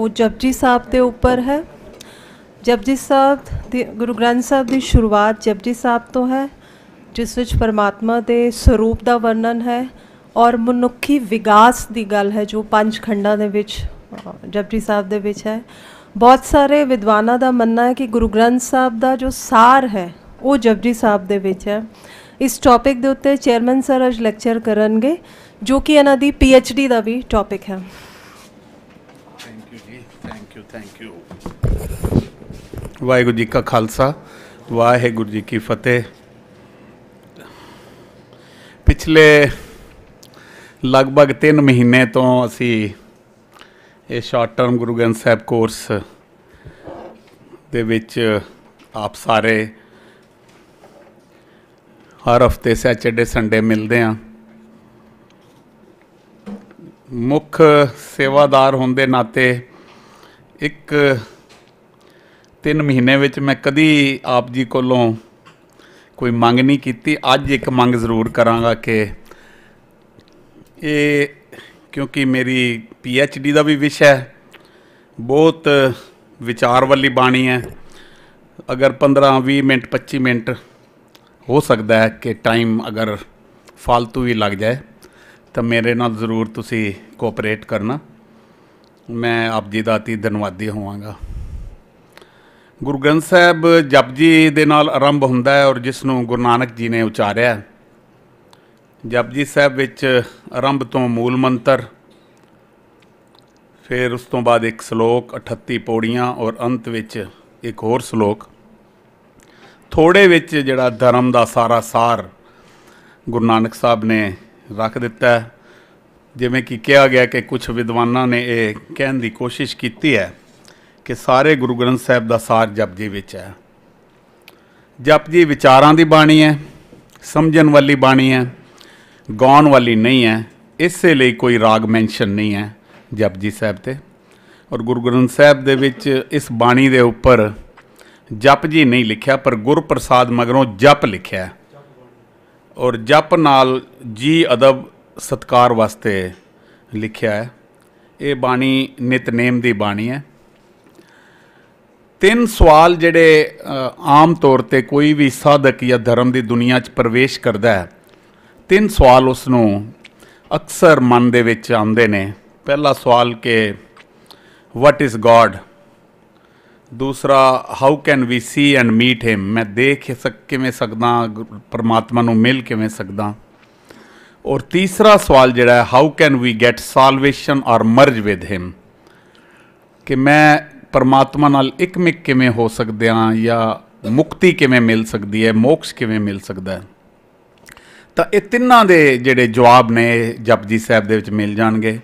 ਉਹ ਜਪਜੀ ਸਾਹਿਬ ਦੇ ਉੱਪਰ ਹੈ ਜਪਜੀ ਸਾਹਿਬ ਦੇ ਗੁਰੂ ਗ੍ਰੰਥ ਸਾਹਿਬ ਦੀ ਸ਼ੁਰੂਆਤ ਜਪਜੀ ਸਾਹਿਬ ਤੋਂ ਹੈ ਜਿਸ ਵਿੱਚ ਪਰਮਾਤਮਾ ਦੇ ਸਰੂਪ ਦਾ ਵਰਣਨ ਹੈ ਔਰ ਮਨੁੱਖੀ ਵਿਕਾਸ ਦੀ ਗੱਲ ਹੈ ਜੋ ਪੰਜ ਖੰਡਾਂ ਦੇ ਵਿੱਚ ਜਪਜੀ ਸਾਹਿਬ ਦੇ ਵਿੱਚ ਹੈ ਬਹੁਤ ਸਾਰੇ ਵਿਦਵਾਨਾਂ ਦਾ ਮੰਨਣਾ ਹੈ ਕਿ ਗੁਰੂ ਗ੍ਰੰਥ ਸਾਹਿਬ ਦਾ ਜੋ ਸਾਰ ਹੈ ਉਹ ਜਪਜੀ ਸਾਹਿਬ ਦੇ ਵਿੱਚ ਹੈ ਇਸ ਟੌਪਿਕ ਦੇ ਉੱਤੇ ਚੇਅਰਮੈਨ ਸਰ ਅੱਜ ਲੈਕਚਰ ਕਰਨਗੇ ਜੋ ਕਿ ਇਹਨਾਂ ਦੀ ਪੀਐਚਡੀ ਦਾ ਵੀ ਟੌਪਿਕ ਹੈ thank you thank you Waheguru ji ਕਾ ਖਾਲਸਾ ਵਾਹਿਗੁਰੂ ਜੀ ਕੀ ਫਤਿਹ ਪਿਛਲੇ ਲਗਭਗ 3 ਮਹੀਨੇ ਤੋਂ ਅਸੀਂ ਇਹ short term Guru Granth Sahib course ਦੇ ਵਿੱਚ ਆਪ ਸਾਰੇ ਹਰ ਹਫਤੇ ਸੈਚਰਡੇ ਸੰਡੇ ਮਿਲਦੇ ਆਂ ਮੁੱਖ ਸੇਵਾਦਾਰ ਹੁੰਦੇ ਨਾਤੇ ਇੱਕ ਤਿੰਨ ਮਹੀਨੇ ਵਿੱਚ ਮੈਂ ਕਦੀ ਆਪ ਜੀ ਕੋਲੋਂ ਕੋਈ ਮੰਗ ਨਹੀਂ ਕੀਤੀ ਅੱਜ ਇੱਕ ਮੰਗ ਜ਼ਰੂਰ ਕਰਾਂਗਾ ਕਿ ਇਹ ਕਿਉਂਕਿ ਮੇਰੀ ਪੀ ਐਚ ਡੀ ਦਾ ਵੀ ਵਿਸ਼ਾ ਹੈ ਬਹੁਤ ਵਿਚਾਰ ਵਾਲੀ ਬਾਣੀ ਹੈ ਅਗਰ 15 20 ਮਿੰਟ 25 ਮਿੰਟ ਹੋ ਸਕਦਾ ਹੈ ਕਿ ਟਾਈਮ ਅਗਰ ਫालतू ਵੀ ਲੱਗ ਜਾਏ ਤਾਂ ਮੇਰੇ ਨਾਲ ਜ਼ਰੂਰ ਤੁਸੀਂ ਕੋਆਪਰੇਟ ਕਰਨਾ ਮੈਂ ਆਪ ਜੀ ਦਾ ਅਤੀ ਧੰਨਵਾਦੀ ਹੋਵਾਂਗਾ ਗੁਰੂ ਗ੍ਰੰਥ ਸਾਹਿਬ ਜਪਜੀ ਦੇ ਨਾਲ ਆਰੰਭ ਹੁੰਦਾ ਹੈ ਔਰ ਜਿਸ ਨੂੰ ਗੁਰੂ ਨਾਨਕ ਜੀ ਨੇ ਉਚਾਰਿਆ ਜਪਜੀ ਸਾਹਿਬ ਵਿੱਚ ਆਰੰਭ ਤੋਂ ਮੂਲ ਮੰਤਰ ਫਿਰ ਉਸ ਤੋਂ ਬਾਅਦ ਇੱਕ ਸ਼ਲੋਕ 38 ਪੌੜੀਆਂ ਔਰ ਅੰਤ ਵਿੱਚ ਇੱਕ ਹੋਰ ਸ਼ਲੋਕ ਥੋੜੇ ਵਿੱਚ ਜਿਹੜਾ ਧਰਮ ਦਾ ਸਾਰਾ ਸਾਰ ਗੁਰੂ ਨਾਨਕ ਸਾਹਿਬ ਨੇ ਰੱਖ ਦਿੱਤਾ ਹੈ ਜਿਵੇਂ ਕਿ ਕਿਹਾ ਗਿਆ ਕਿ ਕੁਝ ਵਿਦਵਾਨਾਂ ਨੇ ਇਹ ਕਹਿਣ ਦੀ ਕੋਸ਼ਿਸ਼ ਕੀਤੀ ਹੈ ਕਿ ਸਾਰੇ ਗੁਰੂ ਗ੍ਰੰਥ ਸਾਹਿਬ ਦਾ ਸਾਰ ਜਪਜੀ ਵਿੱਚ ਹੈ ਜਪਜੀ ਵਿਚਾਰਾਂ ਦੀ ਬਾਣੀ ਹੈ ਸਮਝਣ ਵਾਲੀ ਬਾਣੀ ਹੈ ਗਾਉਣ ਵਾਲੀ ਨਹੀਂ ਹੈ ਇਸੇ ਲਈ ਕੋਈ ਰਾਗ ਮੈਂਸ਼ਨ ਨਹੀਂ ਹੈ ਜਪਜੀ ਸਾਹਿਬ ਤੇ ਔਰ ਗੁਰੂ ਗ੍ਰੰਥ ਸਾਹਿਬ ਦੇ ਵਿੱਚ ਇਸ ਬਾਣੀ ਦੇ ਉੱਪਰ ਜਪਜੀ ਨਹੀਂ ਲਿਖਿਆ ਪਰ ਗੁਰਪ੍ਰਸਾਦ ਮਗਰੋਂ ਜਪ ਲਿਖਿਆ ਔਰ ਜਪ ਨਾਲ ਜੀ ਅਦਬ ਸਤਕਾਰ ਵਾਸਤੇ ਲਿਖਿਆ ਹੈ ਇਹ ਬਾਣੀ ਨਿਤਨੇਮ ਦੀ ਬਾਣੀ ਹੈ ਤਿੰਨ ਸਵਾਲ ਜਿਹੜੇ ਆਮ ਤੌਰ ਤੇ ਕੋਈ ਵੀ ਸਾਧਕ ਜਾਂ ਧਰਮ ਦੀ ਦੁਨੀਆ 'ਚ ਪ੍ਰਵੇਸ਼ ਕਰਦਾ ਹੈ ਤਿੰਨ ਸਵਾਲ ਉਸ ਨੂੰ ਅਕਸਰ ਮਨ ਦੇ ਵਿੱਚ ਆਉਂਦੇ ਨੇ ਪਹਿਲਾ ਸਵਾਲ ਕਿ ਵਾਟ ਇਜ਼ ਗੋਡ ਦੂਸਰਾ how can we see and meet him ਮੈਂ ਦੇਖ ਸਕ ਕਿਵੇਂ ਸਕਦਾ ਪਰਮਾਤਮਾ ਨੂੰ ਮਿਲ ਕਿਵੇਂ ਸਕਦਾ ਔਰ ਤੀਸਰਾ ਸਵਾਲ ਜਿਹੜਾ ਹੈ how can we get salvation or merge with him ਕਿ ਮੈਂ ਪਰਮਾਤਮਾ ਨਾਲ ਇਕਮਿਕ ਕਿਵੇਂ ਹੋ ਸਕਦੇ ਜਾਂ ਮੁਕਤੀ ਕਿਵੇਂ ਮਿਲ ਸਕਦੀ ਹੈ ਮੋਕਸ਼ ਕਿਵੇਂ ਮਿਲ ਸਕਦਾ ਹੈ ਤਾਂ ਇਹ ਤਿੰਨਾਂ ਦੇ ਜਿਹੜੇ ਜਵਾਬ ਨੇ ਜਪਜੀ ਸਾਹਿਬ ਦੇ ਵਿੱਚ ਮਿਲ ਜਾਣਗੇ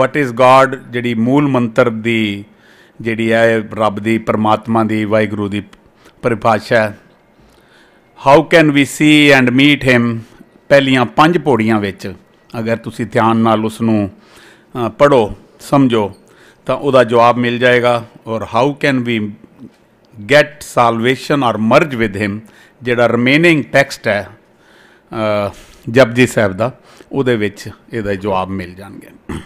ਵਾਟ ਇਜ਼ ਗੋਡ ਜਿਹੜੀ ਮੂਲ ਮੰਤਰ ਦੀ ਜਿਹੜੀ ਹੈ ਰੱਬ ਦੀ ਪਰਮਾਤਮਾ ਦੀ ਵਾਹਿਗੁਰੂ ਦੀ ਪਰਿਭਾਸ਼ਾ how can we see and meet him ਪਹਿਲੀਆਂ ਪੰਜ ਪੌੜੀਆਂ ਵਿੱਚ ਅਗਰ ਤੁਸੀਂ ਧਿਆਨ ਨਾਲ ਉਸ ਨੂੰ ਪੜੋ ਸਮਝੋ ਤਾਂ ਉਹਦਾ ਜਵਾਬ ਮਿਲ ਜਾਏਗਾ ਔਰ how can we get salvation or merge with him ਜਿਹੜਾ ਰਿਮੇਨਿੰਗ ਟੈਕਸਟ ਹੈ ਜਪਜੀ ਸਾਹਿਬ ਦਾ ਉਹਦੇ ਵਿੱਚ ਇਹਦਾ ਜਵਾਬ ਮਿਲ ਜਾਣਗੇ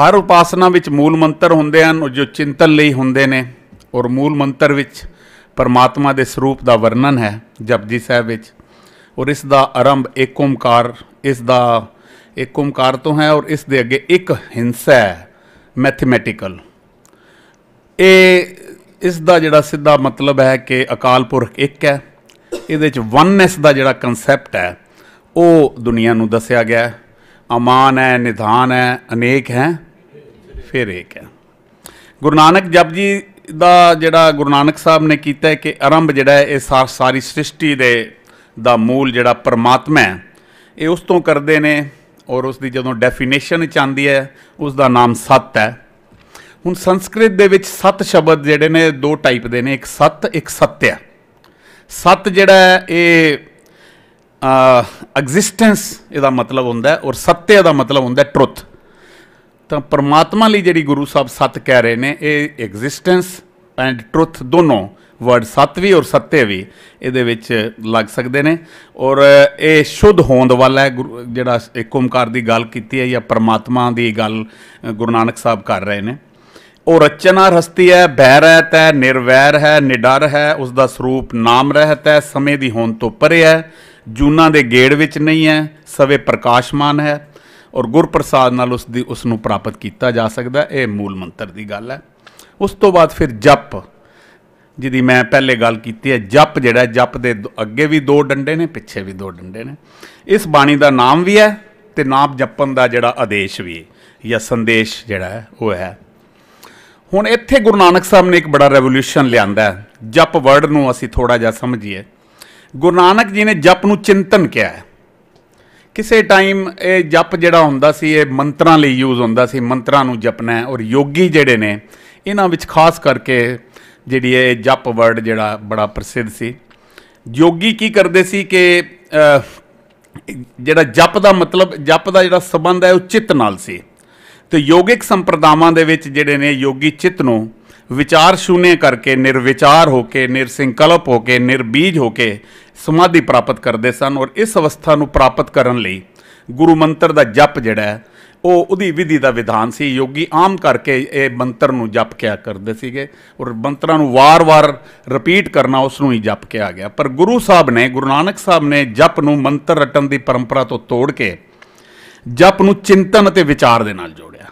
ਹਰ ਉਪਾਸਨਾ ਵਿੱਚ ਮੂਲ ਮੰਤਰ ਹੁੰਦੇ ਹਨ ਜੋ ਚਿੰਤਨ ਲਈ ਹੁੰਦੇ ਨੇ ਔਰ ਮੂਲ ਮੰਤਰ ਵਿੱਚ ਪਰਮਾਤਮਾ ਦੇ ਸਰੂਪ ਦਾ ਵਰਣਨ ਹੈ ਜਪਜੀ ਸਾਹਿਬ ਵਿੱਚ ਔਰ ਇਸ ਦਾ ਆਰੰਭ ਇੱਕ ਓਮਕਾਰ ਇਸ ਦਾ ਇੱਕ ਓਮਕਾਰ ਤੋਂ ਹੈ ਔਰ ਇਸ ਦੇ ਅੱਗੇ ਇੱਕ ਹਿੰਸਾ ਹੈ ਮੈਥਮੈਟਿਕਲ ਇਹ ਇਸ ਦਾ ਜਿਹੜਾ ਸਿੱਧਾ ਮਤਲਬ ਹੈ ਕਿ ਅਕਾਲ ਪੁਰਖ ਇੱਕ ਹੈ ਇਹਦੇ ਵਿੱਚ ਵਨਨੈਸ ਦਾ ਜਿਹੜਾ ਕਨਸੈਪਟ ਹੈ ਉਹ ਦੁਨੀਆ ਨੂੰ ਦੱਸਿਆ ਗਿਆ ਹੈ ਅਮਾਨ ਹੈ ਨਿਧਾਨ ਹੈ ਅਨੇਕ ਹੈ ਫਿਰ ਇੱਕ ਹੈ ਗੁਰੂ ਨਾਨਕ ਜਪ ਜੀ ਦਾ ਜਿਹੜਾ ਗੁਰੂ ਨਾਨਕ ਸਾਹਿਬ ਨੇ ਕੀਤਾ ਕਿ ਆਰੰਭ ਜਿਹੜਾ ਹੈ ਇਹ ਸਾਰੀ ਸ੍ਰਿਸ਼ਟੀ ਦੇ ਦਾ ਮੂਲ ਜਿਹੜਾ ਪਰਮਾਤਮਾ ਹੈ ਇਹ ਉਸ ਤੋਂ ਕਰਦੇ ਨੇ ਔਰ ਉਸ ਦੀ ਜਦੋਂ ਡੈਫੀਨੇਸ਼ਨ ਚ ਆਂਦੀ ਹੈ ਉਸ ਦਾ ਨਾਮ ਸਤ ਹੈ ਹੁਣ ਸੰਸਕ੍ਰਿਤ ਦੇ ਵਿੱਚ ਸਤ ਸ਼ਬਦ ਜਿਹੜੇ ਨੇ ਦੋ ਟਾਈਪ ਦੇ ਨੇ ਇੱਕ ਸਤ ਇੱਕ ਸਤਿਆ ਸਤ ਜਿਹੜਾ ਇਹ ਐਗਜ਼ਿਸਟੈਂਸ ਇਹਦਾ ਮਤਲਬ ਹੁੰਦਾ ਔਰ ਸਤਿਆ ਦਾ ਮਤਲਬ ਹੁੰਦਾ ਟਰੁੱਥ ਤਾਂ ਪਰਮਾਤਮਾ ਲਈ ਜਿਹੜੀ ਗੁਰੂ ਸਾਹਿਬ ਸਤ ਕਹਿ ਰਹੇ ਨੇ ਇਹ ਐਗਜ਼ਿਸਟੈਂਸ ਐਂਡ ਟਰੁੱਥ ਦੋਨੋਂ ਵਰਡ ਸਤਵੀ ਔਰ ਸੱਤੇਵੀ ਇਹਦੇ ਵਿੱਚ ਲੱਗ ਸਕਦੇ ਨੇ ਔਰ ਇਹ ਸ਼ੁੱਧ ਹੋਂਦ ਵਾਲਾ ਹੈ ਜਿਹੜਾ ਇੱਕ ਓਮਕਾਰ ਦੀ ਗੱਲ ਕੀਤੀ ਹੈ ਜਾਂ ਪਰਮਾਤਮਾ ਦੀ ਗੱਲ ਗੁਰੂ ਨਾਨਕ ਸਾਹਿਬ ਕਰ ਰਹੇ ਨੇ ਉਹ ਰਚਨਾ ਰਸਤੀ ਹੈ ਬੈ ਰਹਿਤ ਹੈ ਨਿਰਵੈਰ ਹੈ ਨਿਡਰ ਹੈ ਉਸ ਦਾ ਸਰੂਪ ਨਾਮ ਰਹਿਤ ਹੈ ਸਮੇਂ ਦੀ ਹੋਂਦ ਤੋਂ ਪਰੇ ਹੈ ਜੂਨਾ ਦੇ ਗੇੜ ਵਿੱਚ ਨਹੀਂ ਹੈ ਸਵੇ ਪ੍ਰਕਾਸ਼ਮਾਨ ਹੈ ਔਰ ਗੁਰਪ੍ਰਸਾਦ ਨਾਲ ਉਸ ਦੀ ਉਸ ਨੂੰ ਪ੍ਰਾਪਤ ਕੀਤਾ ਜਾ ਸਕਦਾ ਇਹ ਮੂਲ ਮੰਤਰ ਦੀ ਗੱਲ ਹੈ ਉਸ ਤੋਂ ਬਾਅਦ ਫਿਰ ਜਪ ਜਿਹਦੀ ਮੈਂ ਪਹਿਲੇ ਗੱਲ ਕੀਤੀ ਹੈ ਜਪ ਜਿਹੜਾ ਜਪ ਦੇ ਅੱਗੇ ਵੀ ਦੋ ਡੰਡੇ ਨੇ ਪਿੱਛੇ ਵੀ ਦੋ ਡੰਡੇ ਨੇ ਇਸ ਬਾਣੀ ਦਾ ਨਾਮ ਵੀ ਹੈ ਤੇ ਨਾਮ ਜਪਣ ਦਾ ਜਿਹੜਾ ਆਦੇਸ਼ ਵੀ ਜਾਂ ਸੰਦੇਸ਼ ਜਿਹੜਾ ਹੈ ਉਹ ਹੈ ਹੁਣ ਇੱਥੇ ਗੁਰੂ ਨਾਨਕ ਸਾਹਿਬ ਨੇ ਇੱਕ ਬੜਾ ਰੈਵੋਲੂਸ਼ਨ ਲਿਆਂਦਾ ਹੈ ਜਪ ਵਰਡ ਨੂੰ ਅਸੀਂ ਥੋੜਾ ਜਿਹਾ ਸਮਝੀਏ ਗੁਰੂ ਨਾਨਕ ਜੀ ਨੇ ਜਪ ਨੂੰ ਚਿੰਤਨ ਕਿਹਾ ਹੈ ਕਿਸੇ ਟਾਈਮ ਇਹ ਜਪ ਜਿਹੜਾ ਹੁੰਦਾ ਸੀ ਇਹ ਮੰਤਰਾਂ ਲਈ ਯੂਜ਼ ਹੁੰਦਾ ਸੀ ਮੰਤਰਾਂ ਨੂੰ ਜਪਣਾ ਔਰ ਯੋਗੀ ਜਿਹੜੇ ਨੇ ਇਹਨਾਂ ਵਿੱਚ ਖਾਸ ਕਰਕੇ ਜਿਹੜੀ ਇਹ ਜਪ ਵਰਡ ਜਿਹੜਾ ਬੜਾ ਪ੍ਰਸਿੱਧ ਸੀ ਯੋਗੀ ਕੀ ਕਰਦੇ ਸੀ ਕਿ ਜਿਹੜਾ ਜਪ ਦਾ ਮਤਲਬ ਜਪ ਦਾ ਜਿਹੜਾ ਸਬੰਧ ਹੈ ਉਹ ਚਿੱਤ ਨਾਲ ਸੀ ਤੇ ਯੋਗਿਕ ਸੰਪਰਦਾਵਾਂ ਦੇ ਵਿੱਚ ਜਿਹੜੇ ਨੇ ਯੋਗੀ ਚਿੱਤ ਨੂੰ ਵਿਚਾਰ ਸ਼ੂਨੇ ਕਰਕੇ ਨਿਰਵਿਚਾਰ ਹੋ ਕੇ ਨਿਰਸੰਕਲਪ ਹੋ ਕੇ ਨਿਰਬੀਜ ਹੋ ਕੇ ਸਮਾਧੀ ਪ੍ਰਾਪਤ ਕਰਦੇ ਸਨ ਔਰ ਇਸ ਅਵਸਥਾ ਨੂੰ ਪ੍ਰਾਪਤ ਕਰਨ ਲਈ ਗੁਰੂ ਮੰਤਰ ਦਾ ਜਪ ਜਿਹੜਾ ਹੈ ਉਹ ਉਹਦੀ ਵਿਧੀ ਦਾ ਵਿਧਾਨ ਸੀ ਯੋਗੀ ਆਮ ਕਰਕੇ ਇਹ ਮੰਤਰ ਨੂੰ ਜਪ ਕਿਆ ਕਰਦੇ ਸੀਗੇ ਔਰ ਮੰਤਰਾਂ ਨੂੰ ਵਾਰ-ਵਾਰ ਰਿਪੀਟ ਕਰਨਾ ਉਸ ਨੂੰ ਹੀ ਜਪ ਕਿਆ ਗਿਆ ਪਰ ਗੁਰੂ ਸਾਹਿਬ ਨੇ ਗੁਰੂ ਨਾਨਕ ਸਾਹਿਬ ਨੇ ਜਪ ਨੂੰ ਮੰਤਰ ਰਟਣ ਦੀ ਪਰੰਪਰਾ ਤੋਂ ਤੋੜ ਕੇ ਜਪ ਨੂੰ ਚਿੰਤਨ ਅਤੇ ਵਿਚਾਰ ਦੇ ਨਾਲ ਜੋੜਿਆ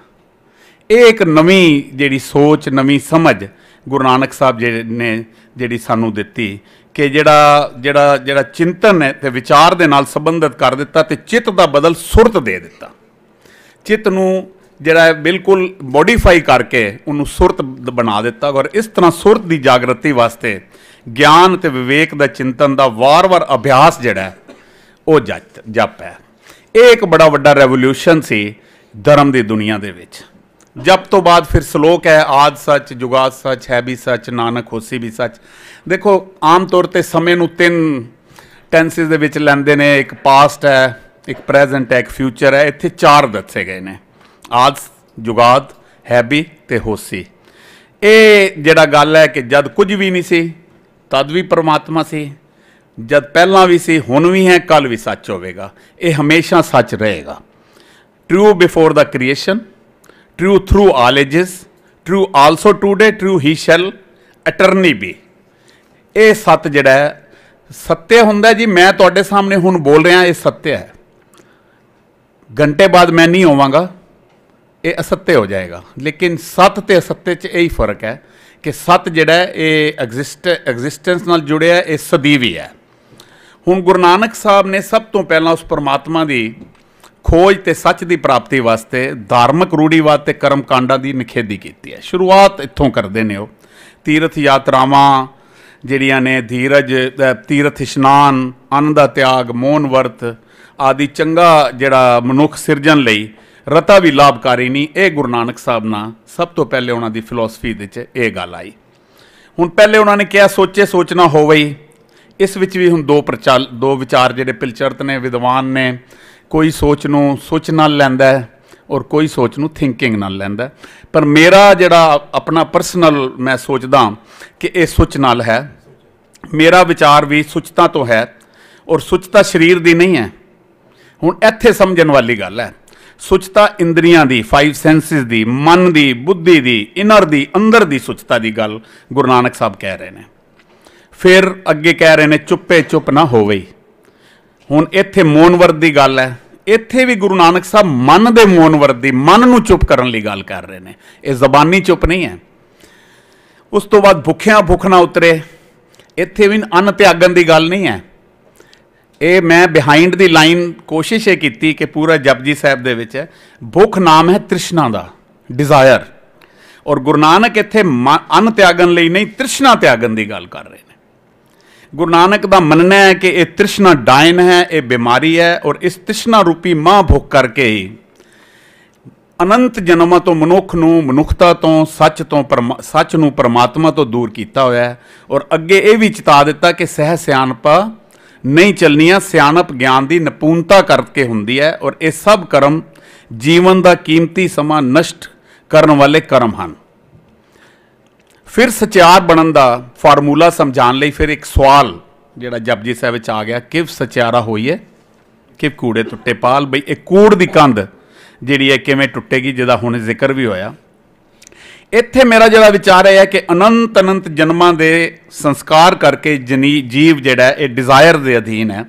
ਇਹ ਇੱਕ ਨਵੀਂ ਜਿਹੜੀ ਸੋਚ ਨਵੀਂ ਸਮਝ ਗੁਰੂ ਨਾਨਕ ਸਾਹਿਬ ਜੀ ਨੇ ਜਿਹੜੀ ਸਾਨੂੰ ਦਿੱਤੀ ਕਿ ਜਿਹੜਾ ਜਿਹੜਾ ਜਿਹੜਾ ਚਿੰਤਨ ਹੈ ਤੇ ਵਿਚਾਰ ਦੇ ਨਾਲ ਸੰਬੰਧਿਤ ਕਰ ਦਿੱਤਾ ਤੇ ਚਿੱਤ ਦਾ ਬਦਲ ਸੁਰਤ ਦੇ ਦਿੱਤਾ ਚਿੱਤ ਨੂੰ ਜਿਹੜਾ ਬਿਲਕੁਲ ਮੋਡੀਫਾਈ ਕਰਕੇ ਉਹਨੂੰ ਸੁਰਤ ਬਣਾ ਦਿੱਤਾ ਔਰ ਇਸ ਤਰ੍ਹਾਂ ਸੁਰਤ ਦੀ ਜਾਗਰਤੀ ਵਾਸਤੇ ਗਿਆਨ ਤੇ ਵਿਵੇਕ ਦਾ ਚਿੰਤਨ ਦਾ ਵਾਰ-ਵਾਰ ਅਭਿਆਸ ਜਿਹੜਾ ਉਹ ਜਪ ਹੈ ਇਹ ਇੱਕ ਬੜਾ ਵੱਡਾ ਰੈਵੋਲੂਸ਼ਨ ਸੀ ਧਰਮ ਦੀ ਦੁਨੀਆ ਦੇ ਵਿੱਚ ਜਪ ਤੋਂ ਬਾਅਦ ਫਿਰ ਸ਼ਲੋਕ ਹੈ ਆਦ ਸੱਚ ਜੁਗਾਦ ਸੱਚ ਹੈ ਵੀ ਸੱਚ ਨਾਨਕ ਹੋਸੀ ਵੀ ਸੱਚ ਦੇਖੋ ਆਮ ਤੌਰ ਤੇ ਸਮੇਂ ਨੂੰ ਤਿੰਨ ਟੈਂਸਿਸ ਦੇ ਵਿੱਚ ਲੈਂਦੇ ਨੇ ਇੱਕ ਪਾਸਟ ਹੈ ਇੱਕ ਪ੍ਰੈਜ਼ੈਂਟ ਹੈ ਇੱਕ ਫਿਊਚਰ ਹੈ ਇੱਥੇ ਚਾਰ ਦੱਸੇ ਗਏ ਨੇ ਆਦ ਜੁਗਾਦ ਹੈਬੀ ਤੇ ਹੋਸੀ ਇਹ ਜਿਹੜਾ ਗੱਲ ਹੈ ਕਿ ਜਦ ਕੁਝ ਵੀ ਨਹੀਂ ਸੀ ਤਦ ਵੀ ਪ੍ਰਮਾਤਮਾ ਸੀ ਜਦ ਪਹਿਲਾਂ ਵੀ ਸੀ ਹੁਣ ਵੀ ਹੈ ਕੱਲ ਵੀ ਸੱਚ ਹੋਵੇਗਾ ਇਹ ਹਮੇਸ਼ਾ ਸੱਚ ਰਹੇਗਾ true before the creation true through all ages true also today true he shall eternally be ਇਹ ਸੱਤ ਜਿਹੜਾ ਸੱਤੇ ਹੁੰਦਾ ਜੀ ਮੈਂ ਤੁਹਾਡੇ ਸਾਹਮਣੇ ਹੁਣ ਬੋਲ ਰਿਹਾ ਇਹ ਸੱਤੇ ਹੈ ਘੰਟੇ ਬਾਅਦ ਮੈਂ ਨਹੀਂ ਹੋਵਾਂਗਾ ਇਹ ਅਸੱਤੇ ਹੋ ਜਾਏਗਾ ਲੇਕਿਨ ਸੱਤ ਤੇ ਅਸੱਤੇ 'ਚ ਇਹੀ ਫਰਕ ਹੈ ਕਿ ਸੱਤ ਜਿਹੜਾ ਇਹ ਐਗਜ਼ਿਸਟ ਐਗਜ਼ਿਸਟੈਂਸ ਨਾਲ ਜੁੜਿਆ ਇਹ ਵੀ ਹੈ ਹੁਣ ਗੁਰੂ ਨਾਨਕ ਸਾਹਿਬ ਨੇ ਸਭ ਤੋਂ ਪਹਿਲਾਂ ਉਸ ਪਰਮਾਤਮਾ ਦੀ ਖੋਜ ਤੇ ਸੱਚ ਦੀ ਪ੍ਰਾਪਤੀ ਵਾਸਤੇ ਧਾਰਮਿਕ ਰੂੜੀਵਾਦ ਤੇ ਕਰਮ ਕਾਂਡਾਂ ਦੀ ਨਿਖੇਧੀ ਕੀਤੀ ਹੈ ਸ਼ੁਰੂਆਤ ਇੱਥੋਂ ਕਰਦੇ ਨੇ ਉਹ ਤੀਰਥ ਯਾਤਰਾਵਾਂ ਜਿਹੜੀਆਂ ਨੇ ਧੀਰਜ ਤੀਰਥ ਇਸ਼ਨਾਨ ਅਨੰਦ ਤਿਆਗ ਮੋਨ ਵਰਤ ਆਦੀ ਚੰਗਾ ਜਿਹੜਾ ਮਨੁੱਖ ਸਿਰਜਣ ਲਈ ਰਤਾ ਵੀ ਲਾਭਕਾਰੀ ਨਹੀਂ ਇਹ ਗੁਰੂ ਨਾਨਕ ਸਾਹਿਬ ਨਾਲ ਸਭ ਤੋਂ ਪਹਿਲੇ ਉਹਨਾਂ ਦੀ ਫਿਲਾਸਫੀ ਦੇ ਵਿੱਚ ਇਹ ਗੱਲ ਆਈ ਹੁਣ ਪਹਿਲੇ ਉਹਨਾਂ ਨੇ ਕਿਹਾ ਸੋਚੇ ਸੋਚਣਾ ਹੋਵੇ ਇਸ ਵਿੱਚ ਵੀ ਹੁਣ ਦੋ ਪ੍ਰਚਲ ਦੋ ਵਿਚਾਰ ਜਿਹੜੇ ਪਿਲਚਰਤ ਨੇ ਵਿਦਵਾਨ ਨੇ ਕੋਈ ਸੋਚ ਨੂੰ ਸੋਚ ਨਾਲ ਲੈਂਦਾ ਹੈ ਔਰ ਕੋਈ ਸੋਚ ਨੂੰ ਥਿੰਕਿੰਗ ਨਾਲ ਲੈਂਦਾ ਪਰ ਮੇਰਾ ਜਿਹੜਾ ਆਪਣਾ ਪਰਸਨਲ ਮੈਂ ਸੋਚਦਾ ਕਿ ਇਹ ਸੋਚ ਨਾਲ ਹੈ ਮੇਰਾ ਵਿਚਾਰ ਵੀ ਸੁਚਤਾ ਤੋਂ ਹੈ ਔਰ ਸੁਚਤਾ ਸਰੀਰ ਦੀ ਨਹੀਂ ਹੈ ਹੁਣ ਇੱਥੇ ਸਮਝਣ ਵਾਲੀ ਗੱਲ ਹੈ ਸੁਚਤਾ ਇੰਦਰੀਆਂ ਦੀ ਫਾਈਵ ਸੈਂਸਸ ਦੀ ਮਨ ਦੀ ਬੁੱਧੀ ਦੀ ਇਨਰ ਦੀ ਅੰਦਰ ਦੀ ਸੁਚਤਾ ਦੀ ਗੱਲ ਗੁਰੂ ਨਾਨਕ ਸਾਹਿਬ ਕਹਿ ਰਹੇ ਨੇ ਫਿਰ ਅੱਗੇ ਕਹਿ ਰਹੇ ਨੇ ਚੁੱਪੇ ਚੁੱਪ ਨਾ ਹੋਵੇ ਹੁਣ ਇੱਥੇ ਵਰਤ ਦੀ ਗੱਲ ਹੈ ਇੱਥੇ ਵੀ ਗੁਰੂ ਨਾਨਕ ਸਾਹਿਬ ਮਨ ਦੇ ਵਰਤ ਦੀ ਮਨ ਨੂੰ ਚੁੱਪ ਕਰਨ ਲਈ ਗੱਲ ਕਰ ਰਹੇ ਨੇ ਇਹ ਜ਼ਬਾਨੀ ਚੁੱਪ ਨਹੀਂ ਹੈ ਉਸ ਤੋਂ ਬਾਅਦ ਭੁੱਖਿਆਂ ਭੁੱਖ ਨਾ ਉਤਰੇ ਇੱਥੇ ਵੀ ਅਨ ਤਿਆਗਨ ਦੀ ਗੱਲ ਨਹੀਂ ਹੈ ਇਹ ਮੈਂ ਬਿਹਾਈਂਡ ਦੀ ਲਾਈਨ ਕੋਸ਼ਿਸ਼ ਇਹ ਕੀਤੀ ਕਿ ਪੂਰਾ ਜਪਜੀ ਸਾਹਿਬ ਦੇ ਵਿੱਚ ਹੈ ਭੁੱਖ ਨਾਮ ਹੈ ਤ੍ਰਿਸ਼ਨਾ ਦਾ ਡਿਜ਼ਾਇਰ ਔਰ ਗੁਰੂ ਨਾਨਕ ਇੱਥੇ ਅਨ ਤਿਆਗਨ ਲਈ ਨਹੀਂ ਤ੍ਰਿਸ਼ਨਾ ਤਿਆਗਨ ਦੀ ਗੱਲ ਕਰ ਰਹੇ ਨੇ ਗੁਰੂ ਨਾਨਕ ਦਾ ਮੰਨਣਾ ਹੈ ਕਿ ਇਹ ਤ੍ਰਿਸ਼ਨਾ ਡਾਇਨ ਹੈ ਇਹ ਬਿਮਾਰੀ ਹੈ ਔਰ ਇਸ ਤ੍ਰਿਸ਼ਨਾ ਰੂਪੀ ਮਾਂ ਭੁੱਖ ਕਰਕੇ ਹੀ ਅਨੰਤ ਜਨਮਾਂ ਤੋਂ ਮਨੁੱਖ ਨੂੰ ਮਨੁੱਖਤਾ ਤੋਂ ਸੱਚ ਤੋਂ ਸੱਚ ਨੂੰ ਪਰਮਾਤਮਾ ਤੋਂ ਦੂਰ ਕੀਤਾ ਹੋਇਆ ਹੈ ਔਰ ਅੱਗੇ ਇਹ ਵੀ ਚਿਤਾ ਦਿੱਤਾ ਕਿ ਸਹਿ ਸਿਆਣਪਾ ਨਹੀਂ ਚੱਲਣੀਆਂ ਸਿਆਣਪ ਗਿਆਨ ਦੀ ਨਿਪੁੰਨਤਾ ਕਰਕੇ ਹੁੰਦੀ ਹੈ ਔਰ ਇਹ ਸਭ ਕਰਮ ਜੀਵਨ ਦਾ ਕੀਮਤੀ ਸਮਾਂ ਨਸ਼ਟ ਕਰਨ ਵਾਲੇ ਕਰਮ ਹਨ ਫਿਰ ਸਚਿਆਰ ਬਣਨ ਦਾ ਫਾਰਮੂਲਾ ਸਮਝਾਉਣ ਲਈ ਫਿਰ ਇੱਕ ਸਵਾਲ ਜਿਹੜਾ ਜਪਜੀ ਸਾਹਿਬ ਵਿੱਚ ਆ ਗਿਆ ਕਿਵ ਸਚਿਆਰਾ ਹੋਈਏ ਕਿ ਕੂੜੇ ਟੁੱਟੇ ਪਾਲ ਬਈ ਇਹ ਕੂੜ ਦੀ ਕੰਧ ਜਿਹੜੀ ਹੈ ਕਿਵੇਂ ਟੁੱਟੇਗੀ ਜਿਹਦਾ ਹੁਣ ਜ਼ਿਕਰ ਵੀ ਹੋਇਆ ਇੱਥੇ ਮੇਰਾ ਜਿਹੜਾ ਵਿਚਾਰ ਹੈ ਕਿ ਅਨੰਤ ਅਨੰਤ ਜਨਮਾਂ ਦੇ ਸੰਸਕਾਰ ਕਰਕੇ ਜਨੀ ਜੀਵ ਜਿਹੜਾ ਇਹ ਡਿਜ਼ਾਇਰ ਦੇ ਅਧੀਨ ਹੈ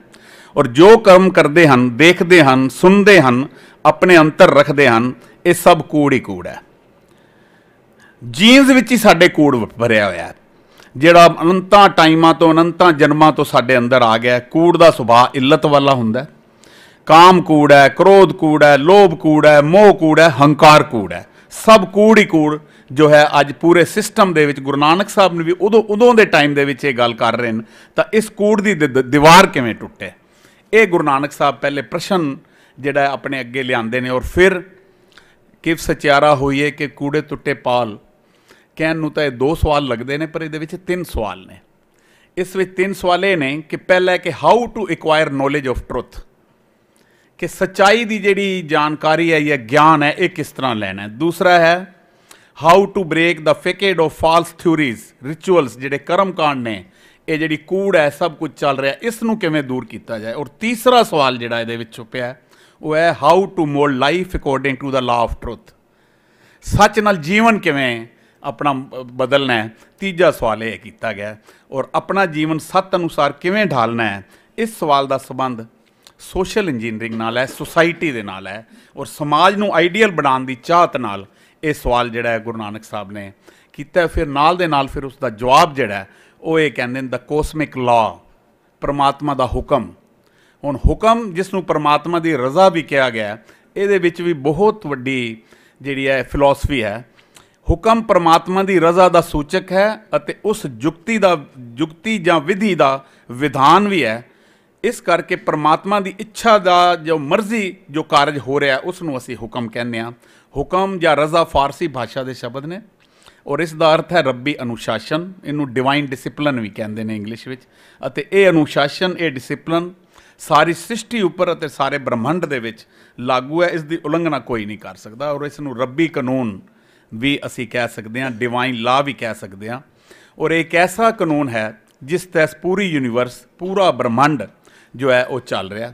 ਔਰ ਜੋ ਕਰਮ ਕਰਦੇ ਹਨ ਦੇਖਦੇ ਹਨ ਸੁਣਦੇ ਹਨ ਆਪਣੇ ਅੰਤਰ ਰੱਖਦੇ ਹਨ ਇਹ ਸਭ ਕੂੜ ਹੀ ਕੂੜ ਹੈ ਜੀਨਸ ਵਿੱਚ ਹੀ ਸਾਡੇ ਕੂੜ ਭਰਿਆ ਹੋਇਆ ਹੈ ਜਿਹੜਾ ਅਨੰਤਾਂ ਟਾਈਮਾਂ ਤੋਂ ਅਨੰਤਾਂ ਜਨਮਾਂ ਤੋਂ ਸਾਡੇ ਅੰਦਰ ਆ ਗਿਆ ਕੂੜ ਦਾ ਸੁਭਾਅ ਇਲਤ ਵਾਲਾ ਹੁੰਦਾ ਹੈ ਕਾਮ ਕੂੜ ਹੈ ਕ੍ਰੋਧ ਕੂੜ ਹੈ ਲੋਭ ਕੂੜ ਹੈ ਮੋਹ ਕੂੜ ਹੈ ਹੰਕਾਰ ਕੂੜ ਹੈ ਸਭ ਕੂੜ ਹੀ ਕੂੜ ਜੋ ਹੈ ਅੱਜ ਪੂਰੇ ਸਿਸਟਮ ਦੇ ਵਿੱਚ ਗੁਰੂ ਨਾਨਕ ਸਾਹਿਬ ਨੇ ਵੀ ਉਦੋਂ ਉਦੋਂ ਦੇ ਟਾਈਮ ਦੇ ਵਿੱਚ ਇਹ ਗੱਲ ਕਰ ਰਹੇ ਨੇ ਤਾਂ ਇਸ ਕੂੜ ਦੀ ਦੀਵਾਰ ਕਿਵੇਂ ਟੁੱਟੇ ਇਹ ਗੁਰੂ ਨਾਨਕ ਸਾਹਿਬ ਪਹਿਲੇ ਪ੍ਰਸ਼ਨ ਜਿਹੜਾ ਆਪਣੇ ਅੱਗੇ ਲਿਆਂਦੇ ਨੇ ਔਰ ਫਿਰ ਕਿਵ ਸਚਿਆਰਾ ਹੋਈਏ ਕਿ ਕੂੜੇ ਟੁੱਟੇ ਪਾਲ ਕਹਿਣ ਨੂੰ ਤਾਂ ਇਹ ਦੋ ਸਵਾਲ ਲੱਗਦੇ ਨੇ ਪਰ ਇਹਦੇ ਵਿੱਚ ਤਿੰਨ ਸਵਾਲ ਨੇ ਇਸ ਵਿੱਚ ਤਿੰਨ ਸਵਾਲ ਇਹ ਨੇ ਕਿ ਪਹਿਲਾ ਕਿ how to acquire knowledge of truth ਕਿ ਸਚਾਈ ਦੀ ਜਿਹੜੀ ਜਾਣਕਾਰੀ ਹੈ ਜਾਂ ਗਿਆਨ ਹੈ ਇਹ ਕਿਸ ਤਰ੍ਹਾਂ ਲੈਣਾ ਹੈ ਦੂਸਰਾ ਹੈ how to break the facade of false theories rituals ਜਿਹੜੇ ਕਰਮਕਾਂਡ ਨੇ ਇਹ ਜਿਹੜੀ ਕੂੜ ਹੈ ਸਭ ਕੁਝ ਚੱਲ ਰਿਹਾ ਇਸ ਨੂੰ ਕਿਵੇਂ ਦੂਰ ਕੀਤਾ ਜਾਏ ਔਰ ਤੀਸਰਾ ਸਵਾਲ ਜਿਹੜਾ ਇਹਦੇ ਵਿੱਚ ਛੁਪਿਆ ਉਹ ਹੈ how to mould life according to the law of truth ਸੱਚ ਨਾਲ ਜੀਵਨ ਕਿਵੇਂ ਆਪਣਾ ਬਦਲਣਾ ਹੈ ਤੀਜਾ ਸਵਾਲ ਇਹ ਕੀਤਾ ਗਿਆ ਔਰ ਆਪਣਾ ਜੀਵਨ ਸੱਤ ਅਨੁਸਾਰ ਕਿਵੇਂ ਢਾਲਣਾ ਹੈ ਇਸ ਸਵਾਲ ਦਾ ਸਬੰਧ ਸੋਸ਼ਲ ਇੰਜੀਨੀਅਰਿੰਗ ਨਾਲ ਹੈ ਸੁਸਾਇਟੀ ਦੇ ਨਾਲ ਹੈ ਔਰ ਸਮਾਜ ਨੂੰ ਆਈਡੀਅਲ ਬਣਾਉਣ ਦੀ ਚਾਹਤ ਨਾਲ ਇਹ ਸਵਾਲ ਜਿਹੜਾ ਹੈ ਗੁਰੂ ਨਾਨਕ ਸਾਹਿਬ ਨੇ ਕੀਤਾ ਫਿਰ ਨਾਲ ਦੇ ਨਾਲ ਫਿਰ ਉਸ ਦਾ ਜਵਾਬ ਜਿਹੜਾ ਉਹ ਇਹ ਕਹਿੰਦੇ ਨੇ ਦਾ ਕੋਸਮਿਕ ਲਾ ਪਰਮਾਤਮਾ ਦਾ ਹੁਕਮ ਹੁਣ ਹੁਕਮ ਜਿਸ ਨੂੰ ਪਰਮਾਤਮਾ ਦੀ ਰਜ਼ਾ ਵੀ ਕਿਹਾ ਗਿਆ ਇਹਦੇ ਵਿੱਚ ਵੀ ਬਹੁਤ ਵੱਡੀ ਜਿਹੜੀ ਹੈ ਫਿਲਾਸਫੀ ਹੈ ਹੁਕਮ ਪਰਮਾਤਮਾ ਦੀ ਰਜ਼ਾ ਦਾ ਸੂਚਕ ਹੈ ਅਤੇ ਉਸ ਜੁਗਤੀ ਦਾ ਜੁਗਤੀ ਜਾਂ ਵਿਧੀ ਦਾ ਵਿਧਾਨ ਵੀ ਹੈ ਇਸ ਕਰਕੇ ਪ੍ਰਮਾਤਮਾ ਦੀ ਇੱਛਾ ਦਾ ਜੋ ਮਰਜ਼ੀ ਜੋ ਕਾਰਜ ਹੋ ਰਿਹਾ ਉਸ ਨੂੰ ਅਸੀਂ ਹੁਕਮ ਕਹਿੰਦੇ ਆ ਹੁਕਮ ਜਾਂ ਰਜ਼ਾ ਫਾਰਸੀ ਭਾਸ਼ਾ ਦੇ ਸ਼ਬਦ ਨੇ ਔਰ ਇਸ ਦਾ ਅਰਥ ਹੈ ਰੱਬੀ ਅਨੁਸ਼ਾਸਨ ਇਹਨੂੰ ਡਿਵਾਈਨ ਡਿਸਪਲਿਨ ਵੀ ਕਹਿੰਦੇ ਨੇ ਇੰਗਲਿਸ਼ ਵਿੱਚ ਅਤੇ ਇਹ ਅਨੁਸ਼ਾਸਨ ਇਹ ਡਿਸਪਲਿਨ ਸਾਰੀ ਸ੍ਰਿਸ਼ਟੀ ਉੱਪਰ ਅਤੇ ਸਾਰੇ ਬ੍ਰਹਮੰਡ ਦੇ ਵਿੱਚ ਲਾਗੂ ਹੈ ਇਸ ਦੀ ਉਲੰਘਣਾ ਕੋਈ ਨਹੀਂ ਕਰ ਸਕਦਾ ਔਰ ਇਸ ਨੂੰ ਰੱਬੀ ਕਾਨੂੰਨ ਵੀ ਅਸੀਂ ਕਹਿ ਸਕਦੇ ਹਾਂ ਡਿਵਾਈਨ ਲਾ ਵੀ ਕਹਿ ਸਕਦੇ ਹਾਂ ਔਰ ਇਹ ਇੱਕ ਐਸਾ ਕਾਨੂੰਨ ਹੈ ਜਿਸ ਤੇ ਪੂਰੀ ਯੂਨੀਵਰਸ ਪੂਰਾ ਬ੍ਰਹਮੰਡ ਜੋ ਹੈ ਉਹ ਚੱਲ ਰਿਹਾ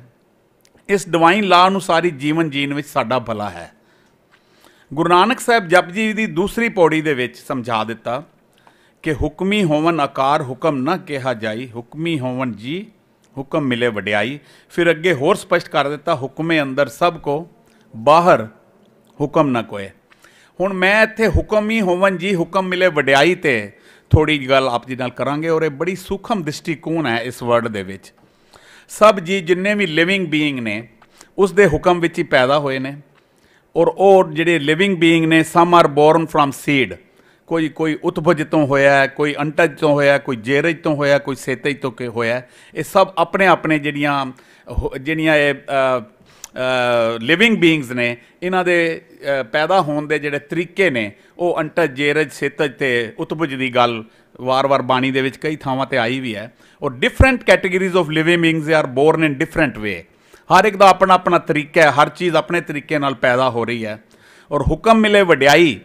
ਇਸ ਡਿਵਾਈਨ ਲਾ ਅਨੁਸਾਰੀ ਜੀਵਨ ਜੀਣ ਵਿੱਚ ਸਾਡਾ ਭਲਾ ਹੈ ਗੁਰੂ ਨਾਨਕ ਸਾਹਿਬ ਜਪਜੀ ਦੀ ਦੂਸਰੀ ਪੌੜੀ ਦੇ ਵਿੱਚ ਸਮਝਾ ਦਿੱਤਾ ਕਿ ਹੁਕਮੀ ਹੋਵਨ ਆਕਾਰ ਹੁਕਮ ਨਾ ਕਿਹਾ ਜਾਈ ਹੁਕਮੀ ਹੋਵਨ ਜੀ ਹੁਕਮ ਮਿਲੇ ਵਡਿਆਈ ਫਿਰ ਅੱਗੇ ਹੋਰ ਸਪਸ਼ਟ ਕਰ ਦਿੱਤਾ ਹੁਕਮੇ ਅੰਦਰ ਸਭ ਕੋ ਬਾਹਰ ਹੁਕਮ ਨਾ ਕੋਏ ਹੁਣ ਮੈਂ ਇੱਥੇ ਹੁਕਮ ਹੀ ਹੋਵਨ ਜੀ ਹੁਕਮ ਮਿਲੇ ਵਡਿਆਈ ਤੇ ਥੋੜੀ ਗੱਲ ਆਪ ਜੀ ਨਾਲ ਕਰਾਂਗੇ ਔਰ ਇਹ ਬੜੀ ਸੂਖਮ ਦ੍ਰਿਸ਼ਟੀਕੋਣ ਹੈ ਇਸ ਵਰਡ ਦੇ ਵਿੱਚ ਸਭ ਜੀ ਜਿੰਨੇ ਵੀ ਲਿਵਿੰਗ ਬੀਇੰਗ ਨੇ ਉਸ ਦੇ ਹੁਕਮ ਵਿੱਚ ਹੀ ਪੈਦਾ ਹੋਏ ਨੇ ਔਰ ਉਹ ਜਿਹੜੇ ਲਿਵਿੰਗ ਬੀਇੰਗ ਨੇ some are born from seed ਕੋਈ ਕੋਈ ਉਤਪਜ ਤੋਂ ਹੋਇਆ ਕੋਈ ਅੰਟਜ ਤੋਂ ਹੋਇਆ ਕੋਈ ਜੇਰਜ ਤੋਂ ਹੋਇਆ ਕੋਈ ਸੇਤਜ ਤੋਂ ਕੇ ਹੋਇਆ ਇਹ ਸਭ ਆਪਣੇ ਆਪਣੇ ਜਿਹੜੀਆਂ ਜਿਹੜੀਆਂ ਇਹ ਲਿਵਿੰਗ ਬੀਇੰਗਸ ਨੇ ਇਹਨਾਂ ਦੇ ਪੈਦਾ ਹੋਣ ਦੇ ਜਿਹੜੇ ਤਰੀਕੇ ਨੇ ਉਹ ਅੰਟਜ ਜੇਰਜ ਸੇਤਜ ਤੇ ਉਤਪਜ ਦੀ ਗੱਲ ਵਾਰ-ਵਾਰ ਬਾਣੀ ਦੇ ਵਿੱਚ ਕਈ ਥਾਵਾਂ ਤੇ ਆਈ ਵੀ ਹੈ ਔਰ different categories of living beings are born in different way ਹਰ ਇੱਕ ਦਾ ਆਪਣਾ ਆਪਣਾ ਤਰੀਕਾ ਹੈ ਹਰ ਚੀਜ਼ ਆਪਣੇ ਤਰੀਕੇ ਨਾਲ ਪੈਦਾ ਹੋ ਰਹੀ ਹੈ ਔਰ ਹੁਕਮ ਮਿਲੇ ਵਡਿਆਈ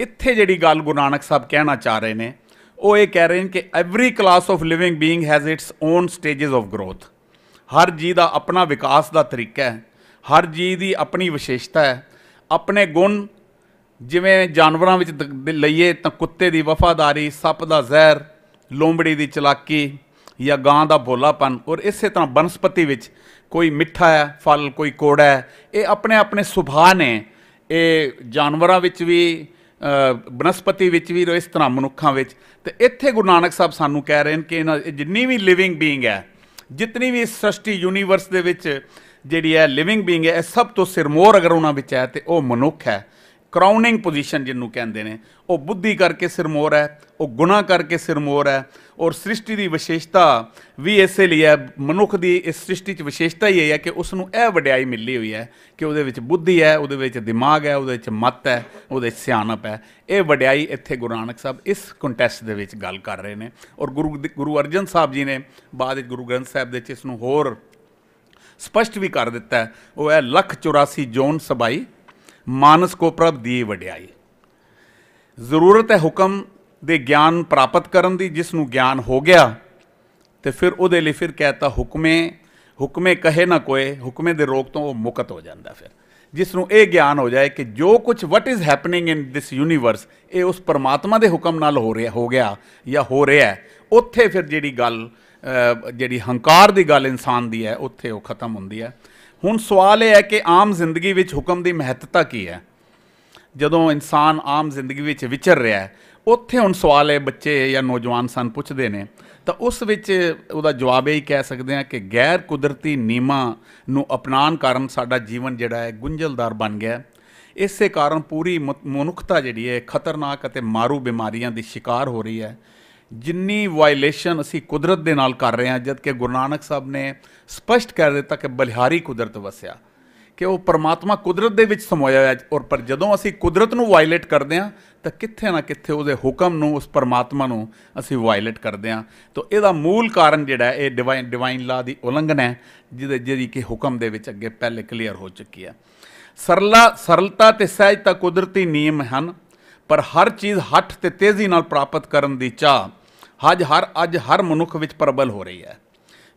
ਇੱਥੇ ਜਿਹੜੀ ਗੱਲ ਗੁਰੂ ਨਾਨਕ ਸਾਹਿਬ ਕਹਿਣਾ ਚਾਹ ਰਹੇ ਨੇ ਉਹ ਇਹ ਕਹਿ ਰਹੇ ਨੇ ਕਿ every class of living being has its own stages of growth ਹਰ ਜੀ ਦਾ ਆਪਣਾ ਵਿਕਾਸ ਦਾ ਤਰੀਕਾ ਹੈ ਹਰ ਜੀ ਦੀ ਆਪਣੀ ਵਿਸ਼ੇਸ਼ਤਾ ਹੈ ਆਪਣੇ ਗੁਣ ਜਿਵੇਂ ਜਾਨਵਰਾਂ ਵਿੱਚ ਲਈਏ ਤਾਂ ਕੁੱਤੇ ਦੀ ਵਫਾਦਾਰੀ ਸੱਪ ਦਾ ਜ਼ਹਿਰ ਲੋਮੜੀ ਦੀ ਚਲਾਕੀ ਜਾਂ ਗਾਂ ਦਾ ਭੋਲਾਪਨ ਔਰ ਇਸੇ ਤਰ੍ਹਾਂ ਬਨਸਪਤੀ ਵਿੱਚ ਕੋਈ ਮਿੱਠਾ ਹੈ ਫਲ ਕੋਈ ਕੋੜਾ ਹੈ ਇਹ ਆਪਣੇ ਆਪਣੇ ਸੁਭਾਅ ਨੇ ਇਹ ਜਾਨਵਰਾਂ ਵਿੱਚ ਵੀ ਬਨਸਪਤੀ ਵਿੱਚ ਵੀ ਇਸ ਤਰ੍ਹਾਂ ਮਨੁੱਖਾਂ ਵਿੱਚ ਤੇ ਇੱਥੇ ਗੁਰੂ ਨਾਨਕ ਸਾਹਿਬ ਸਾਨੂੰ ਕਹਿ ਰਹੇ ਨੇ ਕਿ ਇਹਨਾਂ ਇਹ ਜਿੰਨੀ ਵੀ ਲਿਵਿੰਗ ਬੀਇੰਗ ਹੈ ਜਿਤਨੀ ਵੀ ਸ੍ਰਿਸ਼ਟੀ ਸ੍ਰਸ਼ਟੀ ਯੂਨੀਵਰਸ ਦੇ ਵਿੱਚ ਜਿਹੜੀ ਹੈ ਲਿਵਿੰਗ ਬੀਇੰਗ ਹੈ ਇਹ ਸਭ ਤੋਂ ਸਿਰਮੋਰ ਅਗਰ ਉਹਨਾਂ ਵਿੱਚ ਹੈ ਤੇ ਉਹ ਮਨੁੱਖ ਹੈ ਕਰਾਊਨਿੰਗ ਪੋਜੀਸ਼ਨ ਜਿਹਨੂੰ ਕਹਿੰਦੇ ਨੇ ਉਹ ਬੁੱਧੀ ਕਰਕੇ ਸਿਰਮੋਰ ਹੈ ਉਹ ਗੁਨਾ ਕਰਕੇ ਸਿਰਮੋਰ ਹੈ ਔਰ ਸ੍ਰਿਸ਼ਟੀ ਦੀ ਵਿਸ਼ੇਸ਼ਤਾ ਵੀ ਇਸੇ ਲਈ ਹੈ ਮਨੁੱਖ ਦੀ ਇਸ ਸ੍ਰਿਸ਼ਟੀ 'ਚ ਵਿਸ਼ੇਸ਼ਤਾ ਹੀ ਇਹ ਹੈ ਕਿ ਉਸ ਨੂੰ ਇਹ ਵਡਿਆਈ ਮਿਲੀ ਹੋਈ ਹੈ ਕਿ ਉਹਦੇ ਵਿੱਚ ਬੁੱਧੀ ਹੈ ਉਹਦੇ ਵਿੱਚ ਦਿਮਾਗ ਹੈ ਉਹਦੇ ਵਿੱਚ ਮਤ ਹੈ ਉਹਦੇ ਵਿੱਚ ਸਿਆਣਪ ਹੈ ਇਹ ਵਡਿਆਈ ਇੱਥੇ ਗੁਰੂ ਨਾਨਕ ਸਾਹਿਬ ਇਸ ਕੰਟੈਸਟ ਦੇ ਵਿੱਚ ਗੱਲ ਕਰ ਰਹੇ ਨੇ ਔਰ ਗੁਰੂ ਗੁਰੂ ਅਰਜਨ ਸਾਹਿਬ ਜੀ ਨੇ ਬਾਅਦ ਵਿੱਚ ਗੁਰੂ ਗ੍ਰੰਥ ਸਾਹਿਬ ਦੇ ਵਿੱਚ ਇਸ ਨੂੰ ਹੋਰ ਸਪਸ਼ਟ ਵੀ ਕਰ ਦਿੱਤਾ ਉਹ ਹੈ ਲੱਖ 84 ਜੋਨ ਸਬਾਈ ਮਾਨਸ ਕੋ ਪ੍ਰਭ ਦੀ ਵਡਿਆਈ ਜ਼ਰੂਰਤ ਹੈ ਹੁਕਮ ਦੇ ਗਿਆਨ ਪ੍ਰਾਪਤ ਕਰਨ ਦੀ ਜਿਸ ਨੂੰ ਗਿਆਨ ਹੋ ਗਿਆ ਤੇ ਫਿਰ ਉਹਦੇ ਲਈ ਫਿਰ ਕਹਤਾ ਹੁਕਮੇ ਹੁਕਮੇ ਕਹੇ ਨਾ ਕੋਏ ਹੁਕਮੇ ਦੇ ਰੋਗ ਤੋਂ ਉਹ ਮੁਕਤ ਹੋ ਜਾਂਦਾ ਫਿਰ ਜਿਸ ਨੂੰ ਇਹ ਗਿਆਨ ਹੋ ਜਾਏ ਕਿ ਜੋ ਕੁਝ what is happening in this universe ਇਹ ਉਸ ਪਰਮਾਤਮਾ ਦੇ ਹੁਕਮ ਨਾਲ ਹੋ ਰਿਹਾ ਹੋ ਗਿਆ ਜਾਂ ਹੋ ਰਿਹਾ ਉੱਥੇ ਫਿਰ ਜਿਹੜੀ ਗੱਲ ਜਿਹੜੀ ਹੰਕਾਰ ਦੀ ਗੱਲ ਇਨਸਾਨ ਦੀ ਹੈ ਉੱਥੇ ਉਹ ਖਤਮ ਹੁੰਦੀ ਹੈ ਹੁਣ ਸਵਾਲ ਇਹ ਹੈ ਕਿ ਆਮ ਜ਼ਿੰਦਗੀ ਵਿੱਚ ਹੁਕਮ ਦੀ ਮਹੱਤਤਾ ਕੀ ਹੈ ਜਦੋਂ ਇਨਸਾਨ ਆਮ ਜ਼ਿੰਦਗੀ ਵਿੱਚ ਵਿਚਰ ਰਿਹਾ ਹੈ ਉੱਥੇ ਹੁਣ ਸਵਾਲ ਹੈ ਬੱਚੇ ਜਾਂ ਨੌਜਵਾਨ ਸਨ ਪੁੱਛਦੇ ਨੇ ਤਾਂ ਉਸ ਵਿੱਚ ਉਹਦਾ ਜਵਾਬ ਇਹ ਕਹਿ ਸਕਦੇ ਆ ਕਿ ਗੈਰ ਕੁਦਰਤੀ ਨੀਮਾਂ ਨੂੰ ਅਪਣਾਉਣ ਕਾਰਨ ਸਾਡਾ ਜੀਵਨ ਜਿਹੜਾ ਹੈ ਗੁੰਝਲਦਾਰ ਬਣ ਗਿਆ ਇਸੇ ਕਾਰਨ ਪੂਰੀ ਮਨੁੱਖਤਾ ਜਿਹੜੀ ਹੈ ਖਤਰਨਾਕ ਅਤੇ ਮਾਰੂ ਬਿਮਾਰੀਆਂ ਦੀ ਸ਼ਿਕਾਰ ਹੋ ਰਹੀ ਹੈ ਜਿੰਨੀ ਵਾਇਲੇਸ਼ਨ ਅਸੀਂ ਕੁਦਰਤ ਦੇ ਨਾਲ ਕਰ ਰਹੇ ਹਾਂ ਜਦ ਕਿ ਗੁਰੂ ਨਾਨਕ ਸਾਹਿਬ ਨੇ ਸਪਸ਼ਟ ਕਰ ਦਿੱਤਾ ਕਿ ਬਲਿਹਾਰੀ ਕੁਦਰਤ ਵਸਿਆ ਕਿ ਉਹ ਪਰਮਾਤਮਾ ਕੁਦਰਤ ਦੇ ਵਿੱਚ ਸਮੋਇਆ ਹੋਇਆ ਔਰ ਪਰ ਜਦੋਂ ਅਸੀਂ ਕੁਦਰਤ ਨੂੰ ਵਾਇਲੇਟ ਕਰਦੇ ਹਾਂ ਤਾਂ ਕਿੱਥੇ ਨਾ ਕਿੱਥੇ ਉਹਦੇ ਹੁਕਮ ਨੂੰ ਉਸ ਪਰਮਾਤਮਾ ਨੂੰ ਅਸੀਂ ਵਾਇਲੇਟ ਕਰਦੇ ਹਾਂ ਤਾਂ ਇਹਦਾ ਮੂਲ ਕਾਰਨ ਜਿਹੜਾ ਇਹ ਡਿਵਾਈਨ ਡਿਵਾਈਨ ਲਾ ਦੀ ਉਲੰਘਣਾ ਹੈ ਜਿਹਦੇ ਜਿਹੜੀ ਕਿ ਹੁਕਮ ਦੇ ਵਿੱਚ ਅੱਗੇ ਪਹਿਲੇ ਕਲੀਅਰ ਹੋ ਚੁੱਕੀ ਹੈ ਸਰਲਾ ਸਰਲਤਾ ਤੇ ਸਹਿਜਤਾ ਕੁਦਰਤੀ ਨਿਯਮ ਹਨ ਪਰ ਹਰ ਚੀਜ਼ ਹੱਠ ਤੇ ਤੇਜ਼ੀ ਨਾਲ ਪ੍ਰਾਪਤ ਕਰਨ ਦੀ ਚਾਹ ਅੱਜ ਹਰ ਅੱਜ ਹਰ ਮਨੁੱਖ ਵਿੱਚ ਪ੍ਰਬਲ ਹੋ ਰਹੀ ਹੈ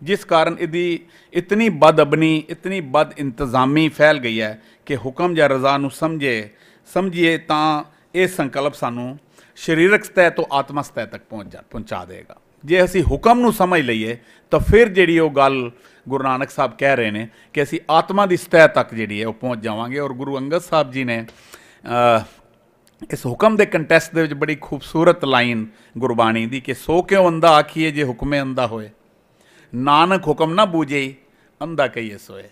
ਜਿਸ ਕਾਰਨ ਇਹਦੀ ਇਤਨੀ ਬਦਅਬਨੀ ਇਤਨੀ ਬਦ ਇੰਤਜ਼ਾਮੀ ਫੈਲ ਗਈ ਹੈ ਕਿ ਹੁਕਮ ਜਾਂ ਰਜ਼ਾ ਨੂੰ ਸਮਝੇ ਸਮਝੀਏ ਤਾਂ ਇਹ ਸੰਕਲਪ ਸਾਨੂੰ ਸਰੀਰਕ ਸਤਹ ਤੋਂ ਆਤਮਾ ਸਤਹ ਤੱਕ ਪਹੁੰਚ ਜਾ ਪਹੁੰਚਾ ਦੇਗਾ ਜੇ ਅਸੀਂ ਹੁਕਮ ਨੂੰ ਸਮਝ ਲਈਏ ਤਾਂ ਫਿਰ ਜਿਹੜੀ ਉਹ ਗੱਲ ਗੁਰੂ ਨਾਨਕ ਸਾਹਿਬ ਕਹਿ ਰਹੇ ਨੇ ਕਿ ਅਸੀਂ ਆਤਮਾ ਦੀ ਸਤਹ ਤੱਕ ਜਿਹੜੀ ਹੈ ਉਹ ਪਹੁੰਚ ਜਾਵਾਂਗੇ ਔਰ ਗੁਰੂ ਅੰਗਦ ਸਾਹਿਬ ਜੀ ਨੇ ਇਸ ਹੁਕਮ ਦੇ ਕੰਟੈਸਟ ਦੇ ਵਿੱਚ ਬੜੀ ਖੂਬਸੂਰਤ ਲਾਈਨ ਗੁਰਬਾਣੀ ਦੀ ਕਿ ਸੋ ਕਿਉਂ ਅੰਦਾ ਆਖੀਏ ਜੇ ਹੁਕਮੇ ਅੰਦਾ ਹੋਏ ਨਾਨਕ ਹੁਕਮ ਨਾ ਬੂਝੇ ਅੰਦਾ ਕਹੀਏ ਸੋਏ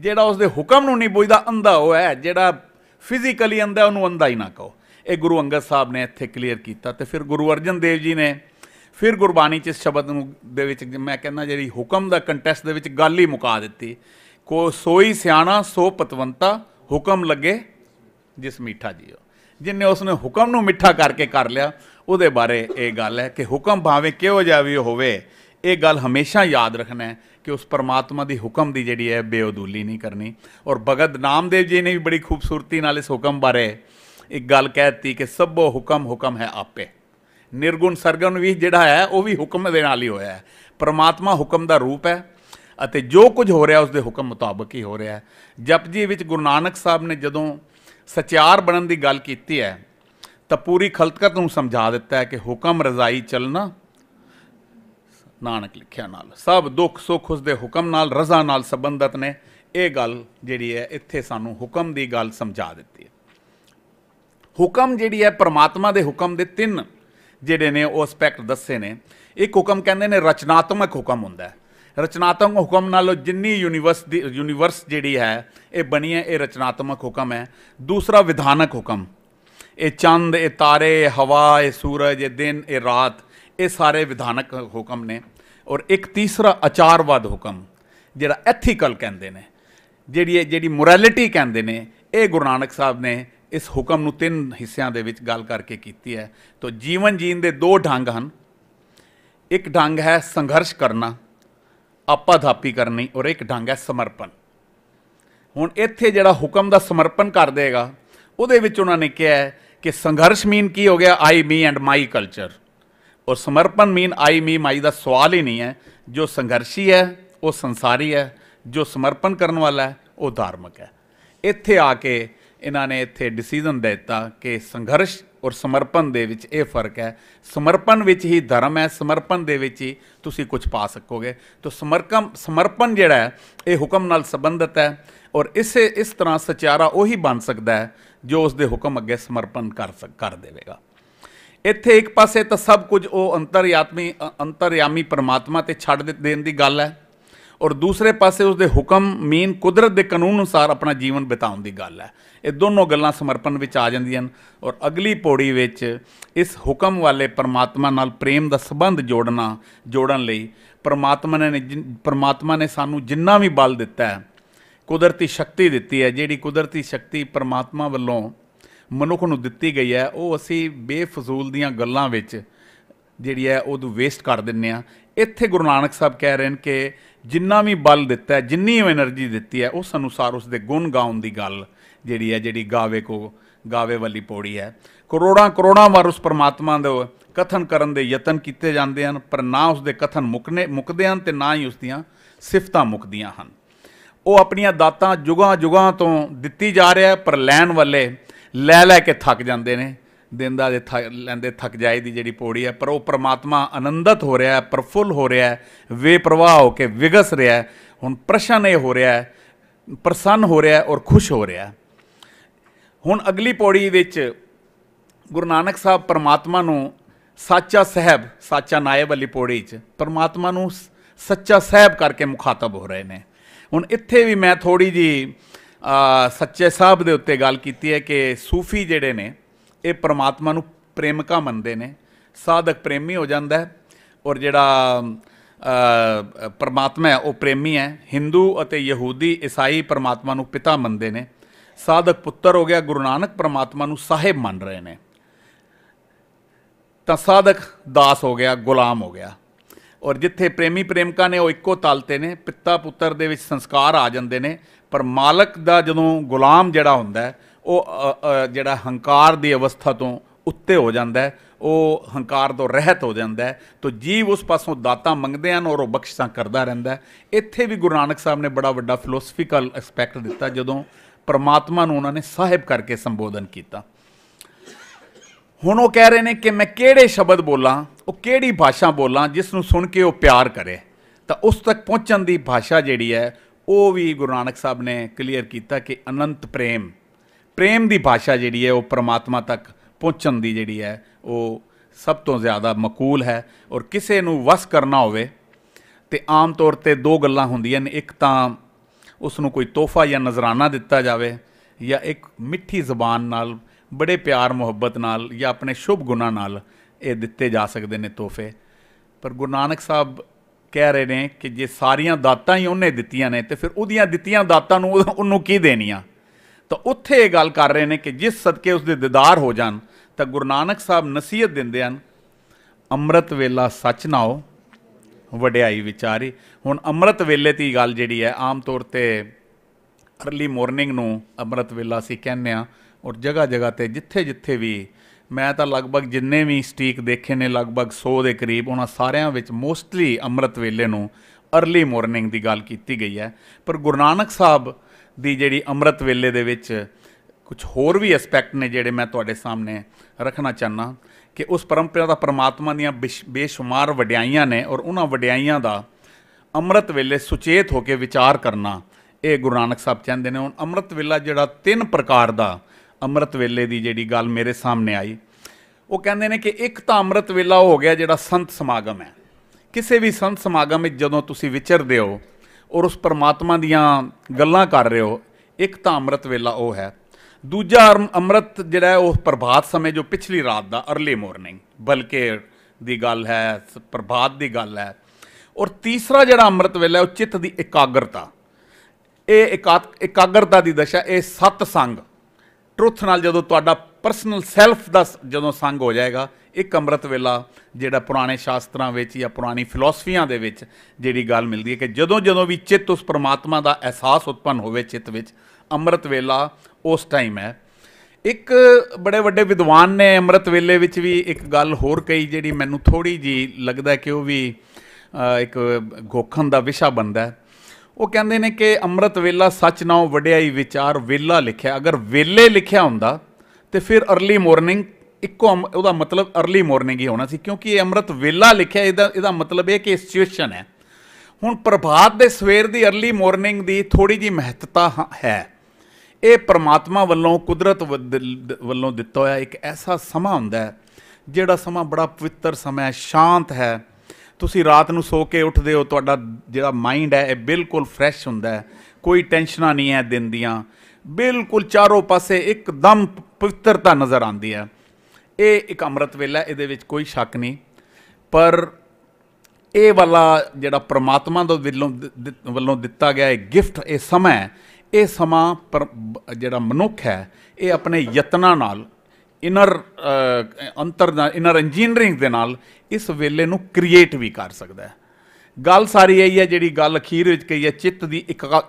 ਜਿਹੜਾ ਉਸ ਦੇ ਹੁਕਮ ਨੂੰ ਨਹੀਂ ਬੁਝਦਾ ਅੰਦਾ ਹੋਇਆ ਹੈ ਜਿਹੜਾ ਫਿਜ਼ੀਕਲੀ ਅੰਦਾ ਉਹਨੂੰ ਅੰਦਾ ਹੀ ਨਾ ਕਹੋ ਇਹ ਗੁਰੂ ਅੰਗਦ ਸਾਹਿਬ ਨੇ ਇੱਥੇ ਕਲੀਅਰ ਕੀਤਾ ਤੇ ਫਿਰ ਗੁਰੂ ਅਰਜਨ ਦੇਵ ਜੀ ਨੇ ਫਿਰ ਗੁਰਬਾਣੀ ਚ ਇਸ ਸ਼ਬਦ ਨੂੰ ਦੇ ਵਿੱਚ ਮੈਂ ਕਹਿੰਦਾ ਜਿਹੜੀ ਹੁਕਮ ਦਾ ਕੰਟੈਸਟ ਦੇ ਵਿੱਚ ਗੱਲ ਹੀ ਮੁਕਾ ਦਿੱਤੀ ਕੋ ਸੋਈ ਸਿਆਣਾ ਸੋ ਪਤਵੰਤਾ ਹੁਕਮ ਲੱਗੇ ਜਿਸ ਮੀਠਾ ਜੀਓ ਜਿੰਨੇ ਉਸ ਨੇ ਹੁਕਮ ਨੂੰ ਮਿੱਠਾ ਕਰਕੇ ਕਰ ਲਿਆ ਉਹਦੇ ਬਾਰੇ ਇਹ ਗੱਲ ਹੈ ਕਿ ਹੁਕਮ ਭਾਵੇਂ ਕਿਹੋ ਜਿਹਾ ਵੀ ਹੋਵੇ ਇਹ ਗੱਲ ਹਮੇਸ਼ਾ ਯਾਦ ਰੱਖਣਾ ਹੈ ਕਿ ਉਸ ਪਰਮਾਤਮਾ ਦੀ ਹੁਕਮ ਦੀ ਜਿਹੜੀ ਹੈ ਬੇਉਦੂਲੀ ਨਹੀਂ ਕਰਨੀ ਔਰ ਭਗਤ ਨਾਮਦੇਵ ਜੀ ਨੇ ਵੀ ਬੜੀ ਖੂਬਸੂਰਤੀ ਨਾਲ ਇਸ ਹੁਕਮ ਬਾਰੇ ਇੱਕ ਗੱਲ ਕਹਿਤੀ ਕਿ ਸਭੋ ਹੁਕਮ ਹੁਕਮ ਹੈ ਆਪੇ ਨਿਰਗੁਣ ਸਰਗੁਣ ਵੀ ਜਿਹੜਾ ਹੈ ਉਹ ਵੀ ਹੁਕਮ ਦੇ ਨਾਲ ਹੀ ਹੋਇਆ ਹੈ ਪਰਮਾਤਮਾ ਹੁਕਮ ਦਾ ਰੂਪ ਹੈ ਅਤੇ ਜੋ ਕੁਝ ਹੋ ਰਿਹਾ ਉਸ ਦੇ ਹੁਕਮ ਮੁਤਾਬਕ ਹੀ ਹੋ ਰਿਹਾ ਹੈ ਜਪਜੀ ਵਿੱਚ ਗੁਰੂ ਨਾਨਕ ਸਾਹਿਬ ਨੇ ਜਦੋਂ ਸਚਿਆਰ ਬਣਨ ਦੀ ਗੱਲ ਕੀਤੀ ਹੈ ਤਾਂ ਪੂਰੀ ਖਲਤਕਤ ਨੂੰ ਸਮਝਾ ਦਿੱਤਾ ਹੈ ਕਿ ਹੁਕਮ ਰਜ਼ਾਈ ਚਲਣਾ ਨਾਨਕ ਲਿਖਿਆ ਨਾਲ ਸਭ ਦੁੱਖ ਸੁੱਖ ਉਸ ਦੇ ਹੁਕਮ ਨਾਲ ਰਜ਼ਾ ਨਾਲ ਸੰਬੰਧਤ ਨੇ ਇਹ ਗੱਲ ਜਿਹੜੀ ਹੈ ਇੱਥੇ ਸਾਨੂੰ ਹੁਕਮ ਦੀ ਗੱਲ ਸਮਝਾ ਦਿੱਤੀ ਹੈ ਹੁਕਮ ਜਿਹੜੀ ਹੈ ਪ੍ਰਮਾਤਮਾ ਦੇ ਹੁਕਮ ਦੇ ਤਿੰਨ ਜਿਹੜੇ ਨੇ ਉਹ ਐਸਪੈਕਟ ਦੱਸੇ ਨੇ ਇੱਕ ਹੁਕਮ ਕਹਿੰਦੇ ਨੇ ਰਚਨਾਤਮਕ ਹੁਕਮ ਹੁੰਦਾ ਹੈ ਰਚਨਾਤਮਕ ਹੁਕਮ ਨਾਲੋਂ ਜਿੰਨੀ ਯੂਨੀਵਰਸ ਦੀ ਯੂਨੀਵਰਸ ਜਿਹੜੀ ਹੈ ਇਹ ਬਣੀ ਹੈ ਇਹ ਰਚਨਾਤਮਕ ਹੁਕਮ ਹੈ ਦੂਸਰਾ ਵਿਧਾਨਕ ਹੁਕਮ ਇਹ ਚੰਦ ਇਹ ਤਾਰੇ ਹਵਾ ਇਹ ਸੂਰਜ ਇਹ ਦਿਨ ਇਹ ਰਾਤ ਇਹ ਸਾਰੇ ਵਿਧਾਨਕ ਹੁਕਮ ਨੇ ਔਰ ਇੱਕ ਤੀਸਰਾ ਆਚਾਰਵਾਦ ਹੁਕਮ ਜਿਹੜਾ ਐਥੀਕਲ ਕਹਿੰਦੇ ਨੇ ਜਿਹੜੀ ਜਿਹੜੀ ਮੋਰੈਲਿਟੀ ਕਹਿੰਦੇ ਨੇ ਇਹ ਗੁਰੂ ਨਾਨਕ ਸਾਹਿਬ ਨੇ ਇਸ ਹੁਕਮ ਨੂੰ ਤਿੰਨ ਹਿੱਸਿਆਂ ਦੇ ਵਿੱਚ ਗੱਲ ਕਰਕੇ ਕੀਤੀ ਹੈ ਤੋਂ ਜੀਵਨ ਜੀਣ ਦੇ ਦੋ ਢੰਗ ਹਨ ਇੱਕ ਢੰਗ ਹੈ ਸੰਘਰਸ਼ ਕਰਨਾ ਆਪਾ ਧਾਪੀ ਕਰਨੀ ਔਰ ਇੱਕ ਢੰਗ ਹੈ ਸਮਰਪਣ ਹੁਣ ਇੱਥੇ ਜਿਹੜਾ ਹੁਕਮ ਦਾ ਸਮਰਪਣ ਕਰ ਦੇਗਾ ਉਹਦੇ ਵਿੱਚ ਉਹਨਾਂ ਨੇ ਕਿਹਾ ਕਿ ਸੰਘਰਸ਼ ਮੀਨ ਕੀ ਹੋ ਗਿਆ ਆਈ ਮੀ ਐਂਡ ਮਾਈ ਕਲਚਰ ਔਰ ਸਮਰਪਣ ਮੀਨ ਆਈ ਮੀ ਮਾਈ ਦਾ ਸਵਾਲ ਹੀ ਨਹੀਂ ਹੈ ਜੋ ਸੰਘਰਸ਼ੀ ਹੈ ਉਹ ਸੰਸਾਰੀ ਹੈ ਜੋ ਸਮਰਪਣ ਕਰਨ ਵਾਲਾ ਹੈ ਉਹ ਧਾਰਮਿਕ ਹੈ ਇੱਥੇ ਆ ਕੇ ਇਹਨਾਂ ਨੇ ਇੱਥੇ ਡਿਸੀਜਨ ਦਿੱਤਾ ਕਿ ਸੰਘਰਸ਼ ਔਰ ਸਮਰਪਣ ਦੇ ਵਿੱਚ ਇਹ ਫਰਕ ਹੈ ਸਮਰਪਣ ਵਿੱਚ ਹੀ ਧਰਮ ਹੈ ਸਮਰਪਣ ਦੇ ਵਿੱਚ ਹੀ ਤੁਸੀਂ ਕੁਝ ਪਾ ਸਕੋਗੇ ਤੋਂ ਸਮਰਕਮ ਸਮਰਪਣ ਜਿਹੜਾ ਹੈ ਇਹ ਹੁਕਮ ਨਾਲ ਸੰਬੰਧਿਤ ਹੈ ਔਰ ਇਸੇ ਇਸ ਤਰ੍ਹਾਂ ਸਚਾਰਾ ਉਹੀ ਬਣ ਸਕਦਾ ਹੈ ਜੋ ਉਸ ਦੇ ਹੁਕਮ ਅੱਗੇ ਸਮਰਪਣ ਕਰ ਕਰ ਦੇਵੇਗਾ ਇੱਥੇ ਇੱਕ ਪਾਸੇ ਤਾਂ ਸਭ ਕੁਝ ਉਹ ਅੰਤਰਯਾਤਮੀ ਅੰਤਰਯਾਮੀ ਪਰਮਾਤਮਾ ਤੇ ਛੱਡ ਦੇਣ ਦੀ ਗੱਲ ਹੈ ਔਰ ਦੂਸਰੇ ਪਾਸੇ ਉਸ ਦੇ ਹੁਕਮ ਮੀਨ ਕੁਦਰਤ ਦੇ ਕਾਨੂੰਨ ਅਨੁਸਾਰ ਆਪਣਾ ਜੀਵਨ ਬਿਤਾਉਣ ਦੀ ਗੱਲ ਹੈ ਇਹ ਦੋਨੋਂ ਗੱਲਾਂ ਸਮਰਪਣ ਵਿੱਚ ਆ ਜਾਂਦੀਆਂ ਹਨ ਔਰ ਅਗਲੀ ਪੌੜੀ ਵਿੱਚ ਇਸ ਹੁਕਮ ਵਾਲੇ ਪਰਮਾਤਮਾ ਨਾਲ ਪ੍ਰੇਮ ਦਾ ਸਬੰਧ ਜੋੜਨਾ ਜੋੜਨ ਲਈ ਪਰਮਾਤਮਾ ਨੇ ਪਰਮਾਤਮਾ ਨੇ ਸਾਨੂੰ ਜਿੰਨਾ ਵੀ ਬਲ ਦਿੱਤਾ ਹੈ ਕੁਦਰਤੀ ਸ਼ਕਤੀ ਦਿੱਤੀ ਹੈ ਜਿਹੜੀ ਕੁਦਰਤੀ ਸ਼ਕਤੀ ਪਰਮਾਤਮਾ ਵੱਲੋਂ ਮਨੁੱਖ ਨੂੰ ਦਿੱਤੀ ਗਈ ਹੈ ਉਹ ਅਸੀਂ ਬੇਫਜ਼ੂਲ ਦੀਆਂ ਗੱਲਾਂ ਵਿੱਚ ਜਿਹੜੀ ਹੈ ਨੂੰ ਵੇਸਟ ਕਰ ਦਿੰਨੇ ਆ ਇੱਥੇ ਗੁਰੂ ਨਾਨਕ ਸਾਹਿਬ ਕਹਿ ਰਹੇ ਨੇ ਕਿ ਜਿੰਨਾ ਵੀ ਬਲ ਦਿੱਤਾ ਜਿੰਨੀ એનર્ਜੀ ਦਿੱਤੀ ਹੈ ਉਸ ਅਨੁਸਾਰ ਉਸ ਦੇ ਗੁਣ ਗਾਉਣ ਦੀ ਗੱਲ ਜਿਹੜੀ ਹੈ ਜਿਹੜੀ ਗਾਵੇ ਕੋ ਗਾਵੇ ਵਾਲੀ ਪੌੜੀ ਹੈ ਕਰੋੜਾਂ ਕਰੋੜਾਂ ਵਾਰ ਉਸ ਪਰਮਾਤਮਾ ਦੇ ਕਥਨ ਕਰਨ ਦੇ ਯਤਨ ਕੀਤੇ ਜਾਂਦੇ ਹਨ ਪਰ ਨਾ ਉਸ ਦੇ ਕਥਨ ਮੁਕਨੇ ਮੁਕਦੇ ਹਨ ਤੇ ਨਾ ਹੀ ਉਸ ਦੀਆਂ ਸਿਫਤਾਂ ਮੁਕਦੀਆਂ ਹਨ ਉਹ ਆਪਣੀਆਂ ਦਾਤਾਂ ਜੁਗਾ ਜੁਗਾ ਤੋਂ ਦਿੱਤੀ ਜਾ ਰਿਹਾ ਪਰ ਲੈਣ ਵਾਲੇ ਲੈ ਲੈ ਕੇ ਥੱਕ ਜਾਂਦੇ ਨੇ ਦਿਨ ਦਾ ਲੈਂਦੇ ਥੱਕ ਜਾਏ ਦੀ ਜਿਹੜੀ ਪੌੜੀ ਹੈ ਪਰ ਉਹ ਪ੍ਰਮਾਤਮਾ ਆਨੰਦਿਤ ਹੋ ਰਿਹਾ ਹੈ ਪਰਫੁੱਲ ਹੋ ਰਿਹਾ ਹੈ ਵੇ ਪ੍ਰਵਾਹ ਹੋ ਕੇ ਵਿਗਸ ਰਿਹਾ ਹੈ ਹੁਣ ਪ੍ਰਸ਼ਨ ਇਹ ਹੋ ਰਿਹਾ ਹੈ ਪ੍ਰਸੰਨ ਹੋ ਰਿਹਾ ਹੈ ਔਰ ਖੁਸ਼ ਹੋ ਰਿਹਾ ਹੈ ਹੁਣ ਅਗਲੀ ਪੌੜੀ ਵਿੱਚ ਗੁਰੂ ਨਾਨਕ ਸਾਹਿਬ ਪਰਮਾਤਮਾ ਨੂੰ ਸੱਚਾ ਸਹਿਬ ਸੱਚਾ ਨਾਇਬ ਵਾਲੀ ਪੌੜੀ 'ਚ ਪਰਮਾਤਮਾ ਨੂੰ ਸੱਚਾ ਸਹਿਬ ਕਰਕੇ ਮੁਖਾਤਬ ਹੋ ਰਹੇ ਨੇ ਹੁਣ ਇੱਥੇ ਵੀ ਮੈਂ ਥੋੜੀ ਜੀ ਸੱਚੇ ਸਾਹਿਬ ਦੇ ਉੱਤੇ ਗੱਲ ਕੀਤੀ ਹੈ ਕਿ ਸੂਫੀ ਜਿਹੜੇ ਨੇ ਇਹ ਪ੍ਰਮਾਤਮਾ ਨੂੰ ਪ੍ਰੇਮਿਕਾ ਮੰਨਦੇ ਨੇ ਸਾਧਕ ਪ੍ਰੇਮੀ ਹੋ ਜਾਂਦਾ ਹੈ ਔਰ ਜਿਹੜਾ ਪਰਮਾਤਮਾ ਹੈ ਉਹ ਪ੍ਰੇਮੀ ਹੈ Hindu ਅਤੇ ਯਹੂਦੀ ਈਸਾਈ ਪਰਮਾਤਮਾ ਨੂੰ ਪਿਤਾ ਮੰਨਦੇ ਨੇ ਸਾਧਕ ਪੁੱਤਰ ਹੋ ਗਿਆ ਗੁਰੂ ਨਾਨਕ ਪਰਮਾਤਮਾ ਨੂੰ ਸਾਹਿਬ ਮੰਨ ਰਹੇ ਨੇ ਤਾਂ ਸਾਧਕ ਦਾਸ ਹੋ ਗਿਆ ਗੁਲਾਮ ਹੋ ਗਿਆ ਔਰ ਜਿੱਥੇ ਪ੍ਰੇਮੀ ਪ੍ਰੇਮਿਕਾ ਨੇ ਉਹ ਇੱਕੋ ਤਲ ਤੇ ਨੇ ਪਿਤਾ ਪੁੱਤਰ ਦੇ ਵਿੱਚ ਸੰਸਕਾਰ ਆ ਜਾਂਦੇ ਨੇ ਪਰ ਮਾਲਕ ਦਾ ਜਦੋਂ ਗੁਲਾਮ ਜਿਹੜਾ ਹੁੰਦਾ ਹੈ ਉਹ ਜਿਹੜਾ ਹੰਕਾਰ ਦੀ ਅਵਸਥਾ ਤੋਂ ਉੱਤੇ ਹੋ ਜਾਂਦਾ ਹੈ ਉਹ ਹੰਕਾਰ ਤੋਂ ਰਹਿਤ ਹੋ ਜਾਂਦਾ ਹੈ ਜੀਵ ਉਸ ਪਾਸੋਂ ਦਾਤਾ ਮੰਗਦੇ ਹਨ ਔਰ ਉਹ ਬਖਸ਼ਾ ਕਰਦਾ ਰਹਿੰਦਾ ਇੱਥੇ ਵੀ ਗੁਰੂ ਨਾਨਕ ਸਾਹਿਬ ਨੇ ਬੜਾ ਵੱਡਾ ਫਿਲਾਸਫੀਕਲ ਐਸਪੈਕਟ ਦਿੱਤਾ ਜਦੋਂ ਪਰਮਾਤਮਾ ਨੂੰ ਉਹਨਾਂ ਨੇ ਸਾਹਿਬ ਕਰਕੇ ਸੰਬੋਧਨ ਕੀਤਾ ਹੁਣ ਉਹ ਕਹਿ ਰਹੇ ਨੇ ਕਿ ਮੈਂ ਕਿਹੜੇ ਸ਼ਬਦ ਬੋਲਾਂ ਉਹ ਕਿਹੜੀ ਭਾਸ਼ਾ ਬੋਲਾਂ ਜਿਸ ਨੂੰ ਸੁਣ ਕੇ ਉਹ ਪਿਆਰ ਕਰੇ ਤਾਂ ਉਸ ਤੱਕ ਪਹੁੰਚਣ ਦੀ ਭਾਸ਼ਾ ਜਿਹੜੀ ਹੈ ਉਹ ਵੀ ਗੁਰੂ ਨਾਨਕ ਸਾਹਿਬ ਨੇ ਕਲੀਅਰ ਕੀਤਾ ਕਿ ਅਨੰਤ ਪ੍ਰੇਮ ਪ੍ਰੇਮ ਦੀ ਭਾਸ਼ਾ ਜਿਹੜੀ ਹੈ ਉਹ ਪ੍ਰਮਾਤਮਾ ਤੱਕ ਪਹੁੰਚਣ ਦੀ ਜਿਹੜੀ ਹੈ ਉਹ ਸਭ ਤੋਂ ਜ਼ਿਆਦਾ ਮਕੂਲ ਹੈ ਔਰ ਕਿਸੇ ਨੂੰ ਵਸ ਕਰਨਾ ਹੋਵੇ ਤੇ ਆਮ ਤੌਰ ਤੇ ਦੋ ਗੱਲਾਂ ਹੁੰਦੀਆਂ ਨੇ ਇੱਕ ਤਾਂ ਉਸ ਨੂੰ ਕੋਈ ਤੋਹਫਾ ਜਾਂ ਨਜ਼ਰਾਨਾ ਦਿੱਤਾ ਜਾਵੇ ਜਾਂ ਇੱਕ ਮਿੱਠੀ ਜ਼ੁਬਾਨ ਨਾਲ ਬੜੇ ਪਿਆਰ ਮੁਹੱਬਤ ਨਾਲ ਜਾਂ ਆਪਣੇ ਸ਼ੁਭ ਗੁਨਾ ਨਾਲ ਇਹ ਦਿੱਤੇ ਜਾ ਸਕਦੇ ਨੇ ਤੋਹਫੇ ਪਰ ਗੁਰੂ ਨਾਨਕ ਸਾਹਿਬ ਕਹਿ ਰਹੇ ਨੇ ਕਿ ਜੇ ਸਾਰੀਆਂ ਦਾਤਾਂ ਹੀ ਉਹਨੇ ਦਿੱਤੀਆਂ ਨੇ ਤੇ ਫਿਰ ਉਹਦੀਆਂ ਦਿੱਤੀਆਂ ਦਾਤਾਂ ਨੂੰ ਉਹਨੂੰ ਕੀ ਦੇਣੀਆਂ ਤਾਂ ਉੱਥੇ ਇਹ ਗੱਲ ਕਰ ਰਹੇ ਨੇ ਕਿ ਜਿਸ ਸਦਕੇ ਉਸ ਦੇ ਦੀਦਾਰ ਹੋ ਜਾਣ ਤਾਂ ਗੁਰੂ ਨਾਨਕ ਸਾਹਿਬ ਨਸੀਹਤ ਦਿੰਦੇ ਹਨ ਅੰਮ੍ਰਿਤ ਵੇਲਾ ਸੱਚ ਨਾਓ ਵਡਿਆਈ ਵਿਚਾਰੀ ਹੁਣ ਅੰਮ੍ਰਿਤ ਵੇਲੇ ਦੀ ਗੱਲ ਜਿਹੜੀ ਹੈ ਆਮ ਤੌਰ ਤੇ ਅਰਲੀ ਮਾਰਨਿੰਗ ਨੂੰ ਅੰਮ੍ਰਿਤ ਵੇਲਾ ਸੀ ਕਹਿੰਦੇ ਆ ਔਰ ਜਗ੍ਹਾ ਜਗ੍ਹਾ ਤੇ ਜਿੱਥੇ ਜਿੱਥੇ ਵੀ ਮੈਂ ਤਾਂ ਲਗਭਗ ਜਿੰਨੇ ਵੀ ਸਟੀਕ ਦੇਖੇ ਨੇ ਲਗਭਗ 100 ਦੇ ਕਰੀਬ ਉਹਨਾਂ ਸਾਰਿਆਂ ਵਿੱਚ ਮੋਸਟਲੀ ਅੰਮ੍ਰਿਤ ਵੇਲੇ ਨੂੰ ਅਰਲੀ ਮਾਰਨਿੰਗ ਦੀ ਗੱਲ ਕੀਤੀ ਗਈ ਹੈ ਪਰ ਗੁਰੂ ਨਾਨਕ ਸਾਹਿਬ ਦੀ ਜਿਹੜੀ ਅੰਮ੍ਰਿਤ ਵੇਲੇ ਦੇ ਵਿੱਚ ਕੁਝ ਹੋਰ ਵੀ ਐਸਪੈਕਟ ਨੇ ਜਿਹੜੇ ਮੈਂ ਤੁਹਾਡੇ ਸਾਹਮਣੇ ਰੱਖਣਾ ਚਾਹਨਾ ਕਿ ਉਸ ਪਰੰਪਰਾ ਦਾ ਪਰਮਾਤਮਾ ਦੀਆਂ ਬੇਸ਼ੁਮਾਰ ਵਡਿਆਈਆਂ ਨੇ ਔਰ ਉਹਨਾਂ ਵਡਿਆਈਆਂ ਦਾ ਅੰਮ੍ਰਿਤ ਵੇਲੇ ਸੁਚੇਤ ਹੋ ਕੇ ਵਿਚਾਰ ਕਰਨਾ ਇਹ ਗੁਰੂ ਨਾਨਕ ਸਾਹਿਬ ਚਾਹੁੰਦੇ ਨੇ ਹੁਣ ਅੰਮ੍ਰਿਤ ਵੇਲਾ ਜਿਹੜਾ ਤਿੰਨ ਪ੍ਰਕਾਰ ਦਾ ਅੰਮ੍ਰਿਤ ਵੇਲੇ ਦੀ ਜਿਹੜੀ ਗੱਲ ਮੇਰੇ ਸਾਹਮਣੇ ਆਈ ਉਹ ਕਹਿੰਦੇ ਨੇ ਕਿ ਇੱਕ ਤਾਂ ਅੰਮ੍ਰਿਤ ਵੇਲਾ ਹੋ ਗਿਆ ਜਿਹੜਾ ਸੰਤ ਸਮਾਗਮ ਹੈ ਕਿਸੇ ਵੀ ਸੰਤ ਸਮਾਗਮ ਵਿੱਚ ਜਦੋਂ ਤੁਸੀਂ ਵਿਚਰਦੇ ਹੋ ਔਰ ਉਸ ਪਰਮਾਤਮਾ ਦੀਆਂ ਗੱਲਾਂ ਕਰ ਰਹੇ ਹੋ ਇੱਕ ਤਾਂ ਅੰਮ੍ਰਿਤ ਵੇਲਾ ਉਹ ਹੈ ਦੂਜਾ ਅੰਮ੍ਰਿਤ ਜਿਹੜਾ ਹੈ ਉਹ ਪ੍ਰਭਾਤ ਸਮੇਂ ਜੋ ਪਿਛਲੀ ਰਾਤ ਦਾ अर्ਲੀ ਮਾਰਨਿੰਗ ਬਲਕਿ ਦੀ ਗੱਲ ਹੈ ਪ੍ਰਭਾਤ ਦੀ ਗੱਲ ਹੈ ਔਰ ਤੀਸਰਾ ਜਿਹੜਾ ਅੰਮ੍ਰਿਤ ਵੇਲਾ ਉਹ ਚਿੱਤ ਦੀ ਇਕਾਗਰਤਾ ਇਹ ਇਕਾਗਰਤਾ ਦੀ ਦਸ਼ਾ ਇਹ ਸਤ ਸੰਗ ਟਰੁੱਥ ਨਾਲ ਜਦੋਂ ਤੁਹਾਡਾ ਪਰਸਨਲ ਸੈਲਫ ਦਾ ਜਦੋਂ ਸੰਗ ਹੋ ਜਾਏਗਾ ਇੱਕ ਅੰਮ੍ਰਿਤ ਵੇਲਾ ਜਿਹੜਾ ਪੁਰਾਣੇ ਸ਼ਾਸਤਰਾਂ ਵਿੱਚ ਜਾਂ ਪੁਰਾਣੀ ਫਿਲਾਸਫੀਆਂ ਦੇ ਵਿੱਚ ਜਿਹੜੀ ਗੱਲ ਮਿਲਦੀ ਹੈ ਕਿ ਜਦੋਂ ਜਦੋਂ ਵੀ ਚਿੱਤ ਉਸ ਪਰਮਾਤਮਾ ਦਾ ਅਹਿਸਾਸ ਉਤਪੰਨ ਹੋਵੇ ਚਿੱਤ ਵਿੱਚ ਅੰਮ੍ਰਿਤ ਵੇਲਾ ਉਸ ਟਾਈਮ ਹੈ ਇੱਕ ਬੜੇ ਵੱਡੇ ਵਿਦਵਾਨ ਨੇ ਅੰਮ੍ਰਿਤ ਵੇਲੇ ਵਿੱਚ ਵੀ ਇੱਕ ਗੱਲ ਹੋਰ ਕਹੀ ਜਿਹੜੀ ਮੈਨੂੰ ਥੋੜੀ ਜੀ ਲੱਗਦਾ ਕਿ ਉਹ ਵੀ ਇੱਕ ਗੋਖਣ ਦਾ ਵਿਸ਼ਾ ਬੰਦਾ ਉਹ ਕਹਿੰਦੇ ਨੇ ਕਿ ਅੰਮ੍ਰਿਤ ਵੇਲਾ ਸੱਚ ਨਾਉ ਵਡਿਆਈ ਵਿਚਾਰ ਵੇਲਾ ਲਿਖਿਆ ਅਗਰ ਵੇਲੇ ਲਿਖਿਆ ਹੁੰਦਾ ਤੇ ਫਿਰ अर्ਲੀ ਮਾਰਨਿੰਗ ਇੱਕੋ ਉਹਦਾ ਮਤਲਬ अर्ਲੀ ਮਾਰਨਿੰਗ ਹੀ ਹੋਣਾ ਸੀ ਕਿਉਂਕਿ ਇਹ ਅੰਮ੍ਰਿਤ ਵੇਲਾ ਲਿਖਿਆ ਇਹਦਾ ਇਹਦਾ ਮਤਲਬ ਇਹ ਕਿ ਸਿਚੁਏਸ਼ਨ ਹੈ ਹੁਣ ਪ੍ਰਭਾਤ ਦੇ ਸਵੇਰ ਦੀ अर्ਲੀ ਮਾਰਨਿੰਗ ਦੀ ਥੋੜੀ ਜੀ ਮਹੱਤਤਾ ਹੈ ਇਹ ਪ੍ਰਮਾਤਮਾ ਵੱਲੋਂ ਕੁਦਰਤ ਵੱਲੋਂ ਦਿੱਤਾ ਹੋਇਆ ਇੱਕ ਐਸਾ ਸਮਾਂ ਹੁੰਦਾ ਹੈ ਜਿਹੜਾ ਸਮਾਂ ਬੜਾ ਪਵਿੱਤਰ ਸਮਾਂ ਹੈ ਸ਼ਾਂਤ ਹੈ ਤੁਸੀਂ ਰਾਤ ਨੂੰ ਸੋ ਕੇ ਉੱਠਦੇ ਹੋ ਤੁਹਾਡਾ ਜਿਹੜਾ ਮਾਈਂਡ ਹੈ ਇਹ ਬਿਲਕੁਲ ਫਰੈਸ਼ ਹੁੰਦਾ ਹੈ ਕੋਈ ਟੈਨਸ਼ਨਾਂ ਨਹੀਂ ਹੈ ਦਿਨ ਦੀਆਂ ਬਿਲਕੁਲ ਚਾਰੋਂ ਪਾਸੇ ਇੱਕਦਮ ਪਵਿੱਤਰਤਾ ਨਜ਼ਰ ਆਉਂਦੀ ਹੈ ਇਹ ਇੱਕ ਅੰਮ੍ਰਿਤ ਵੇਲਾ ਇਹਦੇ ਵਿੱਚ ਕੋਈ ਸ਼ੱਕ ਨਹੀਂ ਪਰ ਇਹ ਵਾਲਾ ਜਿਹੜਾ ਪ੍ਰਮਾਤਮਾ ਦੇ ਵੱਲੋਂ ਵੱਲੋਂ ਦਿੱਤਾ ਗਿਆ ਇਹ ਗਿਫਟ ਇਹ ਸਮਾਂ ਇਹ ਸਮਾਂ ਜਿਹੜਾ ਮਨੁੱਖ ਹੈ ਇਹ ਆਪਣੇ ਯਤਨਾਂ ਨਾਲ ਇਨਰ ਅੰਤਰ ਇਨਰ ਇੰਜੀਨੀਅਰਿੰਗ ਦੇ ਨਾਲ ਇਸ ਵੇਲੇ ਨੂੰ ਕ੍ਰੀਏਟ ਵੀ ਕਰ ਸਕਦਾ ਹੈ ਗੱਲ ਸਾਰੀ ਇਹ ਹੈ ਜਿਹੜੀ ਗੱਲ ਅਖੀਰ ਵਿੱਚ ਕਹੀ ਹੈ ਚਿੱਤ ਦੀ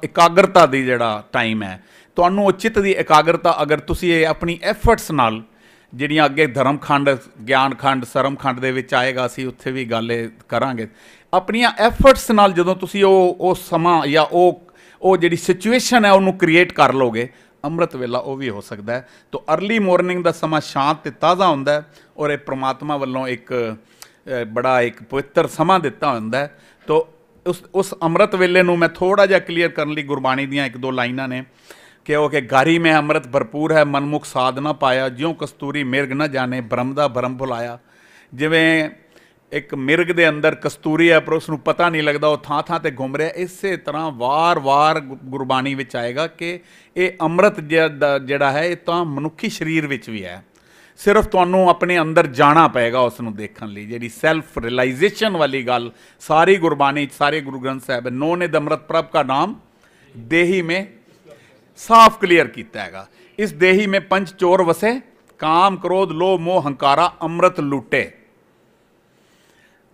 ਇਕਾਗਰਤਾ ਦੀ ਜਿਹੜਾ ਟਾਈਮ ਹੈ ਤੁਹਾਨੂੰ ਉਹ ਚਿੱਤ ਦੀ ਇਕਾਗਰਤਾ ਅਗਰ ਤੁਸੀਂ ਇਹ ਆਪਣੀ ਐਫਰਟਸ ਨਾਲ ਜਿਹੜੀਆਂ ਅੱਗੇ ਧਰਮਖੰਡ ਗਿਆਨਖੰਡ ਸਰਮਖੰਡ ਦੇ ਵਿੱਚ ਆਏਗਾ ਅਸੀਂ ਉੱਥੇ ਵੀ ਗੱਲ ਕਰਾਂਗੇ ਆਪਣੀਆਂ ਐਫਰਟਸ ਨਾਲ ਜਦੋਂ ਤੁਸੀਂ ਉਹ ਉਹ ਸਮਾਂ ਜਾਂ ਉਹ ਉਹ ਜਿਹੜੀ ਸਿਚੁਏਸ਼ਨ ਹੈ ਉਹਨੂੰ ਕ੍ਰੀਏਟ ਕਰ ਲੋਗੇ ਅੰਮ੍ਰਿਤ ਵੇਲਾ ਉਹ ਵੀ ਹੋ ਸਕਦਾ ਹੈ ਤੋਂ अर्ਲੀ ਮਾਰਨਿੰਗ ਦਾ ਸਮਾਂ ਸ਼ਾਂਤ ਤੇ ਤਾਜ਼ਾ ਹੁੰਦਾ ਔਰ ਇਹ ਪ੍ਰਮਾਤਮਾ ਵੱਲੋਂ ਇੱਕ ਬੜਾ ਇੱਕ ਪਵਿੱਤਰ ਸਮਾਂ ਦਿੱਤਾ ਹੁੰਦਾ ਹੈ ਤੋਂ ਉਸ ਉਸ ਅੰਮ੍ਰਿਤ ਵੇਲੇ ਨੂੰ ਮੈਂ ਥੋੜਾ ਜਿਹਾ ਕਲੀਅਰ ਕਰਨ ਲਈ ਗੁਰਬਾਣੀ ਦੀਆਂ ਇੱਕ ਦੋ ਲਾਈਨਾਂ ਨੇ ਉਹ ਕਿ ਗਾਰੀ ਮੈਂ ਅੰਮ੍ਰਿਤ ਭਰਪੂਰ ਹੈ ਮਨਮੁਖ ਸਾਧਨਾ ਪਾਇਆ ਜਿਉ ਕਸਤੂਰੀ ਮਿਰਗ ਨਾ ਜਾਣੇ ਬ੍ਰਹਮ ਦਾ ਬ੍ਰਹਮ ਭੁਲਾਇਆ ਜਿਵੇਂ ਇੱਕ ਮਿਰਗ ਦੇ ਅੰਦਰ ਕਸਤੂਰੀ ਹੈ ਪਰ ਉਸ ਨੂੰ ਪਤਾ ਨਹੀਂ ਲੱਗਦਾ ਉਹ ਥਾਂ ਥਾਂ ਤੇ ਘੁੰਮ ਰਿਹਾ ਇਸੇ ਤਰ੍ਹਾਂ ਵਾਰ-ਵਾਰ ਗੁਰਬਾਣੀ ਵਿੱਚ ਆਏਗਾ ਕਿ ਇਹ ਅੰਮ੍ਰਿਤ ਜਿਹੜਾ ਹੈ ਇਹ ਤਾਂ ਮਨੁੱਖੀ ਸਰੀਰ ਵਿੱਚ ਵੀ ਹੈ ਸਿਰਫ ਤੁਹਾਨੂੰ ਆਪਣੇ ਅੰਦਰ ਜਾਣਾ ਪਏਗਾ ਉਸ ਨੂੰ ਦੇਖਣ ਲਈ ਜਿਹੜੀ ਸੈਲਫ ਰਿਅਲਾਈਜੇਸ਼ਨ ਵਾਲੀ ਗੱਲ ਸਾਰੀ ਗੁਰਬਾਣੀ ਸਾਰੇ ਗੁਰੂ ਗ੍ਰੰਥ ਸਾਹਿਬ ਨੋ ਨੇ ਦਮਰਤ ਪ੍ਰਭ ਦਾ ਨਾਮ ਦੇਹੀ ਮੇ ਸਾਫ਼ ਕਲੀਅਰ ਕੀਤਾ ਹੈਗਾ ਇਸ ਦੇਹੀ ਮੇ ਪੰਜ ਚੋਰ ਵਸੇ ਕਾਮ ਕ੍ਰੋਧ ਲੋਭ ਮੋਹ ਹੰਕਾਰਾ ਅੰਮ੍ਰਿਤ ਲੁੱਟੇ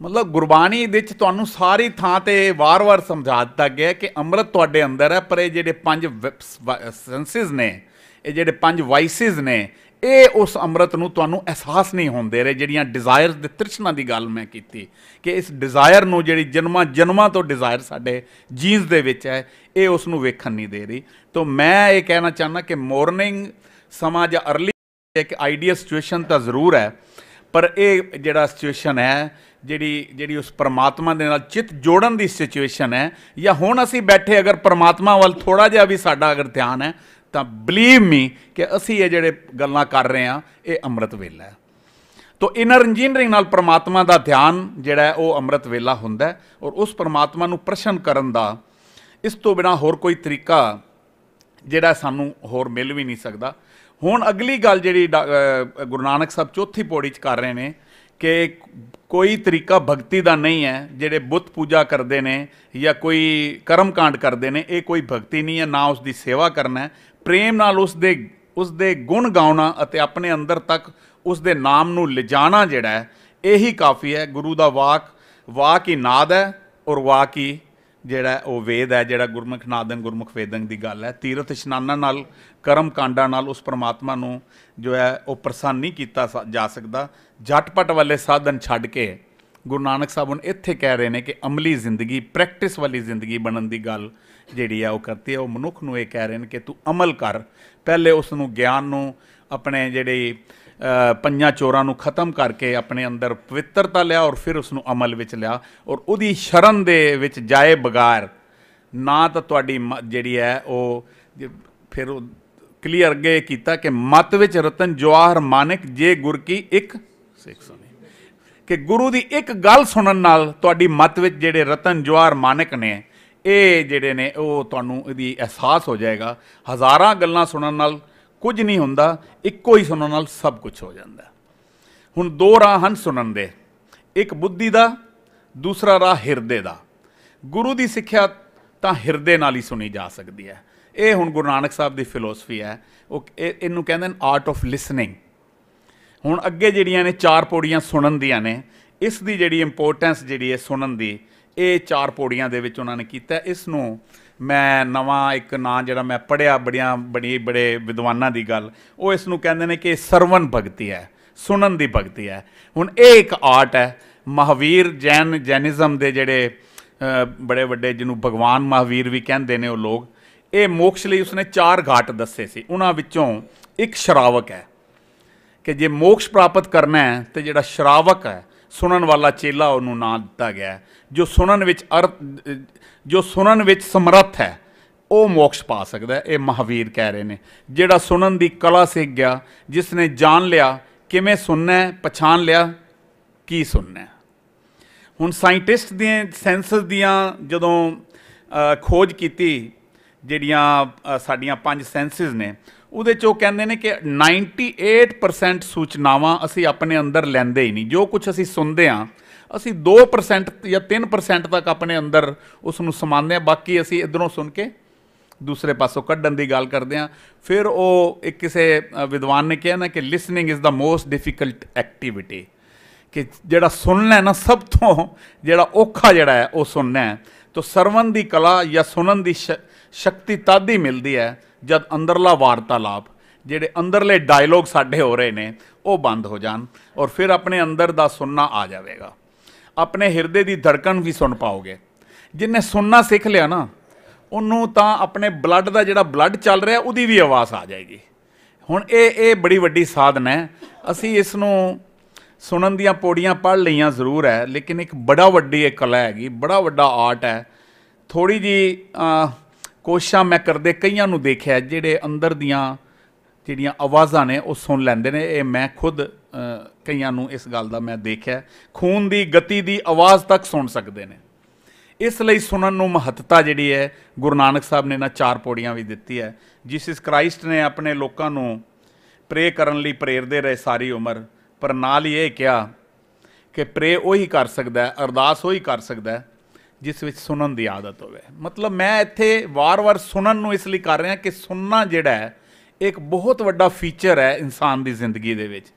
ਮਤਲਬ ਗੁਰਬਾਣੀ ਵਿੱਚ ਤੁਹਾਨੂੰ ਸਾਰੀ ਥਾਂ ਤੇ ਵਾਰ-ਵਾਰ ਸਮਝਾ ਦਿੱਤਾ ਗਿਆ ਕਿ ਅੰਮ੍ਰਿਤ ਤੁਹਾਡੇ ਅੰਦਰ ਹੈ ਪਰ ਇਹ ਜਿਹੜੇ ਪੰਜ ਸੈਂਸਸ ਨੇ ਇਹ ਜਿਹੜੇ ਪੰਜ ਵਾਈਸਸ ਨੇ ਇਹ ਉਸ ਅੰਮ੍ਰਿਤ ਨੂੰ ਤੁਹਾਨੂੰ ਅਹਿਸਾਸ ਨਹੀਂ ਹੁੰਦੇ ਰੇ ਰਹੇ ਜਿਹੜੀਆਂ ਡਿਜ਼ਾਇਰਸ ਦੇ ਤ੍ਰਿਸ਼ਨਾ ਦੀ ਗੱਲ ਮੈਂ ਕੀਤੀ ਕਿ ਇਸ ਡਿਜ਼ਾਇਰ ਨੂੰ ਜਿਹੜੀ ਜਨਮਾਂ ਜਨਮਾਂ ਤੋਂ ਡਿਜ਼ਾਇਰ ਸਾਡੇ ਜੀਨਸ ਦੇ ਵਿੱਚ ਹੈ ਇਹ ਉਸ ਨੂੰ ਵੇਖਣ ਨਹੀਂ ਦੇ ਰਹੀ ਤੋਂ ਮੈਂ ਇਹ ਕਹਿਣਾ ਚਾਹੁੰਦਾ ਕਿ ਮਾਰਨਿੰਗ ਸਮਾਂ ਜਾਂ अर्ਲੀ ਇੱਕ ਆਈਡੀਅਲ ਸਿਚੁਏਸ਼ਨ ਤਾਂ ਜ਼ਰੂਰ ਹੈ ਪਰ ਇਹ ਜਿਹੜਾ ਸਿਚੁਏਸ਼ਨ ਹੈ ਜਿਹੜੀ ਜਿਹੜੀ ਉਸ ਪਰਮਾਤਮਾ ਦੇ ਨਾਲ ਚਿੱਤ ਜੋੜਨ ਦੀ ਸਿਚੁਏਸ਼ਨ ਹੈ ਜਾਂ ਹੁਣ ਅਸੀਂ ਬੈਠੇ ਅਗਰ ਪਰਮਾਤਮਾ ਵੱਲ ਥੋੜਾ ਜਿਹਾ ਵੀ ਸਾਡਾ ਅਗਰ ਧਿਆਨ ਹੈ ਤਾਂ ਬਲੀਵ ਮੀ ਕਿ ਅਸੀਂ ਇਹ ਜਿਹੜੇ ਗੱਲਾਂ ਕਰ ਰਹੇ ਆ ਇਹ ਅੰਮ੍ਰਿਤ ਵੇਲਾ ਹੈ ਤੋ ਇਨਰ ਇੰਜੀਨੀਅਰਿੰਗ ਨਾਲ ਪ੍ਰਮਾਤਮਾ ਦਾ ਧਿਆਨ ਜਿਹੜਾ ਉਹ ਅੰਮ੍ਰਿਤ ਵੇਲਾ ਹੁੰਦਾ ਹੈ ਔਰ ਉਸ ਪ੍ਰਮਾਤਮਾ ਨੂੰ ਪ੍ਰਸ਼ਨ ਕਰਨ ਦਾ ਇਸ ਤੋਂ ਬਿਨਾ ਹੋਰ ਕੋਈ ਤਰੀਕਾ ਜਿਹੜਾ ਸਾਨੂੰ ਹੋਰ ਮਿਲ ਵੀ ਨਹੀਂ ਸਕਦਾ ਹੁਣ ਅਗਲੀ ਗੱਲ ਜਿਹੜੀ ਗੁਰੂ ਨਾਨਕ ਸਾਹਿਬ ਚੌਥੀ ਪੌੜੀ 'ਚ ਕਰ ਰਹੇ ਨੇ ਕਿ ਕੋਈ ਤਰੀਕਾ ਭਗਤੀ ਦਾ ਨਹੀਂ ਹੈ ਜਿਹੜੇ ਬੁੱਤ ਪੂਜਾ ਕਰਦੇ ਨੇ ਜਾਂ ਕੋਈ ਕਰਮ ਕਾਂਡ ਕਰਦੇ ਨੇ ਇਹ ਕੋਈ ਭਗਤੀ ਨਹੀਂ ਹੈ ਨਾ ਉਸ ਦੀ ਸੇਵਾ ਕਰਨਾ ਪ੍ਰੇਮ ਨਾਲ ਉਸ ਦੇ ਉਸ ਦੇ ਗੁਣ ਗਾਉਣਾ ਅਤੇ ਆਪਣੇ ਅੰਦਰ ਤੱਕ ਉਸ ਦੇ ਨਾਮ ਨੂੰ ਲਿਜਾਣਾ ਜਿਹੜਾ ਹੈ ਇਹੀ ਕਾਫੀ ਹੈ ਗੁਰੂ ਦਾ ਵਾਕ ਵਾਕ ਹੀ ਨਾਦ ਹੈ ਔਰ ਵਾਕ ਹੀ ਜਿਹੜਾ ਉਹ ਵੇਦ ਹੈ ਜਿਹੜਾ ਗੁਰਮੁਖ ਨਾਦਨ ਗੁਰਮੁਖ ਵੇਦਨ ਦੀ ਗੱਲ ਹੈ ਤੀਰਥ ਇਸ਼ਨਾਨਾਂ ਨਾਲ ਕਰਮ ਕਾਂਡਾਂ ਨਾਲ ਉਸ ਪ੍ਰਮਾਤਮਾ ਨੂੰ ਜੋ ਹੈ ਉਹ ਪ੍ਰਸੰਨ ਨਹੀਂ ਕੀਤਾ ਜਾ ਸਕਦਾ ਝਟਪਟ ਵਾਲੇ ਸਾਧਨ ਛੱਡ ਕੇ ਗੁਰੂ ਨਾਨਕ ਸਾਹਿਬ ਹੁਣ ਇੱਥੇ ਕਹਿ ਰਹੇ ਨੇ ਕਿ ਅਮਲੀ ਜ਼ਿੰਦਗੀ ਪ੍ਰੈਕਟਿਸ ਵਾਲੀ ਜ਼ਿੰਦਗੀ ਬਣਨ ਦੀ ਗੱਲ ਜਿਹੜੀ ਆ ਉਹ ਕਰਤੀ ਆ ਉਹ ਮਨੁੱਖ ਨੂੰ ਇਹ ਕਹਿ ਰਹੇ ਨੇ ਕਿ ਤੂੰ ਅਮਲ ਕਰ ਪਹਿਲੇ ਉਸ ਨੂੰ ਗਿਆਨ ਨੂੰ ਆਪਣੇ ਜਿਹੜੇ ਪੰਜਾਂ ਚੋਰਾਂ ਨੂੰ ਖਤਮ ਕਰਕੇ ਆਪਣੇ ਅੰਦਰ ਪਵਿੱਤਰਤਾ ਲਿਆ ਔਰ ਫਿਰ ਉਸ ਨੂੰ ਅਮਲ ਵਿੱਚ ਲਿਆ ਔਰ ਉਹਦੀ ਸ਼ਰਨ ਦੇ ਵਿੱਚ ਜਾਏ ਬਗਾਰ ਨਾ ਤਾਂ ਤੁਹਾਡੀ ਜਿਹੜੀ ਹੈ ਉਹ ਫਿਰ ਉਹ ਕਲੀਅਰ ਗਏ ਕੀਤਾ ਕਿ ਮਤ ਵਿੱਚ ਰਤਨ ਜਵਾਹਰ ਮਾਨਕ ਜੇ ਗੁਰ ਕੀ ਇੱਕ ਸਿੱਖ ਸੁਣੀ ਕਿ ਗੁਰੂ ਦੀ ਇੱਕ ਗੱਲ ਸੁਣਨ ਨਾਲ ਤੁਹਾਡੀ ਮਤ ਵਿੱਚ ਜਿਹੜੇ ਰਤਨ ਜਵਾਹਰ ਮਾਨਕ ਨੇ ਇਹ ਜਿਹੜੇ ਨੇ ਉਹ ਤੁਹਾਨੂੰ ਇਹਦੀ ਅਹਿਸਾਸ ਹੋ ਜਾਏਗਾ ਹਜ਼ਾਰਾਂ ਗੱਲਾਂ ਸੁਣਨ ਨਾਲ ਕੁਝ ਨਹੀਂ ਹੁੰਦਾ ਇੱਕੋ ਹੀ ਸੁਣਨ ਨਾਲ ਸਭ ਕੁਝ ਹੋ ਜਾਂਦਾ ਹੁਣ ਦੋ ਰਾਹ ਹਨ ਸੁਣਨ ਦੇ ਇੱਕ ਬੁੱਧੀ ਦਾ ਦੂਸਰਾ ਰਾਹ ਹਿਰਦੇ ਦਾ ਗੁਰੂ ਦੀ ਸਿੱਖਿਆ ਤਾਂ ਹਿਰਦੇ ਨਾਲ ਹੀ ਸੁਣੀ ਜਾ ਸਕਦੀ ਹੈ ਇਹ ਹੁਣ ਗੁਰੂ ਨਾਨਕ ਸਾਹਿਬ ਦੀ ਫਿਲਾਸਫੀ ਹੈ ਉਹ ਇਹਨੂੰ ਕਹਿੰਦੇ ਨੇ ਆਰਟ ਆਫ ਲਿਸਨਿੰਗ ਹੁਣ ਅੱਗੇ ਜਿਹੜੀਆਂ ਨੇ ਚਾਰ ਪੌੜੀਆਂ ਸੁਣਨ ਦੀਆਂ ਨੇ ਇਸ ਦੀ ਜਿਹੜੀ ਇੰਪੋਰਟੈਂਸ ਜਿਹੜੀ ਹੈ ਸੁਣਨ ਦੀ ਇਹ ਚਾਰ ਪੌੜੀਆਂ ਦੇ ਵਿੱਚ ਉਹਨਾਂ ਨੇ ਕੀਤਾ ਇਸ ਨੂੰ ਮੈਂ ਨਵਾਂ ਇੱਕ ਨਾਂ ਜਿਹੜਾ ਮੈਂ ਪੜਿਆ ਬੜੀਆਂ ਬੜੀ ਬੜੇ ਵਿਦਵਾਨਾਂ ਦੀ ਗੱਲ ਉਹ ਇਸ ਨੂੰ ਕਹਿੰਦੇ ਨੇ ਕਿ ਸਰਵਨ ਭਗਤੀ ਹੈ ਸੁਣਨ ਦੀ ਭਗਤੀ ਹੈ ਹੁਣ ਇਹ ਇੱਕ ਆਰਟ ਹੈ ਮਹਾਵੀਰ ਜੈਨ ਜੈਨਿਜ਼ਮ ਦੇ ਜਿਹੜੇ ਬੜੇ ਵੱਡੇ ਜਿਹਨੂੰ ਭਗਵਾਨ ਮਹਾਵੀਰ ਵੀ ਕਹਿੰਦੇ ਨੇ ਉਹ ਲੋਕ ਇਹ ਮੋਕਸ਼ ਲਈ ਉਸਨੇ ਚਾਰ ਘਾਟ ਦੱਸੇ ਸੀ ਉਹਨਾਂ ਵਿੱਚੋਂ ਇੱਕ ਸ਼ਰਾਵਕ ਹੈ ਕਿ ਜੇ ਮੋਕਸ਼ ਪ੍ਰਾਪਤ ਕਰਨਾ ਹੈ ਤੇ ਜਿਹੜਾ ਸ਼ਰਾਵਕ ਹੈ ਸੁਣਨ ਵਾਲਾ ਚੇਲਾ ਉਹਨੂੰ ਨਾਂ ਦਿੱਤਾ ਗਿਆ ਜੋ ਸੁਣਨ ਵਿੱਚ ਅਰਥ ਜੋ ਸੁਣਨ ਵਿੱਚ ਸਮਰੱਥ ਹੈ ਉਹ ਮੋਕਸ਼ ਪਾ ਸਕਦਾ ਇਹ ਮਹਾਵੀਰ ਕਹਿ ਰਹੇ ਨੇ ਜਿਹੜਾ ਸੁਣਨ ਦੀ ਕਲਾ ਸਿੱਖ ਗਿਆ ਜਿਸ ਨੇ ਜਾਣ ਲਿਆ ਕਿਵੇਂ ਸੁਣਨਾ ਹੈ ਪਛਾਣ ਲਿਆ ਕੀ ਸੁਣਨਾ ਹੁਣ ਸਾਇੰਟਿਸਟ ਦੀਆਂ ਸੈਂਸਸ ਦੀਆਂ ਜਦੋਂ ਖੋਜ ਕੀਤੀ ਜਿਹੜੀਆਂ ਸਾਡੀਆਂ ਪੰਜ ਸੈਂਸਸ ਨੇ ਉਹਦੇ ਚੋਂ ਕਹਿੰਦੇ ਨੇ ਕਿ 98% ਸੂਚਨਾਵਾਂ ਅਸੀਂ ਆਪਣੇ ਅੰਦਰ ਲੈਂਦੇ ਹੀ ਨਹੀਂ ਜੋ ਕੁਝ ਅਸੀਂ ਸੁਣਦੇ ਆ ਅਸੀਂ 2% ਜਾਂ 3% ਤੱਕ ਆਪਣੇ ਅੰਦਰ ਉਸ ਨੂੰ ਸਮਾਉਂਦੇ ਆ ਬਾਕੀ ਅਸੀਂ ਇਧਰੋਂ ਸੁਣ ਕੇ ਦੂਸਰੇ ਪਾਸੋਂ ਕੱਢਣ ਦੀ ਗੱਲ ਕਰਦੇ ਆ ਫਿਰ ਉਹ ਇੱਕ ਕਿਸੇ ਵਿਦਵਾਨ ਨੇ ਕਿਹਾ ਨਾ ਕਿ listening is the most difficult activity ਕਿ ਜਿਹੜਾ ਸੁਣਨਾ ਹੈ ਨਾ ਸਭ ਤੋਂ ਜਿਹੜਾ ਔਖਾ ਜਿਹੜਾ ਹੈ ਉਹ ਸੁਣਨਾ ਹੈ ਤਾਂ ਸਰਵਨ ਦੀ ਕਲਾ ਜਾਂ ਸੁਣਨ ਦੀ ਸ਼ਕਤੀ ਤਦ ਹੀ ਮਿਲਦੀ ਹੈ ਜਦ ਅੰਦਰਲਾ ਵਾਰਤਾਲਾਪ ਜਿਹੜੇ ਅੰਦਰਲੇ ਡਾਇਲੋਗ ਸਾਡੇ ਹੋ ਰਹੇ ਨੇ ਉਹ ਬੰਦ ਹੋ ਜਾਣ ਔਰ ਫਿਰ ਆਪਣੇ ਅੰਦਰ ਦਾ ਸੁਣਨਾ ਆ ਜਾਵੇਗਾ ਆਪਣੇ ਹਿਰਦੇ ਦੀ ਧੜਕਣ ਵੀ ਸੁਣ ਪਾਓਗੇ ਜਿੰਨੇ ਸੁਣਨਾ ਸਿੱਖ ਲਿਆ ਨਾ ਉਹਨੂੰ ਤਾਂ ਆਪਣੇ ਬਲੱਡ ਦਾ ਜਿਹੜਾ ਬਲੱਡ ਚੱਲ ਰਿਹਾ ਉਹਦੀ ਵੀ ਆਵਾਜ਼ ਆ ਜਾਏਗੀ ਹੁਣ ਇਹ ਇਹ ਬੜੀ ਵੱਡੀ ਸਾਧਨਾ ਹੈ ਅਸੀਂ ਇਸ ਨੂੰ ਸੁਣਨ ਦੀਆਂ ਪੌੜੀਆਂ ਪੜ ਲਈਆਂ ਜ਼ਰੂਰ ਹੈ ਲੇਕਿਨ ਇੱਕ ਬੜਾ ਵੱਡੀ ਇਹ ਕਲਾ ਹੈਗੀ ਬੜਾ ਵੱਡਾ ਆਰਟ ਹੈ ਥੋੜੀ ਜੀ ਕੋਸ਼ਿਸ਼ਾਂ ਮੈਂ ਕਰਦੇ ਕਈਆਂ ਨੂੰ ਦੇਖਿਆ ਜਿਹੜੇ ਅੰਦਰ ਦੀਆਂ ਜਿਹੜੀਆਂ ਆਵਾਜ਼ਾਂ ਨੇ ਉਹ ਸੁਣ ਲੈਂਦੇ ਨੇ ਇਹ ਮੈਂ ਖੁਦ ਕਈਆਂ ਨੂੰ ਇਸ ਗੱਲ ਦਾ ਮੈਂ ਦੇਖਿਆ ਖੂਨ ਦੀ ਗਤੀ ਦੀ ਆਵਾਜ਼ ਤੱਕ ਸੁਣ ਸਕਦੇ ਨੇ ਇਸ ਲਈ ਸੁਣਨ ਨੂੰ ਮਹੱਤਤਾ ਜਿਹੜੀ ਹੈ ਗੁਰੂ ਨਾਨਕ ਸਾਹਿਬ ਨੇ ਨਾ ਚਾਰ ਪੌੜੀਆਂ ਵੀ ਦਿੱਤੀ ਹੈ ਇਸ ਕ੍ਰਾਈਸਟ ਨੇ ਆਪਣੇ ਲੋਕਾਂ ਨੂੰ ਪ੍ਰੇ ਕਰਨ ਲਈ ਪ੍ਰੇਰਦੇ ਰਹੇ ساری ਉਮਰ ਪਰ ਨਾਲ ਹੀ ਇਹ ਕਿਹਾ ਕਿ ਪ੍ਰੇ ਉਹੀ ਕਰ ਸਕਦਾ ਹੈ ਅਰਦਾਸ ਉਹੀ ਕਰ ਸਕਦਾ ਹੈ ਜਿਸ ਵਿੱਚ ਸੁਣਨ ਦੀ ਆਦਤ ਹੋਵੇ ਮਤਲਬ ਮੈਂ ਇੱਥੇ ਵਾਰ-ਵਾਰ ਸੁਣਨ ਨੂੰ ਇਸ ਲਈ ਕਰ ਰਿਹਾ ਕਿ ਸੁਣਨਾ ਜਿਹੜਾ ਹੈ ਇੱਕ ਬਹੁਤ ਵੱਡਾ ਫੀਚਰ ਹੈ ਇਨਸਾਨ ਦੀ ਜ਼ਿੰਦਗੀ ਦੇ ਵਿੱਚ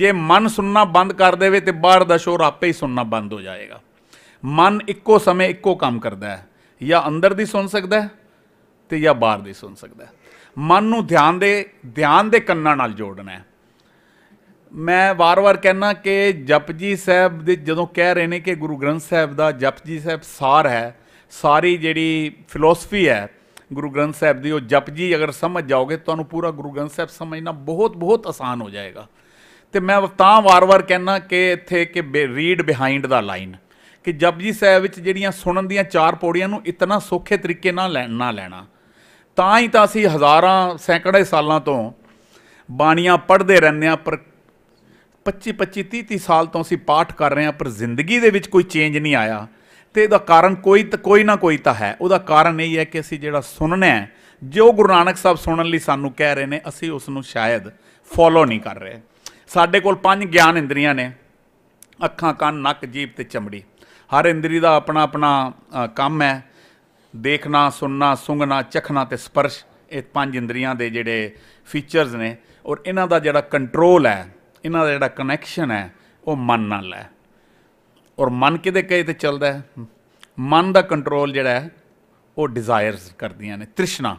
ਜੇ ਮਨ ਸੁਣਨਾ ਬੰਦ ਕਰ ਦੇਵੇ ਤੇ ਬਾਹਰ ਦਾ ਸ਼ੋਰ ਆਪੇ ਹੀ ਸੁਣਨਾ ਬੰਦ ਹੋ ਜਾਏਗਾ ਮਨ ਇੱਕੋ ਸਮੇਂ ਇੱਕੋ ਕੰਮ ਕਰਦਾ ਹੈ ਜਾਂ ਅੰਦਰ ਦੀ ਸੁਣ ਸਕਦਾ ਹੈ ਤੇ ਜਾਂ ਬਾਹਰ ਦੀ ਸੁਣ ਸਕਦਾ ਹੈ ਮਨ ਨੂੰ ਧਿਆਨ ਦੇ ਧਿਆਨ ਦੇ ਕੰਨਾਂ ਨਾਲ ਜੋੜਨਾ ਹੈ ਮੈਂ ਵਾਰ-ਵਾਰ ਕਹਿਣਾ ਕਿ ਜਪਜੀ ਸਾਹਿਬ ਦੇ ਜਦੋਂ ਕਹਿ ਰਹੇ ਨੇ ਕਿ ਗੁਰੂ ਗ੍ਰੰਥ ਸਾਹਿਬ ਦਾ ਜਪਜੀ ਸਾਹਿਬ ਸਾਰ ਹੈ ਸਾਰੀ ਜਿਹੜੀ ਫਿਲਾਸਫੀ ਹੈ ਗੁਰੂ ਗ੍ਰੰਥ ਸਾਹਿਬ ਦੀ ਉਹ ਜਪਜੀ ਅਗਰ ਸਮਝ ਜਾਓਗੇ ਤੁਹਾਨੂੰ ਪੂਰਾ ਗੁਰੂ ਗ੍ਰੰਥ ਸਾਹਿਬ ਸਮਝਣਾ ਬਹੁਤ ਬਹੁਤ ਆਸਾਨ ਹੋ ਜਾਏਗਾ ਤੇ ਮੈਂ ਤਾਂ ਵਾਰ-ਵਾਰ ਕਹਿਣਾ ਕਿ ਇੱਥੇ ਕਿ ਰੀਡ ਬਿਹਾਈਂਡ ਦਾ ਲਾਈਨ ਕਿ ਜਪਜੀ ਸਾਹਿਬ ਵਿੱਚ ਜਿਹੜੀਆਂ ਸੁਣਨ ਦੀਆਂ ਚਾਰ ਪੌੜੀਆਂ ਨੂੰ ਇਤਨਾ ਸੌਖੇ ਤਰੀਕੇ ਨਾਲ ਲੈਣਾ ਲੈਣਾ ਤਾਂ ਹੀ ਤਾਂ ਅਸੀਂ ਹਜ਼ਾਰਾਂ ਸੈਂਕੜੇ ਸਾਲਾਂ ਤੋਂ ਬਾਣੀਆਂ ਪੜ੍ਹਦੇ ਰਹਿੰਦੇ ਆ ਪਰ 25 25 30 ਸਾਲ ਤੋਂ ਅਸੀਂ ਪਾਠ ਕਰ ਰਹੇ ਹਾਂ ਪਰ ਜ਼ਿੰਦਗੀ ਦੇ ਵਿੱਚ ਕੋਈ ਚੇਂਜ ਨਹੀਂ ਆਇਆ ਤੇ ਇਹਦਾ ਕਾਰਨ ਕੋਈ ਕੋਈ ਨਾ ਕੋਈ ਤਾਂ ਹੈ ਉਹਦਾ ਕਾਰਨ ਇਹ ਹੈ ਕਿ ਅਸੀਂ ਜਿਹੜਾ ਸੁਣਨਾ ਹੈ ਜੋ ਗੁਰੂ ਨਾਨਕ ਸਾਹਿਬ ਸੁਣਨ ਲਈ ਸਾਨੂੰ ਕਹਿ ਰਹੇ ਨੇ ਅਸੀਂ ਉਸ ਨੂੰ ਸ਼ਾਇਦ ਫੋਲੋ ਨਹੀਂ ਕਰ ਰਹੇ ਸਾਡੇ ਕੋਲ ਪੰਜ ਗਿਆਨ ਇੰਦਰੀਆਂ ਨੇ ਅੱਖਾਂ ਕੰਨ ਨੱਕ ਜੀਭ ਤੇ ਚਮੜੀ ਹਰ ਇੰਦਰੀ ਦਾ ਆਪਣਾ ਆਪਣਾ ਕੰਮ ਹੈ ਦੇਖਣਾ ਸੁਣਨਾ ਸੁੰਘਣਾ ਚਖਣਾ ਤੇ ਸਪਰਸ਼ ਇਹ ਪੰਜ ਇੰਦਰੀਆਂ ਦੇ ਜਿਹੜੇ ਫੀਚਰਸ ਨੇ ਔਰ ਇਹਨਾਂ ਦਾ ਜਿਹੜਾ ਕੰਟਰੋਲ ਹੈ ਇਹਨਾਂ ਦਾ ਜਿਹੜਾ ਕਨੈਕਸ਼ਨ ਹੈ ਉਹ ਮਨ ਨਾਲ ਹੈ ਔਰ ਮਨ ਕਿਦੇ ਕਹੇ ਤੇ ਚੱਲਦਾ ਹੈ ਮਨ ਦਾ ਕੰਟਰੋਲ ਜਿਹੜਾ ਹੈ ਉਹ ਡਿਜ਼ਾਇਰਸ ਕਰਦੀਆਂ ਨੇ ਤ੍ਰਿਸ਼ਨਾ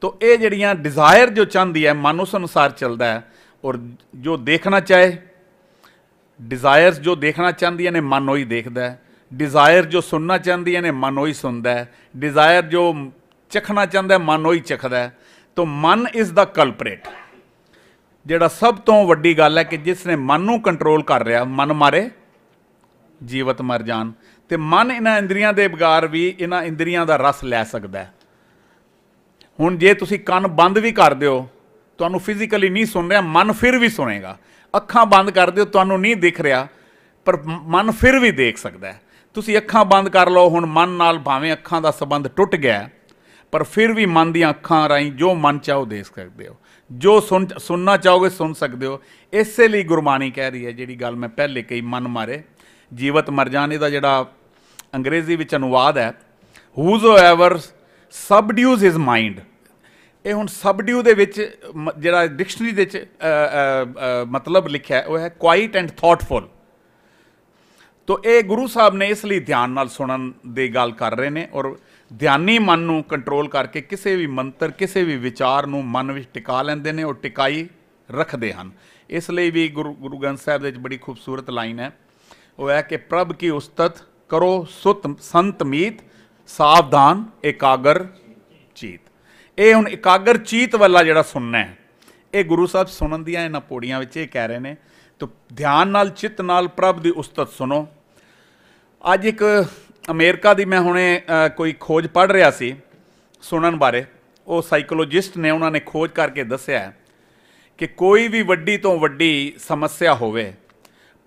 ਤੋਂ ਇਹ ਜਿਹੜੀਆਂ ਡਿਜ਼ਾਇਰ ਜੋ ਚਾਹੁੰਦੀ ਹੈ ਮਨ ਉਸ ਅਨੁਸਾਰ ਚੱਲਦਾ ਹੈ ਔਰ ਜੋ ਦੇਖਣਾ ਚਾਹੇ ਡਿਜ਼ਾਇਰਸ ਜੋ ਦੇਖਣਾ ਚਾਹੁੰਦੀਆਂ ਨੇ ਮਨ ਉਹੀ ਦੇਖਦਾ ਹੈ ਡਿਜ਼ਾਇਰ ਜੋ ਸੁਣਨਾ ਚਾਹੁੰਦੀਆਂ ਨੇ ਮਨ ਉਹੀ ਸੁਣਦਾ ਹੈ ਡਿਜ਼ਾਇਰ ਜੋ ਚਖਣਾ ਚਾਹੁੰਦਾ ਮਨ ਉਹੀ ਚਖਦਾ ਹੈ ਤੋਂ ਮਨ ਇਜ਼ ਦਾ ਕਲਪਰੇਟ ਜਿਹੜਾ ਸਭ ਤੋਂ ਵੱਡੀ ਗੱਲ ਹੈ ਕਿ ਜਿਸ ਨੇ ਮਨ ਨੂੰ ਕੰਟਰੋਲ ਕਰ ਰਿਹਾ ਮਨ ਮਾਰੇ ਜੀਵਤ ਮਰ ਜਾਣ ਤੇ ਮਨ ਇਹਨਾਂ ਇੰਦਰੀਆਂ ਦੇ ਬਗਾਰ ਵੀ ਇਹਨਾਂ ਇੰਦਰੀਆਂ ਦਾ ਰਸ ਲੈ ਸਕਦਾ ਹੈ ਹੁਣ ਜੇ ਤੁਸੀਂ ਕੰਨ ਬੰਦ ਵੀ ਕਰ ਦਿਓ ਤੁਹਾਨੂੰ ਫਿਜ਼ੀਕਲੀ ਨਹੀਂ ਸੁਣ ਰਿਹਾ ਮਨ ਫਿਰ ਵੀ ਸੁਣੇਗਾ ਅੱਖਾਂ ਬੰਦ ਕਰ ਦਿਓ ਤੁਹਾਨੂੰ ਨਹੀਂ ਦਿਖ ਰਿਹਾ ਪਰ ਮਨ ਫਿਰ ਵੀ ਦੇਖ ਸਕਦਾ ਹੈ ਤੁਸੀਂ ਅੱਖਾਂ ਬੰਦ ਕਰ ਲਓ ਹੁਣ ਮਨ ਨਾਲ ਭਾਵੇਂ ਅੱਖਾਂ ਦਾ ਸਬੰਧ ਟੁੱਟ ਗਿਆ ਪਰ ਫਿਰ ਵੀ ਮਨ ਦੀਆਂ ਅੱਖਾਂ ਰਾਈ ਜੋ ਮਨ ਚਾਹੋ ਦੇਖ ਸਕਦੇ ਹੋ ਜੋ ਸੁਣ ਸੁਣਨਾ ਚਾਹੋਗੇ ਸੁਣ ਸਕਦੇ ਹੋ ਇਸੇ ਲਈ ਗੁਰਬਾਣੀ ਕਹਿ ਰਹੀ ਹੈ ਜਿਹੜੀ ਗੱਲ ਮੈਂ ਪਹਿਲੇ ਕਹੀ ਮਨ ਮਾਰੇ ਜੀਵਤ ਮਰ ਜਾਣੇ ਦਾ ਜਿਹੜਾ ਅੰਗਰੇਜ਼ੀ ਵਿੱਚ ਅਨੁਵਾਦ ਹੈ ਹੂਜ਼ੋਐਵਰ ਸਬਡਿਊਸ ਹਿਸ ਮਾਈਂਡ ਇਹ ਹੁਣ ਸਬਡਿਊ ਦੇ ਵਿੱਚ ਜਿਹੜਾ ਡਿਕਸ਼ਨਰੀ ਦੇ ਵਿੱਚ ਮਤਲਬ ਲਿਖਿਆ ਉਹ ਹੈ ਕੁਆਇਟ ਐਂਡ ਥੌਟਫੁਲ ਤੋਂ ਇਹ ਗੁਰੂ ਸਾਹਿਬ ਨੇ ਇਸ ਲਈ ਧਿਆਨ ਨਾਲ ਸੁਣਨ ਦੀ ਗੱਲ ਕਰ ਰਹੇ ਨੇ ਔਰ ਧਿਆਨੀ ਮਨ ਨੂੰ ਕੰਟਰੋਲ ਕਰਕੇ ਕਿਸੇ ਵੀ ਮੰਤਰ ਕਿਸੇ ਵੀ ਵਿਚਾਰ ਨੂੰ ਮਨ ਵਿੱਚ ਟਿਕਾ ਲੈਂਦੇ ਨੇ ਉਹ ਟਿਕਾਈ ਰੱਖਦੇ ਹਨ ਇਸ ਲਈ ਵੀ ਗੁਰੂ ਗ੍ਰੰਥ ਸਾਹਿਬ ਦੇ ਵਿੱਚ ਬੜੀ ਖੂਬਸੂਰਤ ਲਾਈਨ ਹੈ ਉਹ ਹੈ ਕਿ ਪ੍ਰਭ ਕੀ ਉਸਤਤ ਕਰੋ ਸੁਤ ਸੰਤ ਮੀਤ ਸਾਵਧਾਨ ਇਕਾਗਰ ਚੀਤ ਇਹ ਹੁਣ ਇਕਾਗਰ ਚੀਤ ਵਾਲਾ ਜਿਹੜਾ ਸੁਣਨਾ ਹੈ ਇਹ ਗੁਰੂ ਸਾਹਿਬ ਸੁਣਨ ਦੀਆਂ ਇਹਨਾਂ ਪੌੜੀਆਂ ਵਿੱਚ ਇਹ ਕਹਿ ਰਹੇ ਨੇ ਤੋ ਧਿਆਨ ਨਾਲ ਚਿੱਤ ਨਾਲ ਪ੍ਰਭ ਦੀ ਉਸਤਤ ਸੁਣੋ ਅੱਜ ਇੱਕ ਅਮਰੀਕਾ ਦੀ ਮੈਂ ਹੁਣੇ ਕੋਈ ਖੋਜ ਪੜ੍ਹ ਰਿਹਾ ਸੀ ਸੁਣਨ ਬਾਰੇ ਉਹ ਸਾਈਕੋਲੋਜਿਸਟ ਨੇ ਉਹਨਾਂ ਨੇ ਖੋਜ ਕਰਕੇ ਦੱਸਿਆ ਕਿ ਕੋਈ ਵੀ ਵੱਡੀ ਤੋਂ ਵੱਡੀ ਸਮੱਸਿਆ ਹੋਵੇ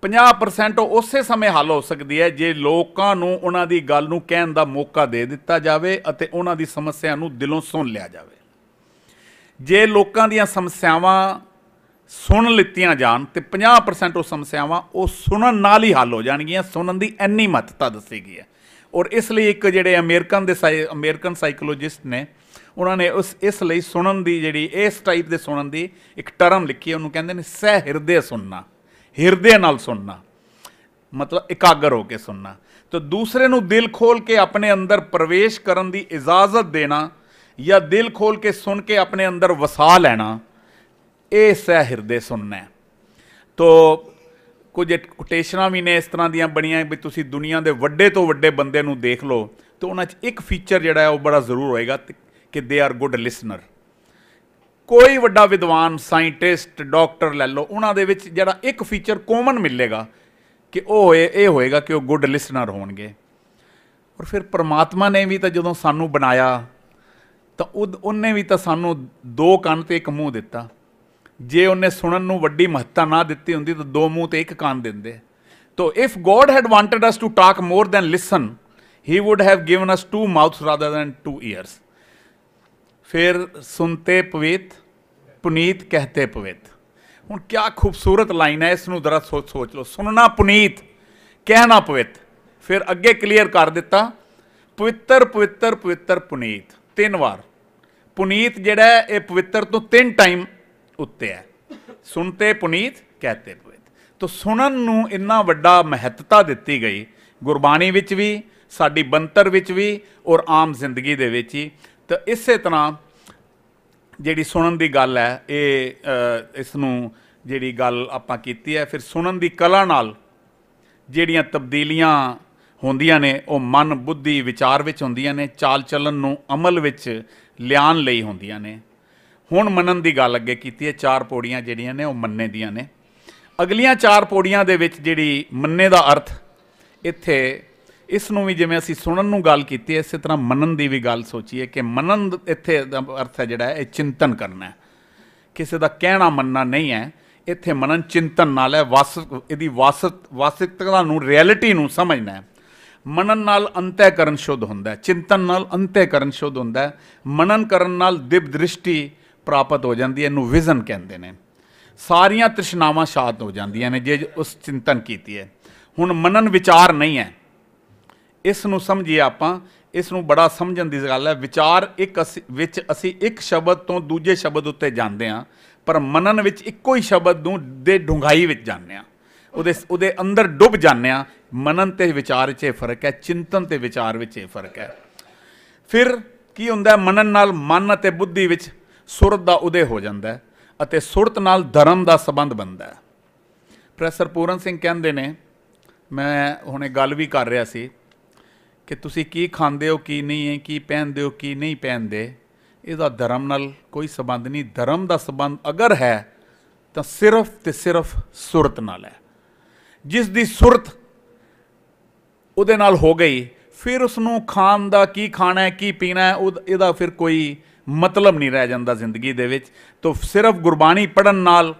50% ਉਸੇ ਸਮੇਂ ਹੱਲ ਹੋ ਸਕਦੀ ਹੈ ਜੇ ਲੋਕਾਂ ਨੂੰ ਉਹਨਾਂ ਦੀ ਗੱਲ ਨੂੰ ਕਹਿਣ ਦਾ ਮੌਕਾ ਦੇ ਦਿੱਤਾ ਜਾਵੇ ਅਤੇ ਉਹਨਾਂ ਦੀ ਸਮੱਸਿਆ ਨੂੰ ਦਿਲੋਂ ਸੁਣ ਲਿਆ ਜਾਵੇ ਜੇ ਲੋਕਾਂ ਦੀਆਂ ਸਮੱਸਿਆਵਾਂ ਸੁਣ ਲਿੱਤੀਆਂ ਜਾਣ ਤੇ 50% ਉਹ ਸਮੱਸਿਆਵਾਂ ਉਹ ਸੁਣਨ ਨਾਲ ਹੀ ਹੱਲ ਹੋ ਜਾਣਗੀਆਂ ਸੁਣਨ ਦੀ ਇੰਨੀ ਮਹੱਤਤਾ ਦੱਸੀ ਗਈ ਹੈ ਔਰ ਇਸ ਲਈ ਇੱਕ ਜਿਹੜੇ ਅਮਰੀਕਨ ਦੇ ਅਮਰੀਕਨ ਸਾਈਕੋਲੋਜਿਸਟ ਨੇ ਉਹਨਾਂ ਨੇ ਉਸ ਇਸ ਲਈ ਸੁਣਨ ਦੀ ਜਿਹੜੀ ਇਸ ਟਾਈਪ ਦੇ ਸੁਣਨ ਦੀ ਇੱਕ ਟਰਮ ਲਿਖੀ ਉਹਨੂੰ ਕਹਿੰਦੇ ਨੇ ਸਹਿ ਹਿਰਦੇ ਸੁਣਨਾ ਹਿਰਦੇ ਨਾਲ ਸੁਣਨਾ ਮਤਲਬ ਇਕਾਗਰ ਹੋ ਕੇ ਸੁਣਨਾ ਤਾਂ ਦੂਸਰੇ ਨੂੰ ਦਿਲ ਖੋਲ ਕੇ ਆਪਣੇ ਅੰਦਰ ਪ੍ਰਵੇਸ਼ ਕਰਨ ਦੀ ਇਜਾਜ਼ਤ ਦੇਣਾ ਜਾਂ ਦਿਲ ਖੋਲ ਕੇ ਸੁਣ ਕੇ ਆਪਣੇ ਅੰਦਰ ਵਸਾ ਲੈਣਾ ਇਹ ਸਹਿ ਹਿਰਦੇ ਸੁਣਨਾ ਹੈ ਤੋ ਕੁਝ ਕੋਟੇਸ਼ਨਾਂ ਵੀ ਨੇ ਇਸ ਤਰ੍ਹਾਂ ਦੀਆਂ ਬਣੀਆਂ ਵੀ ਤੁਸੀਂ ਦੁਨੀਆ ਦੇ ਵੱਡੇ ਤੋਂ ਵੱਡੇ ਬੰਦੇ ਨੂੰ ਦੇਖ ਲਓ ਤੇ ਉਹਨਾਂ 'ਚ ਇੱਕ ਫੀਚਰ ਜਿਹੜਾ ਹੈ ਉਹ ਬੜਾ ਜ਼ਰੂਰ ਹੋਏਗਾ ਕਿ ਦੇ ਆਰ ਗੁੱਡ ਲਿਸਨਰ ਕੋਈ ਵੱਡਾ ਵਿਦਵਾਨ ਸਾਇੰਟਿਸਟ ਡਾਕਟਰ ਲੈ ਲਓ ਉਹਨਾਂ ਦੇ ਵਿੱਚ ਜਿਹੜਾ ਇੱਕ ਫੀਚਰ ਕਾਮਨ ਮਿਲੇਗਾ ਕਿ ਉਹ ਇਹ ਹੋਏਗਾ ਕਿ ਉਹ ਗੁੱਡ ਲਿਸਨਰ ਹੋਣਗੇ ਔਰ ਫਿਰ ਪ੍ਰਮਾਤਮਾ ਨੇ ਵੀ ਤਾਂ ਜਦੋਂ ਸਾਨੂੰ ਬਣਾਇਆ ਤਾਂ ਉਹਨੇ ਵੀ ਤਾਂ ਸਾਨੂੰ ਦੋ ਕੰਨ ਤੇ ਇੱਕ ਮੂੰਹ ਦਿੱਤਾ ਜੇ ਉਹਨੇ ਸੁਣਨ ਨੂੰ ਵੱਡੀ ਮਹੱਤਤਾ ਨਾ ਦਿੱਤੀ ਹੁੰਦੀ ਤਾਂ ਦੋ ਮੂੰਹ ਤੇ ਇੱਕ ਕੰਨ ਦਿੰਦੇ ਤੋ if God had wanted us to talk more than listen he would have given us two mouths rather than two ears ਫਿਰ ਸੁਨਤੇ ਪਵਿੱਤ ਪੁਨੀਤ ਕਹਤੇ ਪਵਿੱਤ ਹੁਣ ਕੀ ਖੂਬਸੂਰਤ ਲਾਈਨ ਹੈ ਇਸ ਨੂੰ ਜ਼ਰਾ ਸੋਚ ਸੋਚ ਲਓ ਸੁਣਨਾ ਪੁਨੀਤ ਕਹਿਣਾ ਪਵਿੱਤ ਫਿਰ ਅੱਗੇ ਕਲੀਅਰ ਕਰ ਦਿੱਤਾ ਪਵਿੱਤਰ ਪਵਿੱਤਰ ਪਵਿੱਤਰ ਪੁਨੀਤ ਤਿੰਨ ਵਾਰ ਪੁਨੀਤ ਜਿਹੜਾ ਇਹ ਪਵਿੱਤਰ ਤੋਂ ਤਿੰਨ ਟਾਈਮ ਉੱਤੇ ਹੈ ਸੁਣਤੇ ਪੁਨੀਤ ਕਹਤੇ ਪਵਿੱਤ ਤੋ ਸੁਣਨ ਨੂੰ ਇੰਨਾ ਵੱਡਾ ਮਹੱਤਤਾ ਦਿੱਤੀ ਗਈ ਗੁਰਬਾਣੀ ਵਿੱਚ ਵੀ ਸਾਡੀ ਬੰਤਰ ਵਿੱਚ ਵੀ ਔਰ ਆਮ ਜ਼ਿੰਦਗੀ ਦੇ ਵਿੱਚ ਹੀ ਤਾਂ ਇਸੇ ਤਰ੍ਹਾਂ ਜਿਹੜੀ ਸੁਣਨ ਦੀ ਗੱਲ ਹੈ ਇਹ ਇਸ ਨੂੰ ਜਿਹੜੀ ਗੱਲ ਆਪਾਂ ਕੀਤੀ ਹੈ ਫਿਰ ਸੁਣਨ ਦੀ ਕਲਾ ਨਾਲ ਜਿਹੜੀਆਂ ਤਬਦੀਲੀਆਂ ਹੁੰਦੀਆਂ ਨੇ ਉਹ ਮਨ ਬੁੱਧੀ ਵਿਚਾਰ ਵਿੱਚ ਹੁੰਦੀਆਂ ਨੇ ਚਾਲ ਚੱਲਣ ਨੂੰ ਅਮਲ ਵਿੱਚ ਲਿਆਉਣ ਲਈ ਹੁੰਦੀਆਂ ਨੇ ਹੁਣ ਮੰਨਣ ਦੀ ਗੱਲ ਅੱਗੇ ਕੀਤੀ ਹੈ ਚਾਰ ਪੌੜੀਆਂ ਜਿਹੜੀਆਂ ਨੇ ਉਹ ਮੰਨੇ ਦੀਆਂ ਨੇ ਅਗਲੀਆਂ ਚਾਰ ਪੌੜੀਆਂ ਦੇ ਵਿੱਚ ਜਿਹੜੀ ਮੰਨੇ ਦਾ ਅਰਥ ਇੱਥੇ ਇਸ ਨੂੰ ਵੀ ਜਿਵੇਂ ਅਸੀਂ ਸੁਣਨ ਨੂੰ ਗੱਲ ਕੀਤੀ ਹੈ ਇਸੇ ਤਰ੍ਹਾਂ ਮੰਨਣ ਦੀ ਵੀ ਗੱਲ ਸੋਚੀਏ ਕਿ ਮੰਨਨ ਇੱਥੇ ਦਾ ਅਰਥ ਹੈ ਜਿਹੜਾ ਇਹ ਚਿੰਤਨ ਕਰਨਾ ਹੈ ਕਿਸੇ ਦਾ ਕਹਿਣਾ ਮੰਨਣਾ ਨਹੀਂ ਹੈ ਇੱਥੇ ਮਨਨ ਚਿੰਤਨ ਨਾਲ ਹੈ ਵਾਸ ਇਹਦੀ ਵਾਸਤ ਵਾਸਤਵਤਾ ਨੂੰ ਰਿਐਲਿਟੀ ਨੂੰ ਸਮਝਣਾ ਹੈ ਮਨਨ ਨਾਲ ਅੰਤਿਆਕਰਨ ਸ਼ੁੱਧ ਹੁੰਦਾ ਹੈ ਚਿੰਤਨ ਨਾਲ ਅੰਤਿਆਕਰਨ ਸ਼ੁੱਧ ਹੁੰਦਾ ਹੈ ਮਨਨ ਕਰਨ ਨਾਲ ਦਿਵ ਦ੍ਰਿਸ਼ਟੀ ਪ੍ਰਾਪਤ ਹੋ ਜਾਂਦੀ ਹੈ ਇਹਨੂੰ ਵਿਜ਼ਨ ਕਹਿੰਦੇ ਨੇ ਸਾਰੀਆਂ ਤ੍ਰਿਸ਼ਨਾਵਾਂ ਸ਼ਾਂਤ ਹੋ ਜਾਂਦੀਆਂ ਨੇ ਜੇ ਉਸ ਚਿੰਤਨ ਕੀਤੀ ਹੈ ਹੁਣ ਮਨਨ ਵਿਚਾਰ ਨਹੀਂ ਹੈ ਇਸ ਨੂੰ ਸਮਝੀਏ ਆਪਾਂ ਇਸ ਨੂੰ ਬੜਾ ਸਮਝਣ ਦੀ ਗੱਲ ਹੈ ਵਿਚਾਰ ਇੱਕ ਵਿੱਚ ਅਸੀਂ ਇੱਕ ਸ਼ਬਦ ਤੋਂ ਦੂਜੇ ਸ਼ਬਦ ਉੱਤੇ ਜਾਂਦੇ ਆ ਪਰ ਮਨਨ ਵਿੱਚ ਇੱਕੋ ਹੀ ਸ਼ਬਦ ਨੂੰ ਦੇ ਡੁੰਗਾਈ ਵਿੱਚ ਜਾਂਦੇ ਆ ਉਹਦੇ ਉਹਦੇ ਅੰਦਰ ਡੁੱਬ ਜਾਂਦੇ ਆ ਮਨਨ ਤੇ ਵਿਚਾਰ 'ਚ ਇਹ ਫਰਕ ਹੈ ਚਿੰਤਨ ਤੇ ਵਿਚਾਰ ਵਿੱਚ ਇਹ ਫਰਕ ਹੈ ਫਿਰ ਕੀ ਹੁੰਦਾ ਮਨਨ ਨਾਲ ਮਨ ਅਤੇ ਬੁੱਧੀ ਵਿੱਚ ਸੁਰਤ ਦਾ ਉਦੇ ਹੋ ਜਾਂਦਾ ਹੈ ਅਤੇ ਸੁਰਤ ਨਾਲ ਧਰਮ ਦਾ ਸਬੰਧ ਬਣਦਾ ਹੈ ਪ੍ਰੋਫੈਸਰ ਪੂਰਨ ਸਿੰਘ ਕਹਿੰਦੇ ਨੇ ਮੈਂ ਹੁਣੇ ਗੱਲ ਵੀ ਕਰ ਰਿਹਾ ਸੀ ਕਿ ਤੁਸੀਂ ਕੀ ਖਾਂਦੇ ਹੋ ਕੀ ਨਹੀਂ ਹੈ ਕੀ ਪਹਿਨਦੇ ਹੋ ਕੀ ਨਹੀਂ ਪਹਿਨਦੇ ਇਹਦਾ ਧਰਮ ਨਾਲ ਕੋਈ ਸਬੰਧ ਨਹੀਂ ਧਰਮ ਦਾ ਸਬੰਧ ਅਗਰ ਹੈ ਤਾਂ ਸਿਰਫ ਤੇ ਸਿਰਫ ਸੁਰਤ ਨਾਲ ਹੈ ਜਿਸ ਦੀ ਸੁਰਤ ਉਹਦੇ ਨਾਲ ਹੋ ਗਈ ਫਿਰ ਉਸ ਨੂੰ ਖਾਣ ਦਾ ਕੀ ਖਾਣਾ ਹੈ ਕੀ ਪੀਣਾ ਹੈ ਇਹਦਾ ਫਿਰ ਕੋਈ ਮਤਲਬ ਨਹੀਂ ਰਹਿ ਜਾਂਦਾ ਜ਼ਿੰਦਗੀ ਦੇ ਵਿੱਚ ਤੋਂ ਸਿਰਫ ਗੁਰਬਾਣੀ ਪੜਨ ਨਾਲ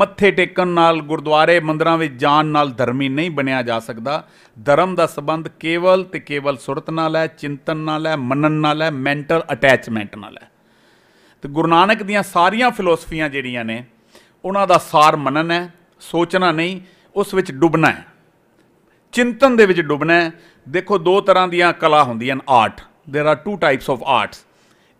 ਮੱਥੇ ਟੇਕਣ ਨਾਲ ਗੁਰਦੁਆਰੇ ਮੰਦਰਾਂ ਵਿੱਚ ਜਾਣ ਨਾਲ ਧਰਮੀ ਨਹੀਂ ਬਣਿਆ ਜਾ ਸਕਦਾ ਧਰਮ ਦਾ ਸਬੰਧ ਕੇਵਲ ਤੇ ਕੇਵਲ ਸੁਰਤ ਨਾਲ ਹੈ ਚਿੰਤਨ ਨਾਲ ਹੈ ਮੰਨਣ ਨਾਲ ਹੈ ਮੈਂਟਲ ਅਟੈਚਮੈਂਟ ਨਾਲ ਹੈ ਤੇ ਗੁਰੂ ਨਾਨਕ ਦੀਆਂ ਸਾਰੀਆਂ ਫਿਲਾਸਫੀਆਂ ਜਿਹੜੀਆਂ ਨੇ ਉਹਨਾਂ ਦਾ ਸਾਰ ਮੰਨਣ ਹੈ ਸੋਚਣਾ ਨਹੀਂ ਉਸ ਵਿੱਚ ਡੁੱਬਣਾ ਹੈ ਚਿੰਤਨ ਦੇ ਵਿੱਚ ਡੁੱਬਣਾ ਹੈ ਦੇਖੋ ਦੋ ਤਰ੍ਹਾਂ ਦੀਆਂ ਕਲਾ ਹੁੰਦੀਆਂ ਨੇ art there are two types of arts